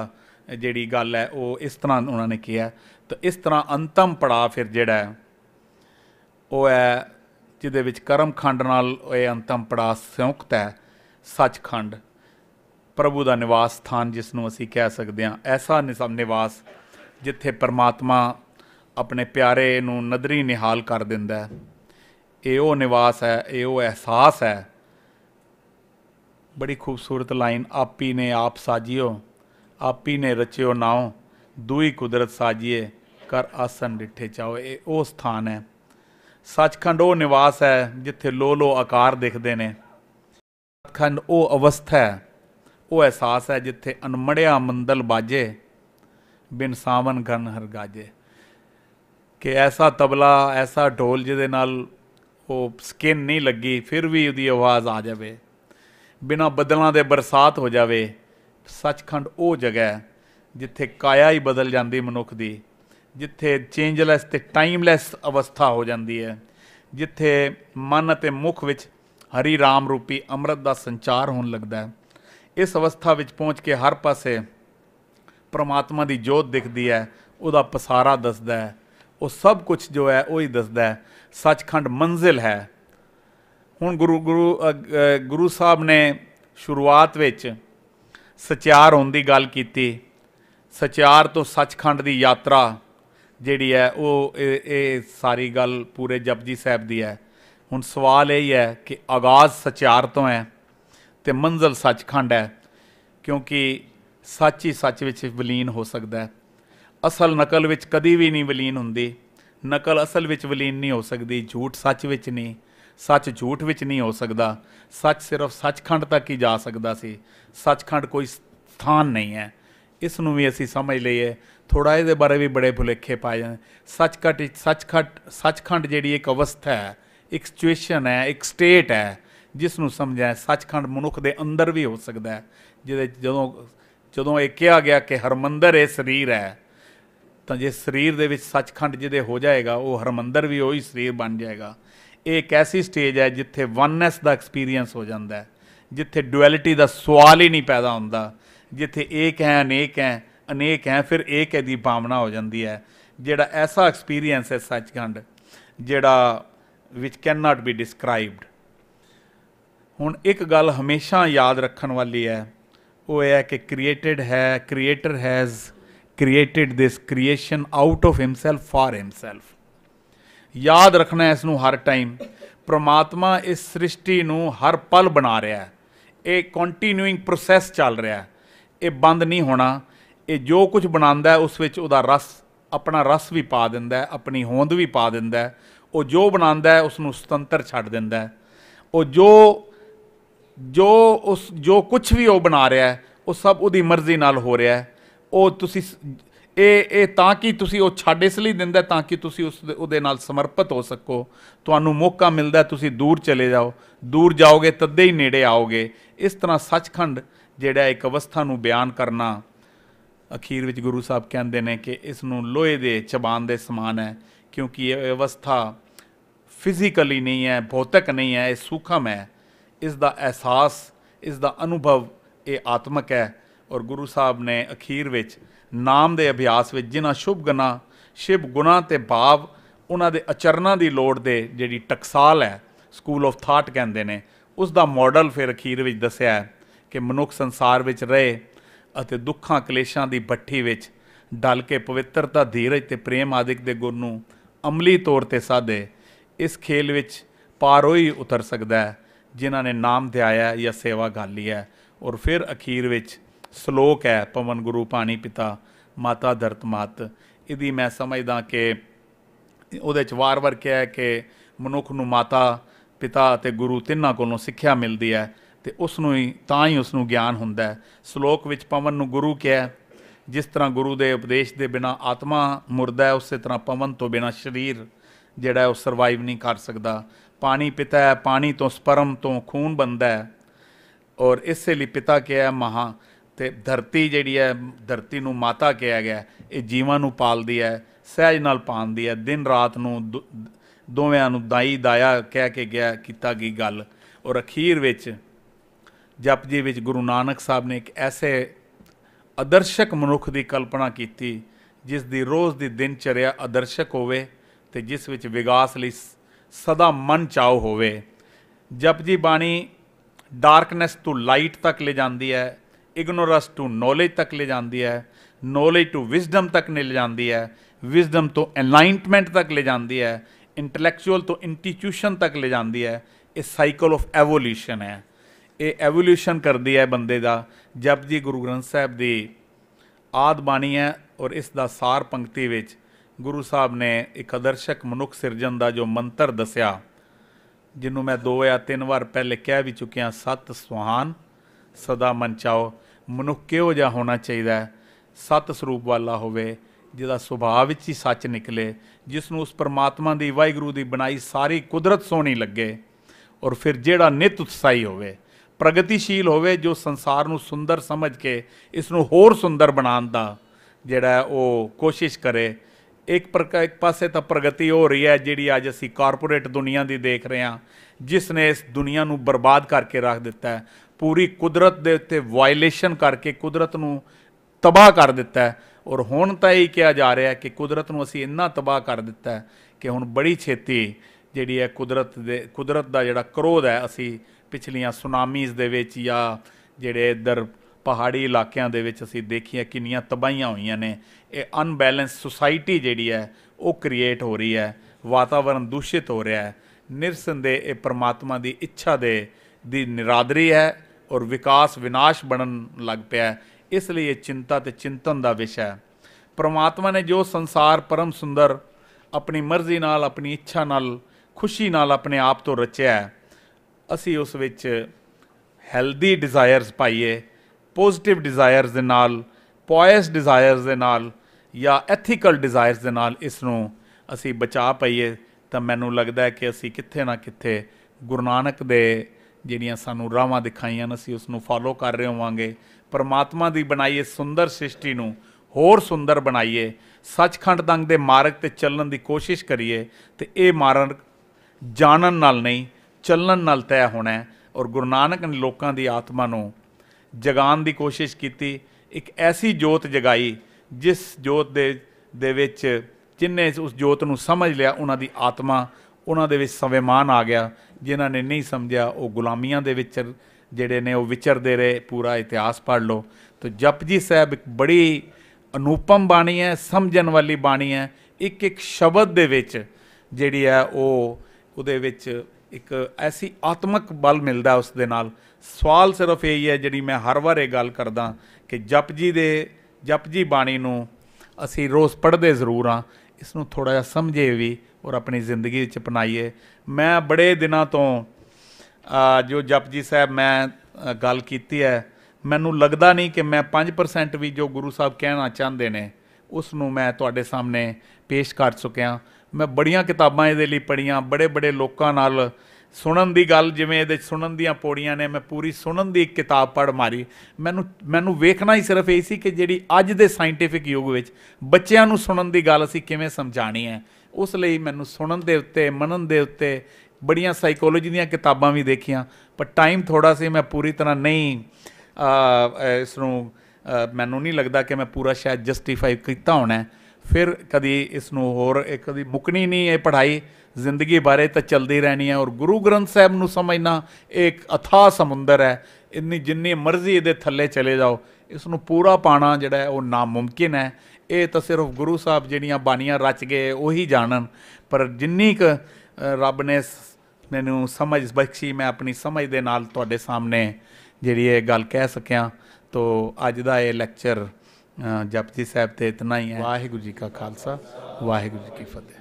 ਜਿਹੜੀ ਗੱਲ ਹੈ ਉਹ ਇਸ ਤਰ੍ਹਾਂ ਉਹਨਾਂ ਨੇ ਕਿਹਾ ਤਾਂ ਇਸ ਤਰ੍ਹਾਂ ਅੰਤਮ ਪੜਾ ਫਿਰ ਜਿਹੜਾ ਉਹ ਹੈ ਜਿਹਦੇ ਵਿੱਚ ਕਰਮਖੰਡ ਨਾਲ ਇਹ ਅੰਤਮ ਪੜਾ ਸੰਯੁਕਤ ਹੈ ਸੱਚਖੰਡ ਪ੍ਰਭੂ ਦਾ ਨਿਵਾਸ ਸਥਾਨ ਜਿਸ ਨੂੰ ਅਸੀਂ ਕਹਿ ਸਕਦੇ ਹਾਂ ਐਸਾ ਨਿਵਾਸ ਜਿੱਥੇ ਪਰਮਾਤਮਾ ਆਪਣੇ ਪਿਆਰੇ ਨੂੰ ਨਦਰੀ ਨਿਹਾਲ ਕਰ ਦਿੰਦਾ ਹੈ ਇਹ ਉਹ ਨਿਵਾਸ ਹੈ ਇਹ ਉਹ ਅਹਿਸਾਸ ਹੈ ਬੜੀ ਖੂਬਸੂਰਤ ਲਾਈਨ ਆਪੀ ਨੇ ਆਪ ਸਾਜਿਓ ਆਪੀ ਨੇ ਰਚਿਓ ਨਾਉ ਦੂਈ ਕੁਦਰਤ ਸਾਜੀਏ ਕਰ ਆਸਨ ਡਿੱਠੇ ਚਾਓ ਇਹ ਉਹ ਸਥਾਨ ਹੈ ਸੱਚਖੰਡ ਉਹ ਨਿਵਾਸ ਹੈ ਜਿੱਥੇ ਲੋ ਲੋ ਆਕਾਰ ਦਿਖਦੇ ਨੇ ਸੱਚਖੰਡ ਉਹ ਅਵਸਥਾ ਹੈ ਉਹ ਅਹਿਸਾਸ ਹੈ ਜਿੱਥੇ ਅਨਮੜਿਆ ਮੰਦਲ ਬਾਜੇ ਬਿਨ ਸਾਵਨ ਗਨ ਹਰ ਗਾਜੇ ਕਿ ਐਸਾ ਤਬਲਾ ਐਸਾ ਢੋਲ ਜਿਹਦੇ ਨਾਲ ਉਹ ਸਕਿਨ ਨਹੀਂ ਲੱਗੀ ਫਿਰ ਵੀ ਉਹਦੀ ਆਵਾਜ਼ ਆ ਜਾਵੇ ਬਿਨਾ ਬਦਲਾਂ ਦੇ ਬਰਸਾਤ ਹੋ ਜਾਵੇ ਸੱਚਖੰਡ ਉਹ ਜਗ੍ਹਾ ਹੈ ਜਿੱਥੇ ਕਾਇਆ ਹੀ ਬਦਲ ਜਾਂਦੀ ਮਨੁੱਖ ਦੀ ਜਿੱਥੇ ਚੇਂਜਲੈਸ ਤੇ ਟਾਈਮਲੈਸ ਅਵਸਥਾ ਹੋ ਜਾਂਦੀ ਹੈ ਜਿੱਥੇ ਮਨ ਅਤੇ ਮੁਖ ਵਿੱਚ ਹਰੀ ਰਾਮ ਰੂਪੀ ਅੰਮ੍ਰਿਤ ਦਾ ਸੰਚਾਰ ਹੋਣ ਲੱਗਦਾ ਹੈ ਇਸ ਅਵਸਥਾ ਵਿੱਚ ਪਹੁੰਚ ਕੇ ਹਰ ਪਾਸੇ ਪ੍ਰਮਾਤਮਾ ਦੀ ਜੋਤ ਦਿਖਦੀ ਹੈ ਉਹਦਾ ਪਸਾਰਾ ਦੱਸਦਾ ਹੈ ਉਹ ਸਭ ਕੁਝ ਜੋ ਹੈ ਉਹ ਹੀ ਦੱਸਦਾ ਹੈ ਸੱਚਖੰਡ ਮੰਜ਼ਿਲ ਹੈ ਹੁਣ ਗੁਰੂ ਗੁਰੂ ਗੁਰੂ ਸਾਹਿਬ ਨੇ ਸ਼ੁਰੂਆਤ ਵਿੱਚ ਸਚਿਆਰ ਹੋਣ ਦੀ ਗੱਲ ਕੀਤੀ ਸਚਿਆਰ ਤੋਂ ਸੱਚਖੰਡ ਦੀ ਯਾਤਰਾ ਜਿਹੜੀ ਹੈ ਉਹ ਇਹ ਸਾਰੀ ਗੱਲ ਪੂਰੇ ਜਪਜੀ ਸਾਹਿਬ ਦੀ ਹੈ ਹੁਣ ਸਵਾਲ ਇਹ ਹੈ ਕਿ ਆਗਾਜ਼ ਸਚਿਆਰ ਤੋਂ ਹੈ ਤੇ ਮੰਜ਼ਿਲ ਸੱਚਖੰਡ ਹੈ ਕਿਉਂਕਿ ਸੱਚ ਹੀ ਸੱਚ ਵਿੱਚ ਵਿਲੀਨ ਹੋ ਸਕਦਾ ਹੈ ਅਸਲ ਨਕਲ ਵਿੱਚ ਕਦੀ ਵੀ ਨਹੀਂ ਵਿਲੀਨ ਹੁੰਦੀ ਨਕਲ ਅਸਲ ਵਿੱਚ ਵਿਲੀਨ ਨਹੀਂ ਹੋ ਸਕਦੀ ਝੂਠ ਸੱਚ ਵਿੱਚ ਨਹੀਂ ਸੱਚ ਝੂਠ ਵਿੱਚ ਨਹੀਂ ਹੋ ਸਕਦਾ ਸੱਚ ਸਿਰਫ ਸੱਚਖੰਡ ਤੱਕ ਹੀ ਜਾ ਸਕਦਾ ਸੀ ਸੱਚਖੰਡ ਕੋਈ ਸਥਾਨ ਨਹੀਂ ਹੈ ਇਸ ਨੂੰ ਵੀ ਅਸੀਂ ਸਮਝ ਲਈਏ ਥੋੜਾ ਇਹਦੇ ਬਾਰੇ ਵੀ ਬੜੇ ਭੁਲੇਖੇ ਪਾਏ ਜਾਂਦੇ ਸੱਚਖੰਡ ਸੱਚਖੰਡ ਸੱਚਖੰਡ ਜਿਹੜੀ ਇੱਕ ਅਵਸਥਾ ਹੈ ਇੱਕ ਸਿਚੁਏਸ਼ਨ ਹੈ ਇੱਕ ਸਟੇਟ ਹੈ ਜਿਸ ਨੂੰ ਸਮਝਿਆ ਸੱਚਖੰਡ ਮਨੁੱਖ ਦੇ ਅੰਦਰ ਵੀ ਹੋ ਸਕਦਾ ਹੈ ਜਿਹਦੇ ਜਦੋਂ ਜਦੋਂ ਇਹ ਕਿਹਾ ਗਿਆ ਕਿ ਹਰਮੰਦਰ ਇਹ ਸਰੀਰ ਹੈ ਤਾਂ ਜੇ ਸਰੀਰ ਦੇ ਵਿੱਚ ਸੱਚਖੰਡ ਜਿਹਦੇ ਹੋ ਜਾਏਗਾ ਉਹ ਹਰਮੰਦਰ ਵੀ ਉਹੀ ਸਰੀਰ ਬਣ ਜਾਏਗਾ ਇਹ ਇੱਕ ਐਸੀ ਸਟੇਜ ਹੈ ਜਿੱਥੇ ਵਨਨੈਸ ਦਾ ਐਕਸਪੀਰੀਅੰਸ ਹੋ ਜਾਂਦਾ ਹੈ ਜਿੱਥੇ ਡੁਐਲਿਟੀ ਦਾ ਸਵਾਲ ਹੀ ਨਹੀਂ ਪੈਦਾ ਹੁੰਦਾ ਜਿੱਥੇ ਏਕ ਹੈ ਅਨੇਕ ਹੈ ਅਨੇਕ ਹੈ ਫਿਰ ਏਕ ਹੈ ਦੀ ਭਾਵਨਾ ਹੋ ਜਾਂਦੀ ਹੈ ਜਿਹੜਾ ਐਸਾ ਐਕਸਪੀਰੀਅੰਸ ਹੈ ਸੱਚਖੰਡ ਜਿਹੜਾ which can not be described ਹੁਣ ਇੱਕ ਗੱਲ ਹਮੇਸ਼ਾ ਯਾਦ ਰੱਖਣ ਵਾਲੀ ਹੈ ਉਹ ਇਹ ਹੈ ਕਿ ਕ੍ਰੀਏਟਿਡ ਹੈ creator has created this creation out of himself for himself ਯਾਦ ਰੱਖਣਾ ਇਸ ਨੂੰ ਹਰ ਟਾਈਮ ਪ੍ਰਮਾਤਮਾ ਇਸ ਸ੍ਰਿਸ਼ਟੀ ਨੂੰ ਹਰ ਪਲ ਬਣਾ ਰਿਹਾ ਹੈ ਇਹ ਕੰਟੀਨਿਊਇੰਗ ਪ੍ਰੋਸੈਸ ਚੱਲ ਰਿਹਾ ਹੈ ਇਹ ਬੰਦ ਨਹੀਂ ਹੋਣਾ ਇਹ ਜੋ ਕੁਝ ਬਣਾਉਂਦਾ ਹੈ ਉਸ ਵਿੱਚ ਉਹਦਾ ਰਸ ਆਪਣਾ ਰਸ ਵੀ ਪਾ ਦਿੰਦਾ ਹੈ ਆਪਣੀ ਹੋਂਦ ਵੀ ਪਾ ਦਿੰਦਾ ਹੈ ਉਹ ਜੋ ਬਣਾਉਂਦਾ ਹੈ ਉਸ ਨੂੰ ਸੁਤੰਤਰ ਛੱਡ ਦਿੰਦਾ ਹੈ ਉਹ ਜੋ ਜੋ ਉਸ ਜੋ ਕੁਝ ਵੀ ਉਹ ਬਣਾ ਰਿਹਾ ਹੈ ਉਹ ਸਭ ਉਹਦੀ ਮਰਜ਼ੀ ਨਾਲ ਹੋ ਰਿਹਾ ਹੈ ਉਹ ਤੁਸੀਂ ਇਹ ਇਹ ਤਾਂ ਕਿ ਤੁਸੀਂ ਉਹ ਛੱਡ ਇਸ ਲਈ ਦਿੰਦਾ ਤਾਂ ਕਿ ਤੁਸੀਂ ਉਸ ਉਹਦੇ ਨਾਲ ਸਮਰਪਿਤ ਹੋ ਸਕੋ ਤੁਹਾਨੂੰ ਮੌਕਾ ਮਿਲਦਾ ਤੁਸੀਂ ਦੂਰ ਚਲੇ ਜਾਓ ਦੂਰ ਜਾਓਗੇ ਤੱਦੇ ਹੀ ਨੇੜੇ ਆਓਗੇ ਇਸ ਤਰ੍ਹਾਂ ਸੱਚਖੰਡ ਜਿਹੜਾ ਇੱਕ ਅਵਸਥਾ ਨੂੰ ਬਿਆਨ ਕਰਨਾ ਅਖੀਰ ਵਿੱਚ ਗੁਰੂ ਸਾਹਿਬ ਕਹਿੰਦੇ ਨੇ ਕਿ ਇਸ ਨੂੰ ਲੋਹੇ ਦੇ ਚਬਾਨ ਦੇ ਸਮਾਨ ਹੈ ਕਿਉਂਕਿ ਇਹ ਅਵਸਥਾ ਫਿਜ਼ੀਕਲੀ ਨਹੀਂ ਹੈ ਭੌਤਿਕ ਨਹੀਂ ਹੈ ਇਹ ਸੂਖਮ ਹੈ ਇਸ ਦਾ ਅਹਿਸਾਸ ਇਸ ਦਾ ਅਨੁਭਵ ਇਹ ਆਤਮਕ ਹੈ ਔਰ ਗੁਰੂ ਸਾਹਿਬ ਨੇ ਅਖੀਰ ਵਿੱਚ ਨਾਮ ਦੇ ਅਭਿਆਸ ਵਿੱਚ ਜਿਨ੍ਹਾਂ ਸ਼ੁਭ ਗੁਨਾ ਸ਼ਿਵ ਗੁਨਾ ਤੇ ਭਾਵ ਉਹਨਾਂ ਦੇ ਅਚਰਨਾਂ ਦੀ ਲੋੜ ਦੇ ਜਿਹੜੀ ਟਕਸਾਲ ਹੈ ਸਕੂਲ ਆਫ ਥਾਟ ਕਹਿੰਦੇ ਨੇ ਉਸ ਦਾ ਮਾਡਲ ਫਿਰ ਅਖੀਰ ਵਿੱਚ ਦੱਸਿਆ ਹੈ ਕਿ ਮਨੁੱਖ ਸੰਸਾਰ ਵਿੱਚ ਰਹੇ ਅਤੇ ਦੁੱਖਾਂ ਕਲੇਸ਼ਾਂ ਦੀ ਭੱਠੀ ਵਿੱਚ ਡਲ ਕੇ ਪਵਿੱਤਰਤਾ ਧੀਰਜ ਤੇ ਪ੍ਰੇਮ ਆਦਿਕ ਦੇ ਗੁਣ ਨੂੰ ਅਮਲੀ ਤੌਰ ਤੇ ਸਾਧੇ ਇਸ ਖੇਲ ਵਿੱਚ ਪਾਰ ਹੋਈ ਉਤਰ ਸਕਦਾ ਹੈ ਜਿਨ੍ਹਾਂ ਨੇ ਨਾਮ ਧਿਆਇਆ ਜਾਂ ਸੇਵਾ ਗਾਲੀ ਹੈ ਔਰ ਫਿਰ ਅਖੀਰ ਵਿੱਚ ਸ਼ਲੋਕ ਹੈ ਪਵਨ ਗੁਰੂ ਪਾਣੀ ਪਿਤਾ ਮਾਤਾ ਧਰਤ ਮਾਤ ਇਹਦੀ ਮੈਂ ਸਮਝਦਾ ਕਿ ਉਹਦੇ ਚ ਵਾਰ-ਵਾਰ ਕਿਹਾ ਕਿ ਮਨੁੱਖ ਨੂੰ ਮਾਤਾ ਪਿਤਾ ਅਤੇ ਗੁਰੂ ਤਿੰਨਾਂ ਕੋਲੋਂ ਸਿੱਖਿਆ ਮਿਲਦੀ ਹੈ ਤੇ ਉਸ ਨੂੰ ਹੀ ਤਾਂ ਹੀ ਉਸ ਨੂੰ ਗਿਆਨ ਹੁੰਦਾ ਹੈ ਸ਼ਲੋਕ ਵਿੱਚ ਪਵਨ ਨੂੰ ਗੁਰੂ ਕਿਹਾ ਜਿਸ ਤਰ੍ਹਾਂ ਗੁਰੂ ਦੇ ਉਪਦੇਸ਼ ਦੇ ਬਿਨਾ ਆਤਮਾ ਮੁਰਦਾ ਹੈ ਉਸੇ ਤਰ੍ਹਾਂ ਪਵਨ ਤੋਂ ਬਿਨਾ ਸਰੀਰ ਜਿਹੜਾ ਉਹ ਸਰਵਾਈਵ ਨਹੀਂ ਕਰ ਸਕਦਾ ਪਾਣੀ ਪਿਤਾ ਹੈ ਪਾਣੀ ਤੋਂ ਸਪਰਮ ਤੋਂ ਖੂਨ ਬੰਦਾ ਹੈ ਔਰ ਇਸੇ ਲਈ ਪਿਤਾ ਕਿਹਾ ਮਹਾ ਤੇ ਧਰਤੀ ਜਿਹੜੀ ਹੈ ਧਰਤੀ ਨੂੰ ਮਾਤਾ ਕਿਹਾ ਗਿਆ ਇਹ ਜੀਵਾਂ ਨੂੰ ਪਾਲਦੀ ਹੈ ਸਹਿਜ ਨਾਲ ਪਾਲਦੀ ਹੈ ਦਿਨ ਰਾਤ ਨੂੰ ਦੋਵਿਆਂ ਨੂੰ ਦਾਈ ਦਾਇਆ ਕਹਿ ਕੇ ਗਿਆ ਕੀਤਾ ਗਈ ਗੱਲ ਔਰ ਅਖੀਰ ਵਿੱਚ ਜਪਜੀ ਵਿੱਚ ਗੁਰੂ ਨਾਨਕ ਸਾਹਿਬ ਨੇ ਇੱਕ ਐਸੇ ਆਦਰਸ਼ਕ ਮਨੁੱਖ ਦੀ ਕਲਪਨਾ ਕੀਤੀ ਜਿਸ ਦੀ ਰੋਜ਼ ਦੀ ਦਿਨਚਰਿਆ ਆਦਰਸ਼ਕ ਹੋਵੇ ਤੇ ਜਿਸ ਵਿੱਚ ਵਿਗਾਸ ਲਈ ਸਦਾ ਮਨ ਚਾਉ ਹੋਵੇ ਜਪਜੀ ਬਾਣੀ ਡਾਰਕਨੈਸ ਤੋਂ ਲਾਈਟ ਤੱਕ ਲੈ ਜਾਂਦੀ ਹੈ ਇਗਨੋਰੈਂਸ ਤੋਂ ਨੋਲੇਜ ਤੱਕ ਲੈ ਜਾਂਦੀ ਹੈ ਨੋਲੇਜ ਤੋਂ ਵਿਜ਼ਡਮ ਤੱਕ ਲੈ ਜਾਂਦੀ ਹੈ ਵਿਜ਼ਡਮ ਤੋਂ ਅਲਾਈਨਮੈਂਟ ਤੱਕ ਲੈ ਜਾਂਦੀ ਹੈ ਇੰਟੈਲੈਕਚੁਅਲ ਤੋਂ ਇੰਸਟੀਟਿਊਸ਼ਨ ਤੱਕ ਲੈ ਜਾਂਦੀ ਹੈ ਇਹ ਸਾਈਕਲ ਆਫ ਇਵੋਲੂਸ਼ਨ ਹੈ ਇਹ ਇਵੋਲੂਸ਼ਨ ਕਰਦੀ ਹੈ ਬੰਦੇ ਦਾ ਜਪਜੀ ਗੁਰੂ ਗ੍ਰੰਥ ਸਾਹਿਬ ਦੀ ਆਦ ਬਾਣੀ ਹੈ ਔਰ ਇਸ ਦਾ ਸਾਰ ਪੰਕਤੀ ਵਿੱਚ ਗੁਰੂ ਸਾਹਿਬ ਨੇ ਇੱਕ ਅਦਰਸ਼ਕ ਮਨੁੱਖ ਸਿਰਜਣ ਦਾ ਜੋ ਮੰਤਰ ਦੱਸਿਆ ਜਿਹਨੂੰ ਮੈਂ ਦੋ ਜਾਂ ਤਿੰਨ ਵਾਰ ਪਹਿਲੇ ਕਹਿ ਵੀ ਚੁੱਕਿਆ ਸਤ ਸੁਹਾਨ ਸਦਾ ਮਨਚਾਓ ਮਨੁੱਖ ਕਿਹੋ ਜਿਹਾ ਹੋਣਾ ਚਾਹੀਦਾ ਹੈ ਸਤ ਸਰੂਪ ਵਾਲਾ ਹੋਵੇ ਜਿਹਦਾ ਸੁਭਾਅ ਵਿੱਚ ਹੀ ਸੱਚ ਨਿਕਲੇ ਜਿਸ ਨੂੰ ਉਸ ਪਰਮਾਤਮਾ ਦੀ ਵਾਹਿਗੁਰੂ ਦੀ ਬਣਾਈ ਸਾਰੀ ਕੁਦਰਤ ਸੋਹਣੀ ਲੱਗੇ ਔਰ ਫਿਰ ਜਿਹੜਾ ਨਿਤ ਉਤਸਾਈ ਹੋਵੇ ਪ੍ਰਗਤੀਸ਼ੀਲ ਹੋਵੇ ਜੋ ਸੰਸਾਰ ਨੂੰ ਸੁੰਦਰ ਸਮਝ ਕੇ ਇਸ ਨੂੰ ਹੋਰ ਸੁੰਦਰ ਬਣਾਉਣ ਦਾ ਜਿਹੜਾ ਉਹ ਕੋਸ਼ਿਸ਼ ਕਰੇ ਇੱਕ ਪ੍ਰਕਾਰ ਇੱਕ ਪਾਸੇ ਤਾਂ ਪ੍ਰਗਤੀ ਹੋ ਰਹੀ ਹੈ ਜਿਹੜੀ ਅੱਜ ਅਸੀਂ ਕਾਰਪੋਰੇਟ ਦੁਨੀਆ ਦੀ ਦੇਖ ਰਹੇ ਹਾਂ ਜਿਸ ਨੇ ਇਸ ਦੁਨੀਆ ਨੂੰ ਬਰਬਾਦ ਕਰਕੇ ਰੱਖ ਦਿੱਤਾ ਹੈ ਪੂਰੀ ਕੁਦਰਤ ਦੇ ਉੱਤੇ ਵਾਇਲੇਸ਼ਨ ਕਰਕੇ ਕੁਦਰਤ ਨੂੰ ਤਬਾਹ ਕਰ ਦਿੱਤਾ ਹੈ ਔਰ ਹੁਣ ਤਾਂ ਇਹ ਕਿਹਾ ਜਾ ਰਿਹਾ ਹੈ ਕਿ ਕੁਦਰਤ ਨੂੰ ਅਸੀਂ ਇੰਨਾ ਤਬਾਹ ਕਰ ਦਿੱਤਾ ਹੈ ਕਿ ਹੁਣ ਬੜੀ ਛੇਤੀ ਜਿਹੜੀ ਹੈ ਕੁਦਰਤ ਦੇ ਕੁਦਰਤ ਦਾ ਜਿਹੜਾ ਕਰੋਧ ਹੈ ਅਸੀਂ ਪਿਛਲੀਆਂ ਸੁਨਾਮੀਜ਼ ਦੇ ਵਿੱਚ ਜਾਂ ਜਿਹੜੇ ਇਧਰ ਪਹਾੜੀ ਇਲਾਕਿਆਂ ਦੇ ਵਿੱਚ ਅਸੀਂ ਦੇਖੀਆਂ ਕਿੰਨੀਆਂ ਤਬਾਹੀਆਂ ਹੋਈਆਂ ਨੇ ਇਹ ਅਨਬੈਲੈਂਸ ਸੁਸਾਇਟੀ ਜਿਹੜੀ ਹੈ ਉਹ ਕ੍ਰੀਏਟ ਹੋ ਰਹੀ ਹੈ ਵਾਤਾਵਰਣ ਦੂਸ਼ਿਤ ਹੋ ਰਿਹਾ ਹੈ ਨਿਰਸੰਦੇ ਇਹ ਪ੍ਰਮਾਤਮਾ ਦੀ ਇੱਛਾ ਦੇ ਦੀ ਨਿਰਾਦਰੀ ਹੈ ਔਰ ਵਿਕਾਸ ਵਿਨਾਸ਼ ਬਣਨ ਲੱਗ ਪਿਆ ਇਸ ਲਈ ਇਹ ਚਿੰਤਾ ਤੇ ਚਿੰਤਨ ਦਾ ਵਿਸ਼ਾ ਹੈ ਪ੍ਰਮਾਤਮਾ ਨੇ ਜੋ ਸੰਸਾਰ ਪਰਮ ਸੁੰਦਰ ਆਪਣੀ ਮਰਜ਼ੀ ਨਾਲ ਆਪਣੀ ਇੱਛਾ ਨਾਲ ਖੁਸ਼ੀ ਨਾਲ ਆਪਣੇ ਆਪ ਤੋਂ ਰਚਿਆ ਹੈ ਅਸੀਂ ਉਸ ਵਿੱਚ ਹੈਲਦੀ ਡਿਜ਼ਾਇਰਸ ਪਾਈਏ ਪੋਜ਼ਿਟਿਵ ਡਿਜ਼ਾਇਰਸ ਦੇ ਨਾਲ ਪੋਇਸ ਡਿਜ਼ਾਇਰਸ ਦੇ ਨਾਲ ਜਾਂ ਐਥੀਕਲ ਡਿਜ਼ਾਇਰਸ ਦੇ ਨਾਲ ਇਸ ਨੂੰ ਅਸੀਂ ਬਚਾ ਪਈਏ ਤਾਂ ਮੈਨੂੰ ਲੱਗਦਾ ਹੈ ਕਿ ਅਸੀਂ ਕਿੱਥੇ ਨਾ ਕਿੱਥੇ ਗੁਰੂ ਨਾਨਕ ਦੇ ਜਿਹੜੀਆਂ ਸਾਨੂੰ ਰਾਹਾਂ ਦਿਖਾਈਆਂ ਨੇ ਅਸੀਂ ਉਸ ਨੂੰ ਫਾਲੋ ਕਰ ਰਹੇ ਹੋਵਾਂਗੇ ਪਰਮਾਤਮਾ ਦੀ ਬਣਾਈ ਇਸ ਸੁੰਦਰ ਸ੍ਰਿਸ਼ਟੀ ਨੂੰ ਹੋਰ ਸੁੰਦਰ ਬਣਾਈਏ ਸੱਚਖੰਡ ਦੰਗ ਦੇ ਮਾਰਗ ਤੇ ਚੱਲਣ ਦੀ ਕੋਸ਼ਿਸ਼ ਕਰੀਏ ਤੇ ਇਹ ਮਾਰਗ ਜਾਣਨ ਨਾਲ ਨਹੀਂ ਚੱਲਣ ਨਾਲ ਤੈਅ ਹੋਣਾ ਹੈ ਔਰ ਗੁਰੂ ਨਾਨਕ ਨੇ ਲੋਕਾਂ ਦੀ ਆਤਮਾ ਨੂੰ ਜਗਾਉਣ ਦੀ ਕੋਸ਼ਿਸ਼ ਕੀਤੀ ਇੱਕ ਐਸੀ ਜੋਤ ਜਗਾਈ ਜਿਸ ਜੋਤ ਦੇ ਦੇ ਵਿੱਚ ਜਿਨਨੇ ਉਸ ਜੋਤ ਨੂੰ ਸਮਝ ਲਿਆ ਉਹਨਾਂ ਦੀ ਆਤਮਾ ਉਹਨਾਂ ਦੇ ਵਿੱਚ ਸਵੇਮਾਨ ਆ ਗਿਆ ਜਿਨ੍ਹਾਂ ਨੇ ਨਹੀਂ ਸਮਝਿਆ ਉਹ ਗੁਲਾਮੀਆਂ ਦੇ ਵਿੱਚ ਜਿਹੜੇ ਨੇ ਉਹ ਵਿਚਰਦੇ ਰਹੇ ਪੂਰਾ ਇਤਿਹਾਸ ਪੜ ਲਓ ਤੋ ਜਪਜੀ ਸਾਹਿਬ ਇੱਕ ਬੜੀ ਅਨੂਪਮ ਬਾਣੀ ਹੈ ਸਮਝਣ ਵਾਲੀ ਬਾਣੀ ਹੈ ਇੱਕ ਇੱਕ ਸ਼ਬਦ ਦੇ ਵਿੱਚ ਜਿਹੜੀ ਹੈ ਉਹ ਉਹਦੇ ਵਿੱਚ ਇੱਕ ਐਸੀ ਆਤਮਿਕ ਬਲ ਮਿਲਦਾ ਉਸ ਦੇ ਨਾਲ ਸਵਾਲ ਸਿਰਫ ਇਹ ਹੀ ਹੈ ਜਿਹੜੀ ਮੈਂ ਹਰ ਵਾਰ ਇਹ ਗੱਲ ਕਰਦਾ ਕਿ ਜਪਜੀ ਦੇ ਜਪਜੀ ਬਾਣੀ ਨੂੰ ਅਸੀਂ ਰੋਜ਼ ਪੜ੍ਹਦੇ ਜ਼ਰੂਰ ਆ ਇਸ ਨੂੰ ਥੋੜਾ ਜਿਹਾ ਸਮਝੇ ਵੀ ਔਰ ਆਪਣੀ ਜ਼ਿੰਦਗੀ ਵਿੱਚ ਅਪਣਾਈਏ ਮੈਂ ਬੜੇ ਦਿਨਾਂ ਤੋਂ ਜੋ ਜਪਜੀ ਸਾਹਿਬ ਮੈਂ ਗੱਲ ਕੀਤੀ ਹੈ ਮੈਨੂੰ ਲੱਗਦਾ ਨਹੀਂ ਕਿ ਮੈਂ 5% ਵੀ ਜੋ ਗੁਰੂ ਸਾਹਿਬ ਕਹਿਣਾ ਚਾਹੁੰਦੇ ਨੇ ਉਸ ਨੂੰ ਮੈਂ ਤੁਹਾਡੇ ਸਾਹਮਣੇ ਪੇਸ਼ ਕਰ ਚੁੱਕਿਆ ਮੈਂ ਬੜੀਆਂ ਕਿਤਾਬਾਂ ਇਹਦੇ ਲਈ ਪੜੀਆਂ ਬੜੇ ਬੜੇ ਲੋਕਾਂ ਨਾਲ ਸੁਣਨ ਦੀ ਗੱਲ ਜਿਵੇਂ ਇਹਦੇ ਸੁਣਨ ਦੀਆਂ ਪੌੜੀਆਂ ਨੇ ਮੈਂ ਪੂਰੀ ਸੁਣਨ ਦੀ ਇੱਕ ਕਿਤਾਬ ਪੜ ਮਾਰੀ ਮੈਨੂੰ ਮੈਨੂੰ ਵੇਖਣਾ ਹੀ ਸਿਰਫ ਇਹ ਸੀ ਕਿ ਜਿਹੜੀ ਅੱਜ ਦੇ ਸਾਇੰਟਿਫਿਕ ਯੁੱਗ ਵਿੱਚ ਬੱਚਿਆਂ ਨੂੰ ਸੁਣਨ ਦੀ ਗੱਲ ਅਸੀਂ ਕਿਵੇਂ ਸਮਝਾਣੀ ਹੈ ਉਸ ਲਈ ਮੈਨੂੰ ਸੁਣਨ ਦੇ ਉੱਤੇ ਮਨਨ ਦੇ ਉੱਤੇ ਬੜੀਆਂ ਸਾਈਕੋਲੋਜੀ ਦੀਆਂ ਕਿਤਾਬਾਂ ਵੀ ਦੇਖੀਆਂ ਪਰ ਟਾਈਮ ਥੋੜਾ ਸੀ ਮੈਂ ਪੂਰੀ ਤਰ੍ਹਾਂ ਨਹੀਂ ਇਸ ਨੂੰ ਮੈਨੂੰ ਨਹੀਂ ਲੱਗਦਾ ਕਿ ਮੈਂ ਪੂਰਾ ਸ਼ਾਇਦ ਜਸਟੀਫਾਈ ਕੀਤਾ ਹੋਣਾ ਫਿਰ ਕਦੀ ਇਸ ਨੂੰ ਹੋਰ ਇੱਕ ਕਦੀ ਮੁਕਣੀ ਨਹੀਂ ਇਹ ਪੜ੍ਹਾਈ ਜ਼ਿੰਦਗੀ ਬਾਰੇ ਤਾਂ ਚੱਲਦੀ ਰਹਿਣੀ ਹੈ ਔਰ ਗੁਰੂ ਗ੍ਰੰਥ ਸਾਹਿਬ ਨੂੰ ਸਮਝਣਾ ਇੱਕ ਅਥਾ ਸਮੁੰਦਰ ਹੈ ਇੰਨੀ ਜਿੰਨੀ ਮਰਜ਼ੀ ਇਹਦੇ ਥੱਲੇ ਚਲੇ ਜਾਓ ਇਸ ਨੂੰ ਪੂਰਾ ਪਾਣਾ ਜਿਹੜਾ ਉਹ ਨਾਮੁਮਕਿਨ ਹੈ ਇਹ ਤਾਂ ਸਿਰਫ ਗੁਰੂ ਸਾਹਿਬ ਜਿਹੜੀਆਂ ਬਾਣੀਆਂ ਰਚ ਗਏ ਉਹੀ ਜਾਣਨ ਪਰ ਜਿੰਨੀ ਕ ਰੱਬ ਨੇ ਮੈਨੂੰ ਸਮਝ ਬਖਸ਼ੀ ਮੈਂ ਆਪਣੀ ਸਮਝ ਦੇ ਨਾਲ ਤੁਹਾਡੇ ਸਾਹਮਣੇ ਜਿਹੜੀ ਇਹ ਗੱਲ ਕਹਿ ਸਕਿਆ ਤੋ ਅੱਜ ਦਾ ਇਹ ਲੈਕਚਰ ਜਪਜੀ ਸਾਹਿਬ ਤੇ ਇਤਨਾ ਹੀ ਹੈ ਵਾਹਿਗੁਰੂ ਜੀ ਕਾ ਖਾਲਸਾ ਵਾਹਿਗੁਰੂ ਜੀ ਕੀ ਫਤਿਹ